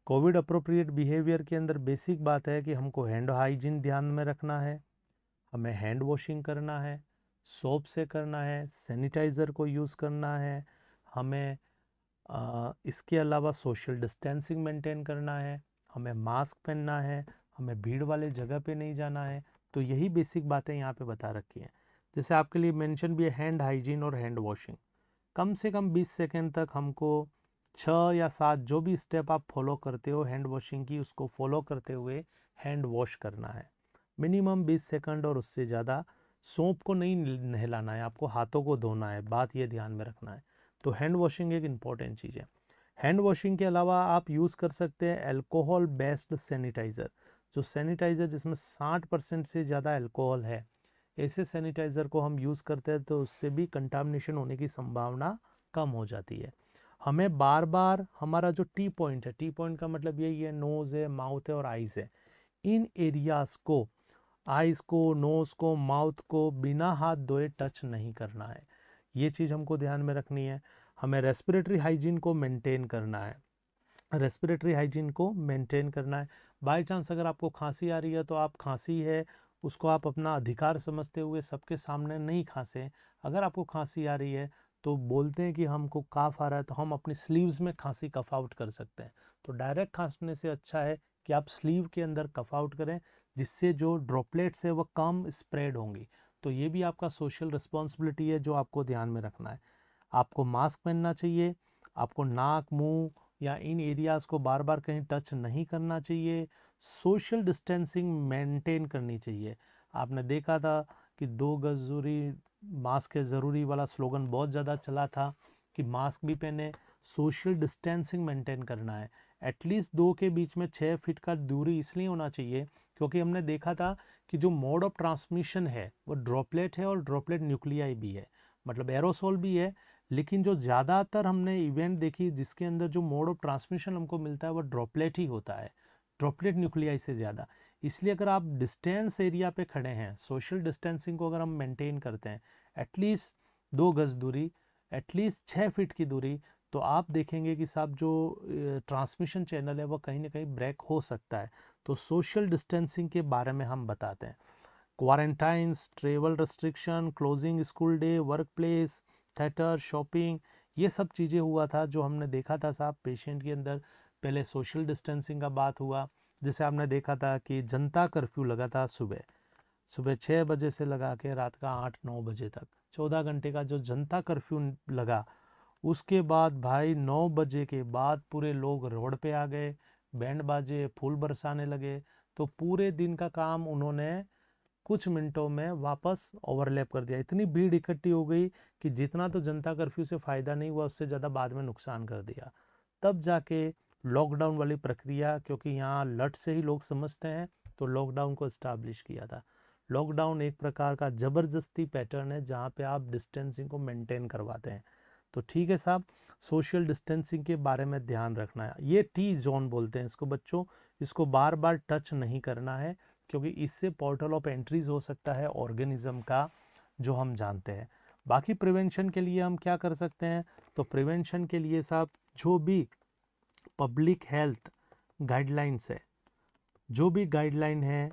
Speaker 1: कोविड अप्रोप्रिएट बिहेवियर के अंदर बेसिक बात है कि हमको हैंड हाइजीन ध्यान में रखना है हमें हैंड वॉशिंग करना है सोप से करना है सैनिटाइज़र को यूज़ करना है हमें इसके अलावा सोशल डिस्टेंसिंग मेंटेन करना है हमें मास्क पहनना है हमें भीड़ वाले जगह पे नहीं जाना है तो यही बेसिक बातें यहाँ पे बता रखी हैं जैसे आपके लिए मेंशन भी है हैंड हाइजीन और हैंड वॉशिंग कम से कम 20 सेकेंड तक हमको छः या सात जो भी स्टेप आप फॉलो करते हो हैंड वॉशिंग की उसको फॉलो करते हुए हैंड वॉश करना है मिनिमम 20 सेकंड और उससे ज़्यादा सोप को नहीं नहलाना है आपको हाथों को धोना है बात ये ध्यान में रखना है तो हैंड वॉशिंग एक इम्पॉर्टेंट चीज़ है हैंड वॉशिंग के अलावा आप यूज़ कर सकते हैं एल्कोहल बेस्ड सैनिटाइज़र जो सैनिटाइज़र जिसमें साठ परसेंट से ज़्यादा एल्कोहल है ऐसे सैनिटाइज़र को हम यूज़ करते हैं तो उससे भी कंटामिनेशन होने की संभावना कम हो जाती है हमें बार बार हमारा जो टी पॉइंट है टी पॉइंट का मतलब यही है नोज़ है माउथ है और आइज़ है इन एरियाज़ को आइज़ को नोज़ को माउथ को बिना हाथ धोए टच नहीं करना है ये चीज़ हमको ध्यान में रखनी है हमें रेस्पिरेटरी हाइजीन को मेंटेन करना है रेस्पिरेटरी हाइजीन को मेंटेन करना है बाय चांस अगर आपको खांसी आ रही है तो आप खांसी है उसको आप अपना अधिकार समझते हुए सबके सामने नहीं खांसे अगर आपको खांसी आ रही है तो बोलते हैं कि हमको काफ आ रहा है तो हम अपनी स्लीव्स में खांसी कफ आउट कर सकते हैं तो डायरेक्ट खांसने से अच्छा है कि आप स्लीव के अंदर कफ आउट करें जिससे जो ड्रॉपलेट्स है वह कम स्प्रेड होंगी तो ये भी आपका सोशल रिस्पॉन्सिबिलिटी है जो आपको ध्यान में रखना है आपको मास्क पहनना चाहिए आपको नाक मुंह या इन एरियाज़ को बार बार कहीं टच नहीं करना चाहिए सोशल डिस्टेंसिंग मेंटेन करनी चाहिए आपने देखा था कि दो गज दूरी मास्क है ज़रूरी वाला स्लोगन बहुत ज़्यादा चला था कि मास्क भी पहने सोशल डिस्टेंसिंग मेंटेन करना है एटलीस्ट दो के बीच में छः फीट का दूरी इसलिए होना चाहिए क्योंकि हमने देखा था कि जो मोड ऑफ ट्रांसमिशन है वो ड्रॉपलेट है और ड्रॉपलेट न्यूक्लियाई भी है मतलब एरोसोल भी है लेकिन जो ज़्यादातर हमने इवेंट देखी जिसके अंदर जो मोड ऑफ ट्रांसमिशन हमको मिलता है वो ड्रॉपलेट ही होता है ड्रॉपलेट न्यूक्लियाई से ज़्यादा इसलिए अगर आप डिस्टेंस एरिया पे खड़े हैं सोशल डिस्टेंसिंग को अगर हम मेंटेन करते हैं एटलीस्ट दो गज दूरी एटलीस्ट छः फीट की दूरी तो आप देखेंगे कि साहब जो ट्रांसमिशन चैनल है वह कहीं ना कहीं ब्रेक हो सकता है तो सोशल डिस्टेंसिंग के बारे में हम बताते हैं quarantines travel restriction closing school day work place theatre shopping ये सब चीज़ें हुआ था जो हमने देखा था साहब पेशेंट के अंदर पहले सोशल डिस्टेंसिंग का बात हुआ जैसे हमने देखा था कि जनता कर्फ्यू लगा था सुबह सुबह छः बजे से लगा के रात का आठ नौ बजे तक चौदह घंटे का जो जनता कर्फ्यू लगा उसके बाद भाई नौ बजे के बाद पूरे लोग रोड पे आ गए बैंड बाजे फूल बरसाने लगे तो पूरे दिन का काम उन्होंने कुछ मिनटों में वापस ओवरलैप कर दिया इतनी भीड़ इकट्ठी हो गई कि जितना तो जनता कर्फ्यू से फ़ायदा नहीं हुआ उससे ज़्यादा बाद में नुकसान कर दिया तब जाके लॉकडाउन वाली प्रक्रिया क्योंकि यहाँ लट से ही लोग समझते हैं तो लॉकडाउन को इस्टाब्लिश किया था लॉकडाउन एक प्रकार का ज़बरदस्ती पैटर्न है जहाँ पे आप डिस्टेंसिंग को मेंटेन करवाते हैं तो ठीक है साहब सोशल डिस्टेंसिंग के बारे में ध्यान रखना है ये टी जोन बोलते हैं इसको बच्चों इसको बार बार टच नहीं करना है क्योंकि इससे पोर्टल ऑफ एंट्रीज हो सकता है ऑर्गेनिज्म का जो हम जानते हैं बाकी प्रिवेंशन के लिए हम क्या कर सकते हैं तो प्रिवेंशन के लिए साहब जो भी पब्लिक हेल्थ गाइडलाइंस है जो भी गाइडलाइन है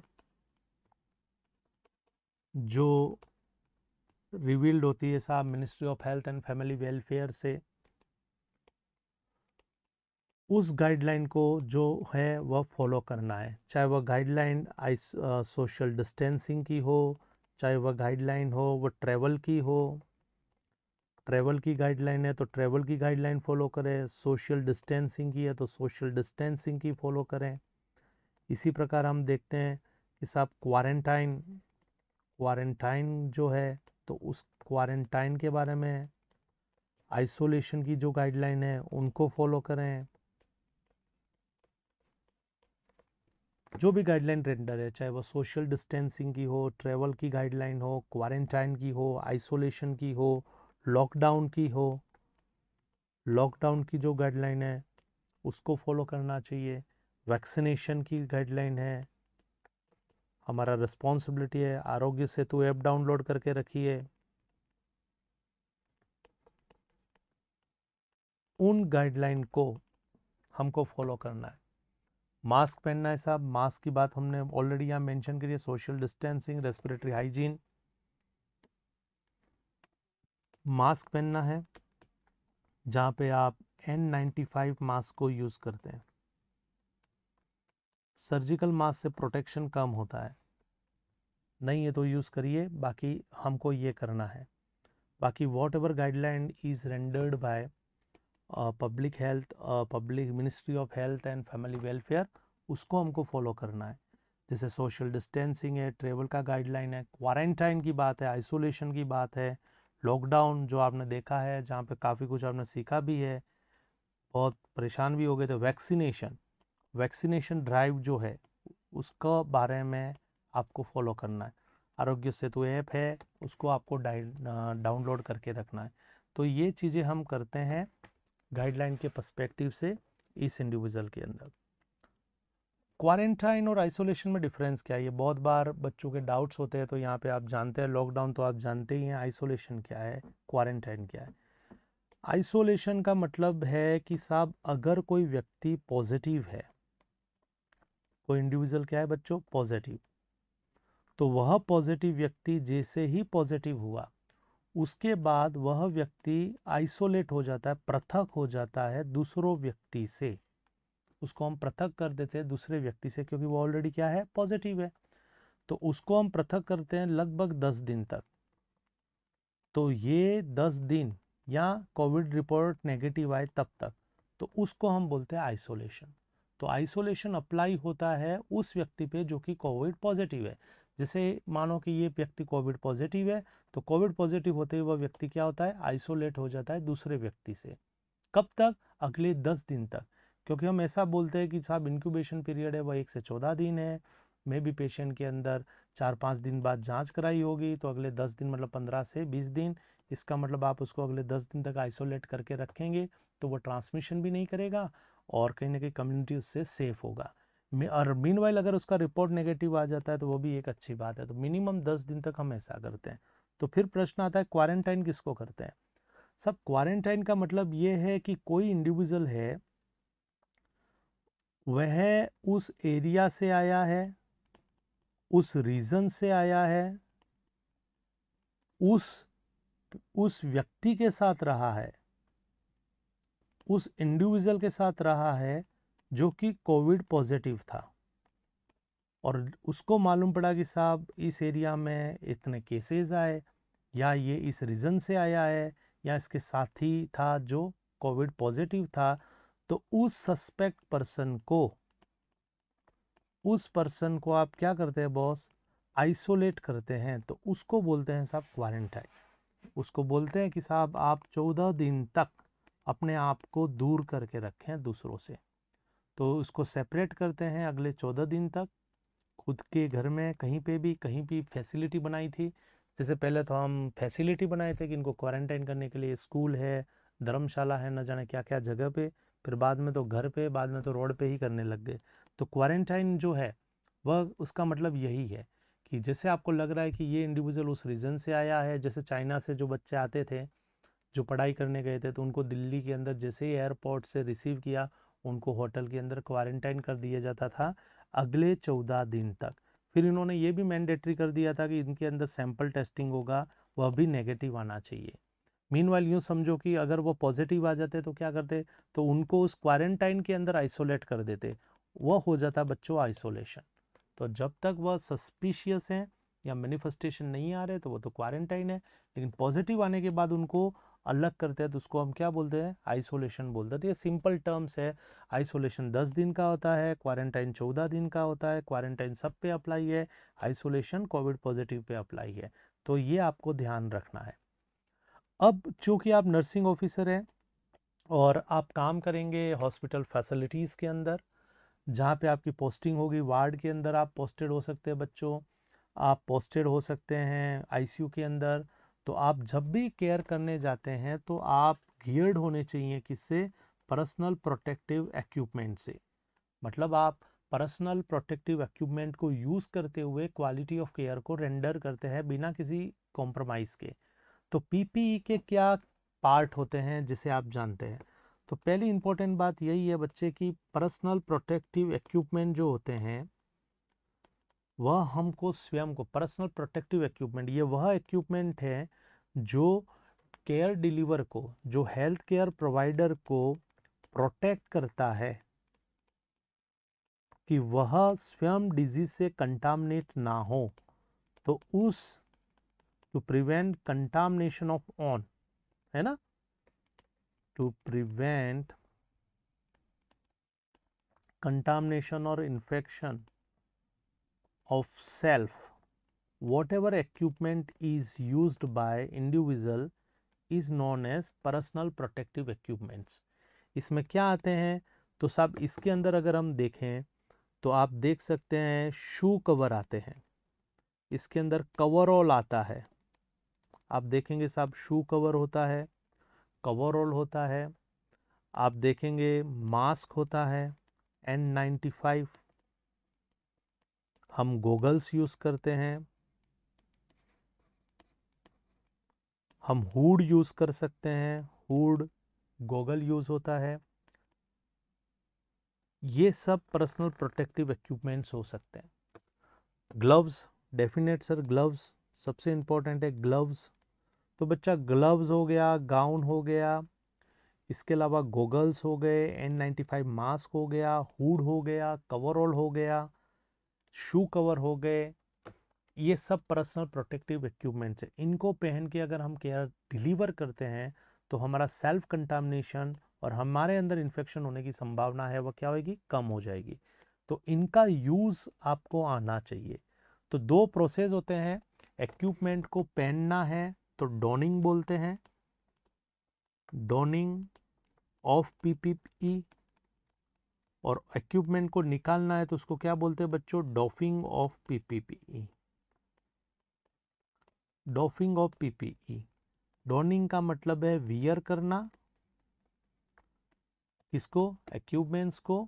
Speaker 1: जो रिवील्ड होती है साहब ministry of health and family welfare से उस गाइडलाइन को जो है वह फॉलो करना है चाहे वह गाइडलाइन आई सोशल डिस्टेंसिंग की हो चाहे वह गाइडलाइन हो वह ट्रैवल की हो ट्रैवल की गाइडलाइन है तो ट्रैवल की गाइडलाइन फॉलो करें सोशल डिस्टेंसिंग की है तो सोशल डिस्टेंसिंग की फॉलो करें इसी प्रकार हम देखते हैं कि साहब क्वारंटाइन क्वारंटाइन जो है तो उस क्वारंटाइन के बारे में आइसोलेशन की जो गाइडलाइन है उनको फॉलो करें जो भी गाइडलाइन रेंडर है चाहे वो सोशल डिस्टेंसिंग की हो ट्रेवल की गाइडलाइन हो क्वारंटाइन की हो आइसोलेशन की हो लॉकडाउन की हो लॉकडाउन की जो गाइडलाइन है उसको फॉलो करना चाहिए वैक्सीनेशन की गाइडलाइन है हमारा रिस्पॉन्सिबिलिटी है आरोग्य सेतु ऐप डाउनलोड करके रखिए उन गाइडलाइन को हमको फॉलो करना है मास्क पहनना है साहब मास्क की बात हमने ऑलरेडी यहाँ मेंशन करी है social distancing respiratory hygiene mask पहनना है जहाँ पे आप N95 मास्क को यूज़ करते हैं सर्जिकल मास्क से प्रोटेक्शन कम होता है नहीं है तो यूज़ करिए बाकी हमको ये करना है बाकी whatever guideline is rendered by public health public ministry of health and family welfare उसको हमको फॉलो करना है जैसे सोशल डिस्टेंसिंग है ट्रेवल का गाइडलाइन है क्वारंटाइन की बात है आइसोलेशन की बात है लॉकडाउन जो आपने देखा है जहाँ पे काफ़ी कुछ आपने सीखा भी है बहुत परेशान भी हो गए थे वैक्सीनेशन वैक्सीनेशन ड्राइव जो है उसका बारे में आपको फॉलो करना है आरोग्य सेतु ऐप है उसको आपको डाउनलोड करके रखना है तो ये चीज़ें हम करते हैं गाइडलाइन के पर्सपेक्टिव से इस इंडिविजुअल के अंदर क्वारंटाइन और आइसोलेशन में डिफरेंस क्या है ये बहुत बार बच्चों के डाउट्स होते हैं तो यहाँ पे आप जानते हैं लॉकडाउन तो आप जानते ही हैं आइसोलेशन क्या है क्वारंटाइन क्या है आइसोलेशन का मतलब है कि साहब अगर कोई व्यक्ति पॉजिटिव है कोई इंडिविजुअल क्या है बच्चों पॉजिटिव तो वह पॉजिटिव व्यक्ति जैसे ही पॉजिटिव हुआ उसके बाद वह व्यक्ति आइसोलेट हो जाता है पृथक हो जाता है दूसरों व्यक्ति से उसको हम पृथक कर देते हैं दूसरे व्यक्ति से क्योंकि वो ऑलरेडी क्या है पॉजिटिव है तो उसको हम पृथक करते हैं लगभग दस दिन तक तो ये दस दिन या कोविड रिपोर्ट नेगेटिव आए तब तक तो उसको हम बोलते हैं आइसोलेशन तो आइसोलेशन अप्लाई होता है उस व्यक्ति पे जो कि कोविड पॉजिटिव है जैसे मानो कि ये व्यक्ति कोविड पॉजिटिव है तो कोविड पॉजिटिव होते हुए वह व्यक्ति क्या होता है आइसोलेट हो जाता है दूसरे व्यक्ति से कब तक अगले दस दिन तक क्योंकि हम ऐसा बोलते हैं कि साहब इंक्यूबेशन पीरियड है वह एक से चौदह दिन है मे भी पेशेंट के अंदर चार पाँच दिन बाद जांच कराई होगी तो अगले दस दिन मतलब पंद्रह से बीस दिन इसका मतलब आप उसको अगले दस दिन तक आइसोलेट करके रखेंगे तो वो ट्रांसमिशन भी नहीं करेगा और कहीं ना कहीं कम्युनिटी उससे सेफ होगा और मीन वाइल अगर उसका रिपोर्ट नेगेटिव आ जाता है तो वो भी एक अच्छी बात है तो मिनिमम दस दिन तक हम ऐसा करते हैं तो फिर प्रश्न आता है क्वारंटाइन किसको करते हैं सब क्वारंटाइन का मतलब ये है कि कोई इंडिविजुअल है वह उस एरिया से आया है उस रीजन से आया है उस उस व्यक्ति के साथ रहा है उस इंडिविजुअल के साथ रहा है जो कि कोविड पॉजिटिव था और उसको मालूम पड़ा कि साहब इस एरिया में इतने केसेस आए या ये इस रीज़न से आया है या इसके साथी था जो कोविड पॉजिटिव था तो उस सस्पेक्ट पर्सन को उस पर्सन को आप क्या करते हैं बॉस आइसोलेट करते हैं तो उसको बोलते हैं साहब क्वारंटाइन उसको बोलते हैं कि साहब आप चौदह दिन तक अपने आप को दूर करके रखें दूसरों से तो उसको सेपरेट करते हैं अगले चौदह दिन तक खुद के घर में कहीं पे भी कहीं भी फैसिलिटी बनाई थी जैसे पहले तो हम फैसिलिटी बनाए थे कि इनको क्वारंटाइन करने के लिए स्कूल है धर्मशाला है न जाने क्या क्या जगह पे फिर बाद में तो घर पे बाद में तो रोड पे ही करने लग गए तो क्वारंटाइन जो है वह उसका मतलब यही है कि जैसे आपको लग रहा है कि ये इंडिविजुअल उस रीजन से आया है जैसे चाइना से जो बच्चे आते थे जो पढ़ाई करने गए थे तो उनको दिल्ली के अंदर जैसे ही एयरपोर्ट से रिसीव किया उनको होटल के अंदर क्वारंटाइन कर दिया जाता था अगले चौदह दिन तक फिर इन्होंने ये भी मैंडेटरी कर दिया था कि इनके अंदर सैंपल टेस्टिंग होगा वह भी नेगेटिव आना चाहिए मीन वाइल यूँ समझो कि अगर वो पॉजिटिव आ जाते तो क्या करते तो उनको उस क्वारंटाइन के अंदर आइसोलेट कर देते वह हो जाता बच्चों आइसोलेशन तो जब तक वह सस्पिशियस हैं या मैनिफेस्टेशन नहीं आ रहे तो वो तो क्वारंटाइन है लेकिन पॉजिटिव आने के बाद उनको अलग करते हैं तो उसको हम क्या बोलते हैं आइसोलेशन बोलते हैं तो ये सिंपल टर्म्स है आइसोलेशन दस दिन का होता है क्वारंटाइन चौदह दिन का होता है क्वारंटाइन सब पे अप्लाई है आइसोलेशन कोविड पॉजिटिव पे अप्लाई है तो ये आपको ध्यान रखना है अब चूँकि आप नर्सिंग ऑफिसर हैं और आप काम करेंगे हॉस्पिटल फैसिलिटीज़ के अंदर जहाँ पे आपकी पोस्टिंग होगी वार्ड के अंदर आप पोस्टेड हो सकते हैं बच्चों आप पोस्टेड हो सकते हैं आई के अंदर तो आप जब भी केयर करने जाते हैं तो आप गियर्ड होने चाहिए किससे पर्सनल प्रोटेक्टिव एक्यूपमेंट से मतलब आप पर्सनल प्रोटेक्टिव एक्यूपमेंट को यूज़ करते हुए क्वालिटी ऑफ केयर को रेंडर करते हैं बिना किसी कॉम्प्रोमाइज़ के तो पीपीई e के क्या पार्ट होते हैं जिसे आप जानते हैं तो पहली इंपॉर्टेंट बात यही है बच्चे की पर्सनल प्रोटेक्टिव एक्यूपमेंट जो होते हैं वह हमको स्वयं को पर्सनल प्रोटेक्टिव इक्विपमेंट ये वह इक्विपमेंट है जो केयर डिलीवर को जो हेल्थ केयर प्रोवाइडर को प्रोटेक्ट करता है कि वह स्वयं डिजीज से कंटामिनेट ना हो तो उस to prevent contamination of on है ना टू प्रिवेंट कंटामनेशन और infection of self whatever equipment is used by individual is known as personal protective equipments इसमें क्या आते हैं तो साहब इसके अंदर अगर हम देखें तो आप देख सकते हैं शू कवर आते हैं इसके अंदर कवरऑल आता है आप देखेंगे साहब शू कवर होता है कवर ऑल होता है आप देखेंगे मास्क होता है एन नाइन्टी फाइव हम गोगल्स यूज़ करते हैं हम हुड यूज़ कर सकते हैं हुड गोगल यूज़ होता है ये सब पर्सनल प्रोटेक्टिव इक्विपमेंट्स हो सकते हैं ग्लव्स डेफिनेट सर ग्लव्स सबसे इम्पोर्टेंट है ग्लव्स तो बच्चा ग्लव्स हो गया गाउन हो गया इसके अलावा गोगल्स हो गए एन नाइन्टी फाइव मास्क हो गया हुड हो गया कवरऑल हो गया शू कवर हो गए ये सब पर्सनल प्रोटेक्टिव इक्विपमेंट्स है इनको पहन के अगर हम केयर डिलीवर करते हैं तो हमारा सेल्फ कंटामिनेशन और हमारे अंदर इन्फेक्शन होने की संभावना है वह क्या होगी कम हो जाएगी तो इनका यूज़ आपको आना चाहिए तो दो प्रोसेस होते हैं इक्विपमेंट को पहनना है तो डोनिंग बोलते हैं डोनिंग ऑफ पी और इक्विपमेंट को निकालना है तो उसको क्या बोलते हैं बच्चों doffing of PPP doffing of PPE donning का मतलब है वियर करना किसको इक्विपमेंट्स को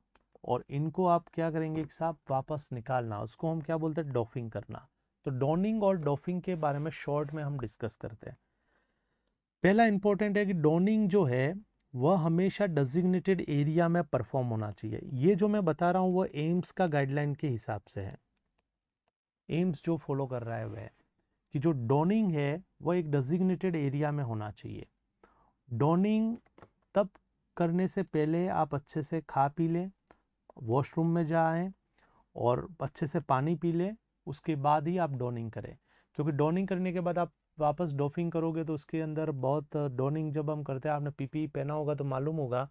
Speaker 1: और इनको आप क्या करेंगे एक साथ वापस निकालना उसको हम क्या बोलते हैं डॉफिंग करना तो डॉनिंग और डॉफिंग के बारे में शॉर्ट में हम डिस्कस करते हैं पहला इंपॉर्टेंट है कि डॉनिंग जो है वह हमेशा डेजिग्नेटेड एरिया में परफॉर्म होना चाहिए ये जो मैं बता रहा हूँ वह एम्स का गाइडलाइन के हिसाब से है एम्स जो फॉलो कर रहा है वह कि जो डोनिंग है वह एक डेजिग्नेटेड एरिया में होना चाहिए डोनिंग तब करने से पहले आप अच्छे से खा पी लें वॉशरूम में जाएं और अच्छे से पानी पी लें उसके बाद ही आप डोनिंग करें क्योंकि डोनिंग करने के बाद आप वापस डोफिंग करोगे तो उसके अंदर बहुत डोनिंग जब हम करते हैं आपने पीपी पहना होगा तो मालूम होगा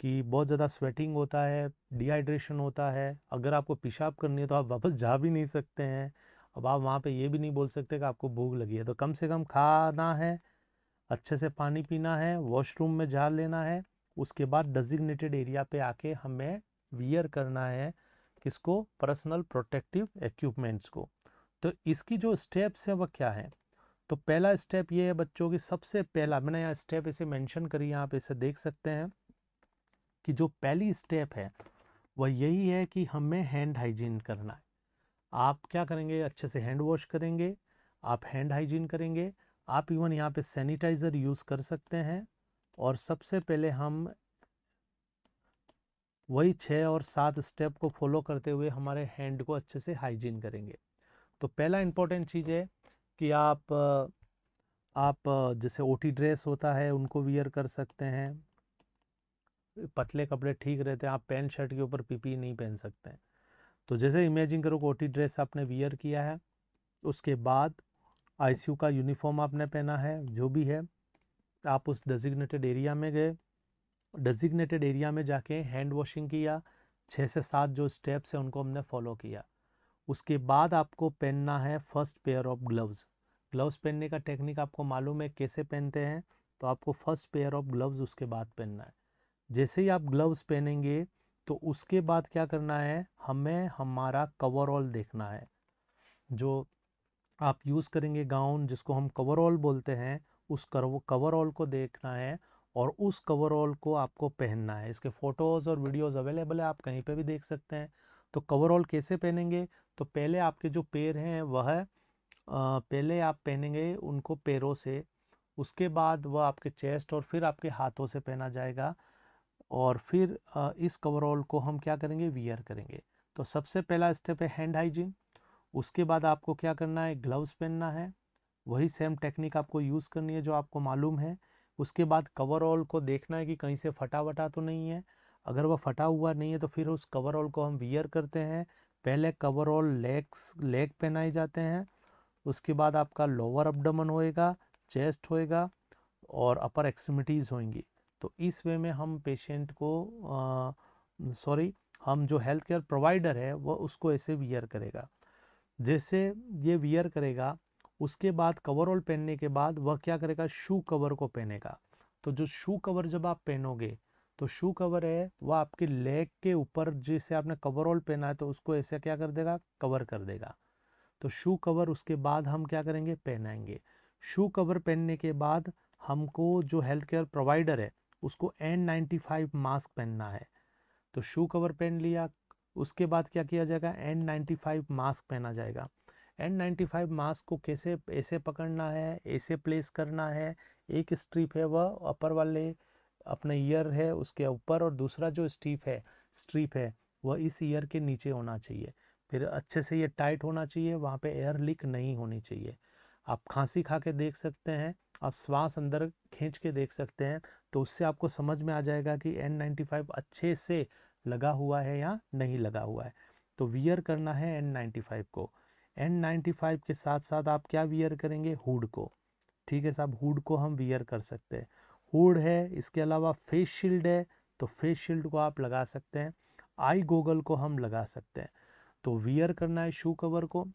Speaker 1: कि बहुत ज़्यादा स्वेटिंग होता है डिहाइड्रेशन होता है अगर आपको पेशाब करनी है तो आप वापस जा भी नहीं सकते हैं अब आप वहाँ पे ये भी नहीं बोल सकते कि आपको भूख लगी है तो कम से कम खाना है अच्छे से पानी पीना है वॉशरूम में जा लेना है उसके बाद डेजिग्नेटेड एरिया पर आके हमें वियर करना है किसको पर्सनल प्रोटेक्टिव एक्यूपमेंट्स को तो इसकी जो स्टेप्स हैं वह क्या हैं तो पहला स्टेप ये है बच्चों की सबसे पहला मैंने यहाँ स्टेप इसे मेंशन करी आप इसे देख सकते हैं कि जो पहली स्टेप है वह यही है कि हमें हैंड हाइजीन करना है आप क्या करेंगे अच्छे से हैंड वॉश करेंगे आप हैंड हाइजीन करेंगे आप इवन यहाँ पे सैनिटाइज़र यूज़ कर सकते हैं और सबसे पहले हम वही छः और सात स्टेप को फॉलो करते हुए हमारे हैंड को अच्छे से हाइजीन करेंगे तो पहला इंपॉर्टेंट चीज़ है कि आप आप जैसे ओटी ड्रेस होता है उनको वियर कर सकते हैं पतले कपड़े ठीक रहते हैं आप पैंट शर्ट के ऊपर पीपी नहीं पहन सकते हैं तो जैसे इमेजिन करो ओटी ड्रेस आपने वियर किया है उसके बाद आईसीयू का यूनिफॉर्म आपने पहना है जो भी है आप उस डेजिग्नेटेड एरिया में गए डेजिग्नेटेड एरिया में जाके हैंड वॉशिंग किया छः से सात जो स्टेप्स हैं उनको हमने फॉलो किया उसके बाद आपको पहनना है first pair of gloves gloves पहनने का टेक्निक आपको मालूम है कैसे पहनते हैं तो आपको फर्स्ट पेयर ऑफ ग्लव्स उसके बाद पहनना है जैसे ही आप ग्लव्स पहनेंगे तो उसके बाद क्या करना है हमें हमारा कवरऑल देखना है जो आप यूज़ करेंगे गाउन जिसको हम कवरऑल बोलते हैं उस कवरऑल को देखना है और उस कवरऑल को आपको पहनना है इसके फ़ोटोज़ और वीडियोज़ अवेलेबल है आप कहीं पे भी देख सकते हैं तो कवरऑल कैसे पहनेंगे तो पहले आपके जो पैर हैं वह है, पहले आप पहनेंगे उनको पैरों से उसके बाद वह आपके चेस्ट और फिर आपके हाथों से पहना जाएगा और फिर इस कवरऑल को हम क्या करेंगे वियर करेंगे तो सबसे पहला स्टेप है हैंड हाइजीन उसके बाद आपको क्या करना है ग्लव्स पहनना है वही सेम टेक्निक आपको यूज़ करनी है जो आपको मालूम है उसके बाद कवरऑल को देखना है कि कहीं से फटा वटा तो नहीं है अगर वह फटा हुआ नहीं है तो फिर उस कवरऑल को हम वियर करते हैं पहले कवर लेग्स लेग पहनाए जाते हैं उसके बाद आपका लोअर अपडमन होएगा चेस्ट होएगा और अपर एक्सट्रीमिटीज़ होंगी तो इस वे में हम पेशेंट को सॉरी हम जो हेल्थ केयर प्रोवाइडर है वह उसको ऐसे वियर करेगा जैसे ये वियर करेगा उसके बाद कवरऑल पहनने के बाद वह क्या करेगा शू कवर को पहनेगा तो जो शू कवर जब आप पहनोगे तो शू कवर है वह आपके लेग के ऊपर जिसे आपने कवर ऑल पहना है तो उसको ऐसे क्या कर देगा कवर कर देगा तो शू कवर उसके बाद हम क्या करेंगे पहनाएंगे शू कवर पहनने के बाद हमको जो हेल्थ केयर प्रोवाइडर है उसको एन नाइन्टी फाइव मास्क पहनना है तो शू कवर पहन लिया उसके बाद क्या किया जाएगा एन नाइन्टी फाइव मास्क पहना जाएगा एन नाइन्टी फाइव मास्क को कैसे ऐसे पकड़ना है ऐसे प्लेस करना है एक स्ट्रिप है वह अपर वाले अपना ईयर है उसके ऊपर और दूसरा जो स्टीप है स्ट्रीप है वह इस ईयर के नीचे होना चाहिए फिर अच्छे से ये टाइट होना चाहिए वहाँ पे एयर लीक नहीं होनी चाहिए आप खांसी खा के देख सकते हैं आप श्वास अंदर खींच के देख सकते हैं तो उससे आपको समझ में आ जाएगा कि एन अच्छे से लगा हुआ है या नहीं लगा हुआ है तो वियर करना है एन को एन के साथ साथ आप क्या वियर करेंगे हुड को ठीक है साहब हुड को हम वियर कर सकते हैं हुड है इसके अलावा फेस शील्ड है तो फेस शील्ड को आप लगा सकते हैं आई गोगल को हम लगा सकते हैं तो वियर करना है शू कवर को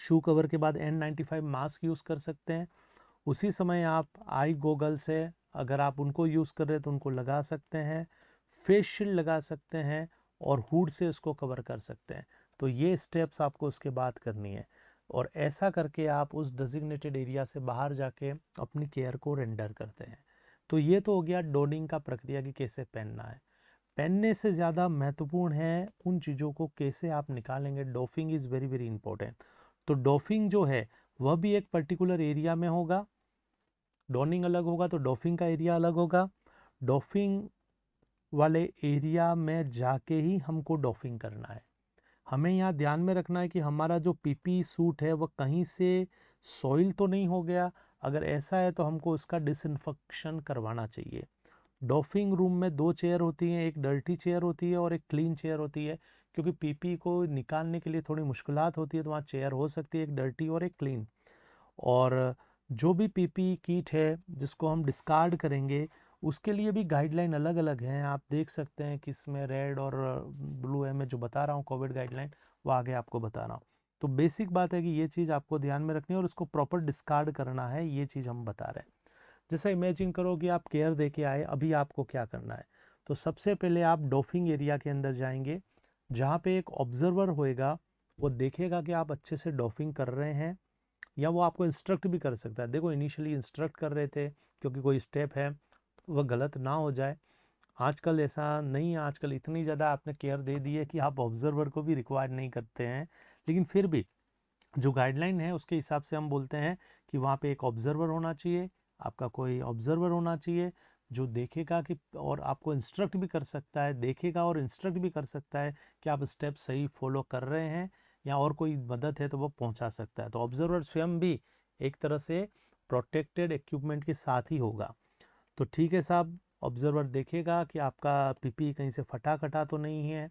Speaker 1: शू कवर के बाद N ninety five mask use कर सकते हैं उसी समय आप आई गोगल से अगर आप उनको यूज़ कर रहे हैं तो उनको लगा सकते हैं फेस शील्ड लगा सकते हैं और हुड से उसको कवर कर सकते हैं तो ये स्टेप्स आपको उसके बाद करनी है और ऐसा करके आप उस डेजिग्नेटेड एरिया से बाहर जाके अपनी केयर को रेंडर करते हैं तो ये तो हो गया डोनिंग का प्रक्रिया कि कैसे पहनना है पहनने से ज़्यादा महत्वपूर्ण है उन चीज़ों को कैसे आप निकालेंगे doffing is very very important तो डोफिंग जो है वह भी एक पर्टिकुलर एरिया में होगा डोनिंग अलग होगा तो डोफिंग का एरिया अलग होगा डोफिंग वाले एरिया में जाके ही हमको डोफिंग करना है हमें यहाँ ध्यान में रखना है कि हमारा जो पीपी सूट है वह कहीं से सॉइल तो नहीं हो गया अगर ऐसा है तो हमको उसका डिसइनफेक्शन करवाना चाहिए डॉफिंग रूम में दो चेयर होती हैं एक डर्टी चेयर होती है और एक क्लीन चेयर होती है क्योंकि पीपी को निकालने के लिए थोड़ी मुश्किल होती है तो वहाँ चेयर हो सकती है एक डर्टी और एक क्लीन और जो भी पीपी किट है जिसको हम डिस्कार्ड करेंगे उसके लिए भी गाइडलाइन अलग अलग हैं आप देख सकते हैं कि इसमें रेड और ब्लू है मैं जो बता रहा हूँ कोविड गाइडलाइन वो आगे आपको बता रहा हूँ तो बेसिक बात है कि ये चीज़ आपको ध्यान में रखनी है और उसको प्रॉपर डिस्कार्ड करना है ये चीज़ हम बता रहे हैं जैसा इमेजिन करो कि आप केयर दे के आए अभी आपको क्या करना है तो सबसे पहले आप डोफिंग एरिया के अंदर जाएंगे जहाँ पे एक ऑब्जर्वर होएगा वो देखेगा कि आप अच्छे से डोफिंग कर रहे हैं या वो आपको इंस्ट्रक्ट भी कर सकता है देखो इनिशियली इंस्ट्रक्ट कर रहे थे क्योंकि कोई स्टेप है वह गलत ना हो जाए आजकल ऐसा नहीं है आजकल इतनी ज़्यादा आपने केयर दे दी है कि आप ऑब्जर्वर को भी रिक्वायर नहीं करते हैं लेकिन फिर भी जो गाइडलाइन है उसके हिसाब से हम बोलते हैं कि वहाँ पे एक ऑब्जर्वर होना चाहिए आपका कोई ऑब्जर्वर होना चाहिए जो देखेगा कि और आपको इंस्ट्रक्ट भी कर सकता है देखेगा और इंस्ट्रक्ट भी कर सकता है कि आप स्टेप सही फॉलो कर रहे हैं या और कोई मदद है तो वो पहुँचा सकता है तो ऑब्जर्वर स्वयं भी एक तरह से प्रोटेक्टेड इक्विपमेंट के साथ ही होगा तो ठीक है साहब ऑब्जर्वर देखेगा कि आपका पीपी कहीं से फटा कटा तो नहीं है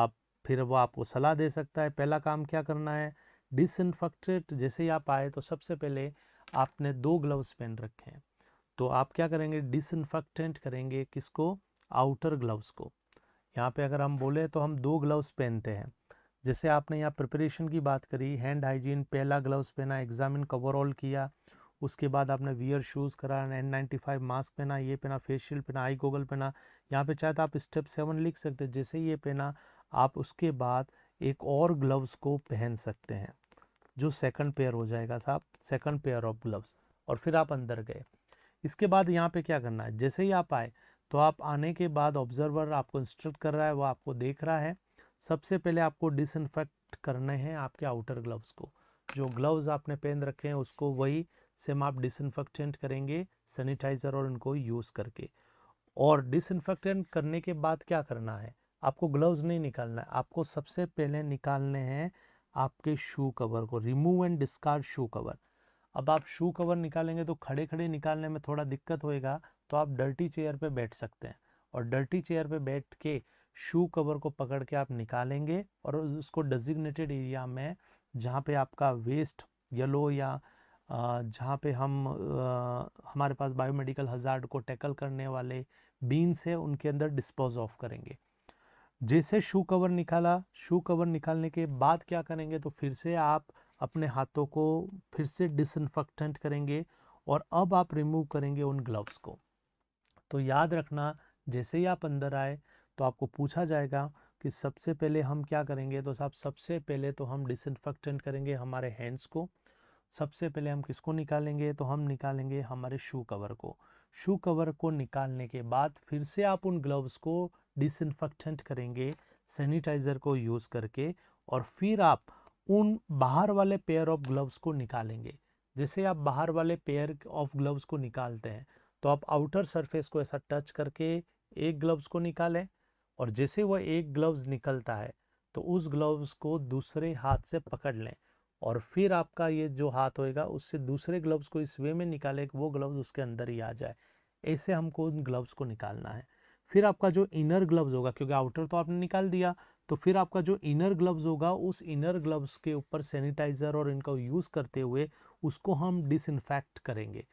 Speaker 1: आप फिर वो आपको सलाह दे सकता है पहला काम क्या करना है डिसइनफेक्टेड जैसे ही आप आए तो सबसे पहले आपने दो ग्लव्स पहन रखे हैं तो आप क्या करेंगे डिसइनफेक्टेंट करेंगे किसको आउटर ग्लव्स को यहाँ पे अगर हम बोले तो हम दो ग्लव्स पहनते हैं जैसे आपने यहाँ प्रिपरेशन की बात करी हैंड हाइजीन पहला ग्लव्स पहना एग्जामिन कवरऑल किया उसके बाद आपने वियर शूज़ करा एन नाइन्टी फाइव मास्क पहना ये पहना फेस शील्ड पहना आई गोगल पहना यहाँ पे चाहे तो आप स्टेप सेवन लिख सकते जैसे ही ये पहना आप उसके बाद एक और ग्लव्स को पहन सकते हैं जो सेकंड पेयर हो जाएगा साहब सेकंड पेयर ऑफ ग्लव्स और फिर आप अंदर गए इसके बाद यहाँ पे क्या करना है जैसे ही आप आए तो आप आने के बाद ऑब्जर्वर आपको इंस्ट्रक्ट कर रहा है वो आपको देख रहा है सबसे पहले आपको डिसइनफेक्ट करने हैं आपके आउटर ग्लव्स को जो ग्लव्स आपने पहन रखे हैं उसको वही सेम आप डिसइनफेक्टेंट करेंगे सैनिटाइज़र और इनको यूज़ करके और डिसइनफेक्टेंट करने के बाद क्या करना है आपको ग्लव्स नहीं निकालना है आपको सबसे पहले निकालने हैं आपके शू कवर को remove and discard shoe cover अब आप शू कवर निकालेंगे तो खड़े खड़े निकालने में थोड़ा दिक्कत होएगा तो आप डर्टी चेयर पे बैठ सकते हैं और डर्टी चेयर पे बैठ के शू कवर को पकड़ के आप निकालेंगे और उसको डेजिग्नेटेड एरिया में जहाँ पे आपका वेस्ट येलो या जहाँ पे हम हमारे पास बायोमेडिकल हजार्ड को टैकल करने वाले बीन्स है उनके अंदर डिस्पोज ऑफ करेंगे जैसे शू कवर निकाला शू कवर निकालने के बाद क्या करेंगे तो फिर से आप अपने हाथों को फिर से डिसइनफेक्टेंट करेंगे और अब आप रिमूव करेंगे उन ग्लव्स को तो याद रखना जैसे ही आप अंदर आए तो आपको पूछा जाएगा कि सबसे पहले हम क्या करेंगे तो साहब सबसे पहले तो हम डिसइनफेक्टेंट करेंगे हमारे हैंड्स को सबसे पहले हम किसको निकालेंगे तो हम निकालेंगे हमारे शू कवर को शू कवर को निकालने के बाद फिर से आप उन ग्लव्स को डिसइनफेक्टेंट करेंगे सैनिटाइज़र को यूज़ करके और फिर आप उन बाहर वाले पेयर ऑफ ग्लव्स को निकालेंगे जैसे आप बाहर वाले पेयर ऑफ ग्लव्स को निकालते हैं तो आप आउटर सरफेस को ऐसा टच करके एक ग्लव्स को निकालें और जैसे वह एक ग्लव्स निकलता है तो उस ग्लव्स को दूसरे हाथ से पकड़ लें और फिर आपका ये जो हाथ होएगा उससे दूसरे ग्लव्स को इस वे में निकाले कि वो ग्लव्स उसके अंदर ही आ जाए ऐसे हमको उन ग्लव्स को निकालना है फिर आपका जो इनर ग्लव्स होगा क्योंकि आउटर तो आपने निकाल दिया तो फिर आपका जो इनर ग्लव्स होगा उस इनर ग्लव्स के ऊपर सैनिटाइज़र और इनका यूज़ करते हुए उसको हम डिसइनफेक्ट करेंगे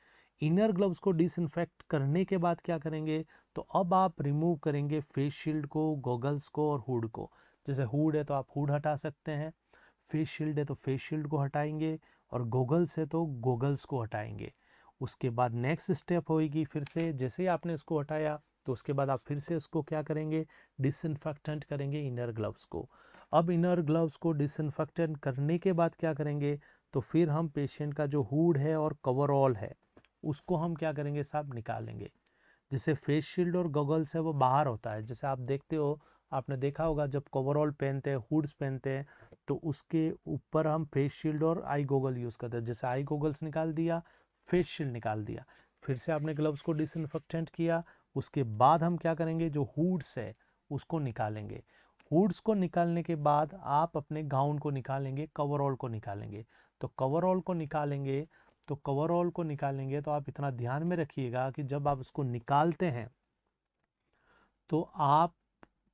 Speaker 1: इनर ग्लव्स को डिसइनफेक्ट करने के बाद क्या करेंगे तो अब आप रिमूव करेंगे फेस शील्ड को गॉगल्स को और हुड को जैसे हुड है तो आप हुड हटा सकते हैं फेस शील्ड है तो फेस शील्ड को हटाएंगे और गोगल्स है तो गोगल्स को हटाएंगे उसके बाद नेक्स्ट स्टेप होगी फिर से जैसे ही आपने इसको हटाया तो उसके बाद आप फिर से उसको क्या करेंगे डिसइनफेक्टेंट करेंगे इनर ग्लव्स को अब इनर ग्लव्स को डिसइनफेक्टेंट करने के बाद क्या करेंगे तो फिर हम पेशेंट का जो हुड है और कवरऑल है उसको हम क्या करेंगे साहब निकालेंगे जैसे फेस शील्ड और गॉगल्स है वो बाहर होता है जैसे आप देखते हो आपने देखा होगा जब कवरऑल पहनते हैं हुड्स पहनते हैं तो उसके ऊपर हम फेस शील्ड और आई गॉगल यूज़ करते हैं जैसे आई गॉगल्स निकाल दिया फेस शील्ड निकाल दिया फिर से आपने ग्लव्स को डिसइनफेक्टेंट किया उसके बाद हम क्या करेंगे जो हुड्स है उसको निकालेंगे हुड्स को निकालने के बाद आप अपने गाउन को निकालेंगे कवरऑल को निकालेंगे तो कवरऑल को निकालेंगे तो कवरऑल को निकालेंगे तो आप इतना ध्यान में रखिएगा कि जब आप उसको निकालते हैं तो आप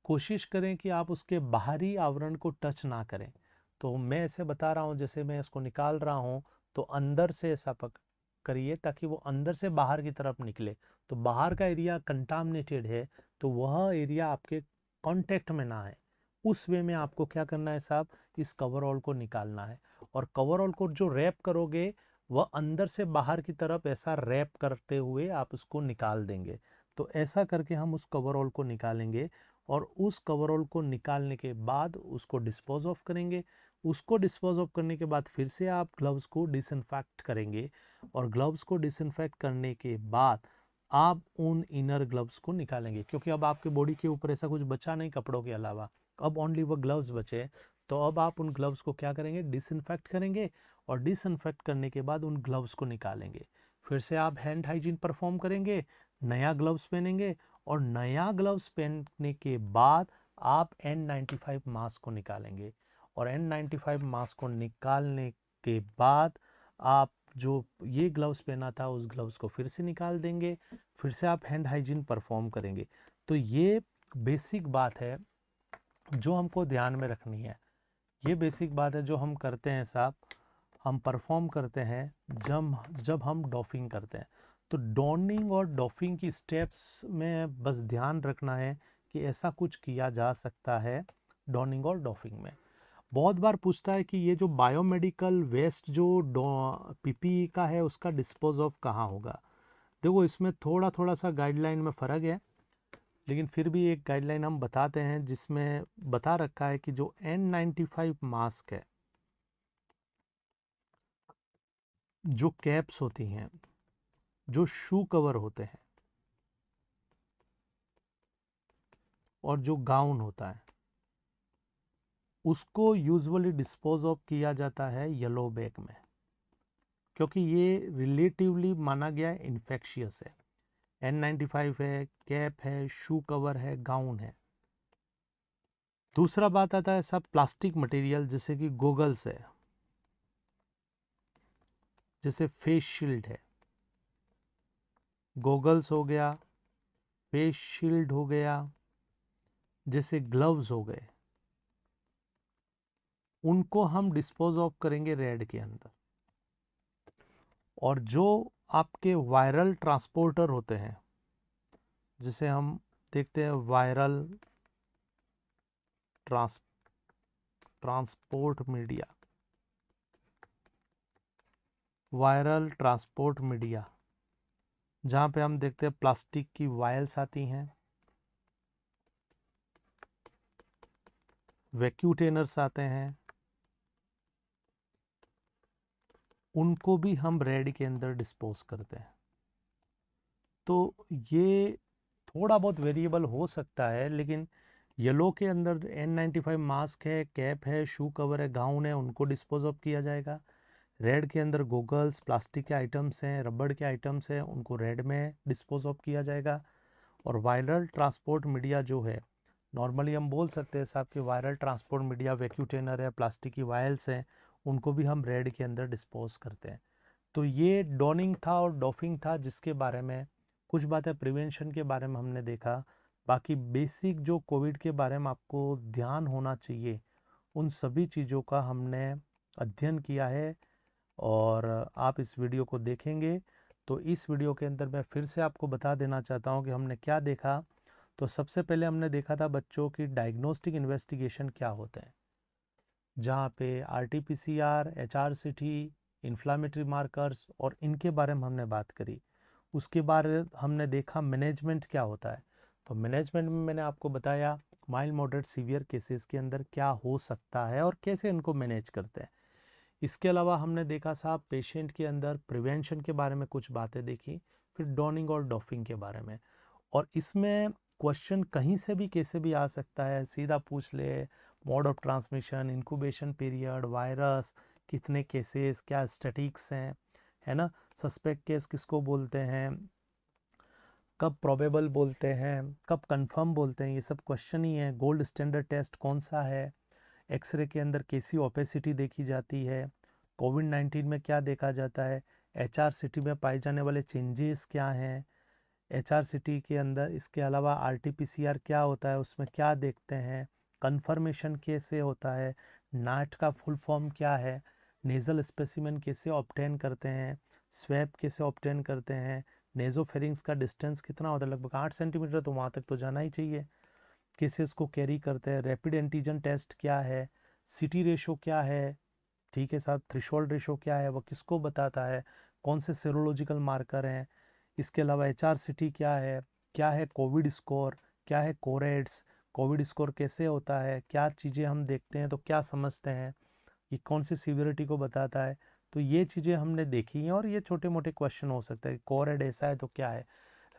Speaker 1: कोशिश करें कि आप उसके बाहरी आवरण को टच ना करें तो मैं ऐसे बता रहा हूँ जैसे मैं इसको निकाल रहा हूँ तो अंदर से ऐसा पक करिए ताकि वो अंदर से बाहर की तरफ निकले तो बाहर का एरिया कंटामिनेटेड है तो वह एरिया आपके कॉन्टेक्ट में ना है उस वे में आपको क्या करना है साहब इस कवरऑल को निकालना है और कवरऑल को जो रैप करोगे वह अंदर से बाहर की तरफ ऐसा रैप करते हुए आप उसको निकाल देंगे तो ऐसा करके हम उस कवरऑल को निकालेंगे और उस कवरऑल को निकालने के बाद उसको डिस्पोज ऑफ करेंगे उसको डिस्पोज ऑफ करने के बाद फिर से आप ग्लव्स को डिसइनफेक्ट करेंगे और ग्लव्स को डिसइनफेक्ट करने के बाद आप उन इनर ग्लव्स को निकालेंगे क्योंकि अब आपके बॉडी के ऊपर ऐसा कुछ बचा नहीं कपड़ों के अलावा अब ओनली वह ग्लव्स बचे तो अब आप उन ग्लव्स को क्या करेंगे डिसइनफेक्ट करेंगे और डिसइनफेक्ट करने के बाद उन ग्लव्स को निकालेंगे फिर से आप हैंड हाइजीन परफॉर्म करेंगे नया ग्लव्स पहनेंगे और नया ग्लव्स पहनने के बाद आप N95 मास्क को निकालेंगे और N95 मास्क को निकालने के बाद आप जो ये ग्लव्स पहना था उस ग्लव्स को फिर से निकाल देंगे फिर से आप हैंड हाइजीन परफॉर्म करेंगे तो ये बेसिक बात है जो हमको ध्यान में रखनी है ये बेसिक बात है जो हम करते हैं साहब हम परफॉर्म करते हैं जब जब हम डॉफिंग करते हैं तो डॉनिंग और डॉफिंग की स्टेप्स में बस ध्यान रखना है कि ऐसा कुछ किया जा सकता है डॉनिंग और डॉफिंग में बहुत बार पूछता है कि ये जो बायोमेडिकल वेस्ट जो पीपीई का है उसका डिस्पोज ऑफ कहाँ होगा देखो इसमें थोड़ा थोड़ा सा गाइडलाइन में फ़र्क है लेकिन फिर भी एक गाइडलाइन हम बताते हैं जिसमें बता रखा है कि जो एन फाइव मास्क है जो कैप्स होती हैं जो शू कवर होते हैं और जो गाउन होता है उसको यूजुअली डिस्पोज ऑफ किया जाता है येलो बैग में क्योंकि ये रिलेटिवली माना गया इन्फेक्शियस है एन नाइन्टी फाइव है कैप है शू कवर है गाउन है दूसरा बात आता है सब प्लास्टिक मटेरियल जैसे कि गोगल्स है जैसे फेस शील्ड है गोगल्स हो गया फेस शील्ड हो गया जैसे ग्लव्स हो गए उनको हम डिस्पोज ऑफ करेंगे रेड के अंदर और जो आपके वायरल ट्रांसपोर्टर होते हैं जिसे हम देखते हैं viral trans transport media viral transport media जहां पे हम देखते हैं प्लास्टिक की वायल्स आती हैं वैक्यूटेनर्स आते हैं उनको भी हम रेड के अंदर डिस्पोज करते हैं तो ये थोड़ा बहुत वेरिएबल हो सकता है लेकिन येलो के अंदर एन नाइन्टी फाइव मास्क है कैप है शू कवर है गाउन है उनको डिस्पोज ऑफ किया जाएगा रेड के अंदर गोगल्स प्लास्टिक के आइटम्स हैं रबड़ के आइटम्स हैं उनको रेड में डिस्पोज ऑफ किया जाएगा और वायरल ट्रांसपोर्ट मीडिया जो है नॉर्मली हम बोल सकते हैं साहब कि वायरल ट्रांसपोर्ट मीडिया वैक्यूटेनर है प्लास्टिक की वायल्स हैं उनको भी हम रेड के अंदर डिस्पोज करते हैं तो ये डॉनिंग था और डॉफिंग था जिसके बारे में कुछ बातें प्रिवेंशन के बारे में हमने देखा बाकी बेसिक जो कोविड के बारे में आपको ध्यान होना चाहिए उन सभी चीज़ों का हमने अध्ययन किया है और आप इस वीडियो को देखेंगे तो इस वीडियो के अंदर मैं फिर से आपको बता देना चाहता हूँ कि हमने क्या देखा तो सबसे पहले हमने देखा था बच्चों की डायग्नोस्टिक इन्वेस्टिगेशन क्या होते हैं जहाँ पे R T P C R H R C T inflammatory markers और इनके बारे में हमने बात करी उसके बारे हमने देखा मैनेजमेंट क्या होता है तो मैनेजमेंट में मैंने आपको बताया माइल्ड मॉडरेट सीवियर केसेस के अंदर क्या हो सकता है और कैसे इनको मैनेज करते हैं इसके अलावा हमने देखा साहब पेशेंट के अंदर प्रिवेंशन के बारे में कुछ बातें देखी फिर डॉनिंग और डॉफिंग के बारे में और इसमें क्वेश्चन कहीं से भी कैसे भी आ सकता है सीधा पूछ ले mode of transmission incubation period virus कितने केसेस क्या स्टैटिक्स हैं है ना सस्पेक्ट केस किसको बोलते हैं कब प्रोबेबल बोलते हैं कब कंफर्म बोलते हैं ये सब क्वेश्चन ही है गोल्ड स्टैंडर्ड टेस्ट कौन सा है एक्सरे के अंदर केसी ओपेसिटी देखी जाती है कोविड नाइन्टीन में क्या देखा जाता है एच आर सी टी में पाए जाने वाले चेंजेस क्या हैं एच आर सी टी के अंदर इसके अलावा R T P C R क्या होता है उसमें क्या देखते हैं कन्फर्मेशन कैसे होता है नाट का फुल फॉर्म क्या है नेज़ल स्पेसिमेंट कैसे ऑप्टेन करते हैं स्वैप कैसे ऑप्टेन करते हैं नेजोफेरिंग्स का डिस्टेंस कितना होता है लगभग आठ सेंटीमीटर तो वहाँ तक तो जाना ही चाहिए कैसे इसको कैरी करते हैं रैपिड एंटीजन टेस्ट क्या है सिटी रेशो क्या है ठीक है साहब थ्रिशोल्ड रेशो क्या है वो किसको बताता है कौन से सेरोलॉजिकल मार्कर हैं इसके अलावा एच आर क्या है क्या है कोविड स्कोर क्या है कोरेट्स कोविड स्कोर कैसे होता है क्या चीज़ें हम देखते हैं तो क्या समझते हैं ये कौन सी सीवियरिटी को बताता है तो ये चीज़ें हमने देखी हैं और ये छोटे मोटे क्वेश्चन हो सकते हैं एड ऐसा है तो क्या है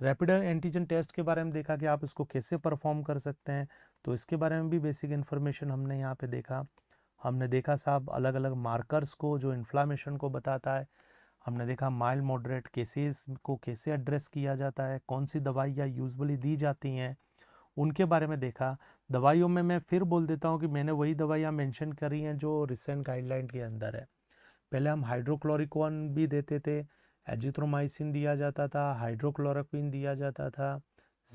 Speaker 1: रैपिड एंटीजन टेस्ट के बारे में देखा कि आप इसको कैसे परफॉर्म कर सकते हैं तो इसके बारे में भी बेसिक इन्फॉर्मेशन हमने यहाँ पे देखा हमने देखा साहब अलग अलग मार्कर्स को जो इन्फ्लामेशन को बताता है हमने देखा माइल्ड मॉडरेट केसेस को कैसे एड्रेस किया जाता है कौन सी दवाइयाँ यूजली दी जाती हैं उनके बारे में देखा दवाइयों में मैं फिर बोल देता हूँ कि मैंने वही दवाइयाँ मेंशन करी हैं जो रिसेंट गाइडलाइन के अंदर है पहले हम हाइड्रोक्लोरिकॉन भी देते थे एजिथ्रोमाइसिन दिया जाता था हाइड्रोक्लोरोक्विन दिया जाता था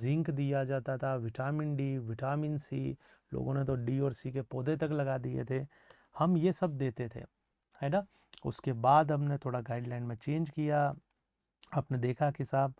Speaker 1: जिंक दिया जाता था विटामिन डी विटामिन सी लोगों ने तो डी और सी के पौधे तक लगा दिए थे हम ये सब देते थे है ना उसके बाद हमने थोड़ा गाइडलाइन में चेंज किया आपने देखा कि साहब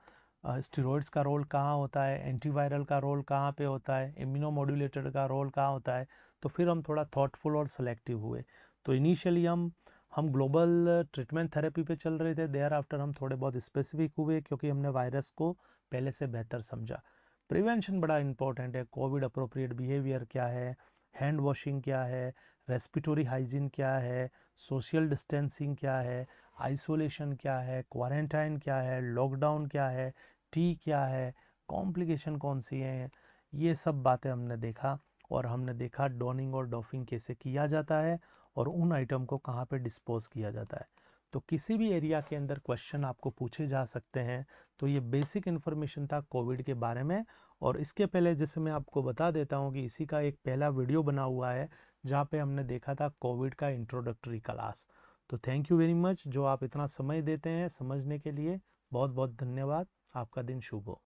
Speaker 1: स्टेरॉइड्स का रोल कहाँ होता है एंटीवायरल का रोल कहाँ पे होता है इम्यूनोमोडुलेटर का रोल कहाँ होता है तो फिर हम थोड़ा थॉटफुल और सेलेक्टिव हुए तो इनिशियली हम हम ग्लोबल ट्रीटमेंट थेरेपी पे चल रहे थे देयर आफ्टर हम थोड़े बहुत स्पेसिफिक हुए क्योंकि हमने वायरस को पहले से बेहतर समझा प्रिवेंशन बड़ा इंपॉर्टेंट है कोविड अप्रोप्रिएट बिहेवियर क्या है हैंड वॉशिंग क्या है रेस्पिटोरी हाइजीन क्या है सोशल डिस्टेंसिंग क्या है आइसोलेशन क्या है क्वारंटाइन क्या है लॉकडाउन क्या है टी क्या है कॉम्प्लिकेशन कौन सी है ये सब बातें हमने देखा और हमने देखा डॉनिंग और डॉफिंग कैसे किया जाता है और उन आइटम को कहाँ पे डिस्पोज किया जाता है तो किसी भी एरिया के अंदर क्वेश्चन आपको पूछे जा सकते हैं तो ये बेसिक इन्फॉर्मेशन था कोविड के बारे में और इसके पहले जैसे मैं आपको बता देता हूँ कि इसी का एक पहला वीडियो बना हुआ है जहाँ पे हमने देखा था कोविड का इंट्रोडक्टरी क्लास तो थैंक यू वेरी मच जो आप इतना समय देते हैं समझने के लिए बहुत बहुत धन्यवाद आपका दिन शुभ हो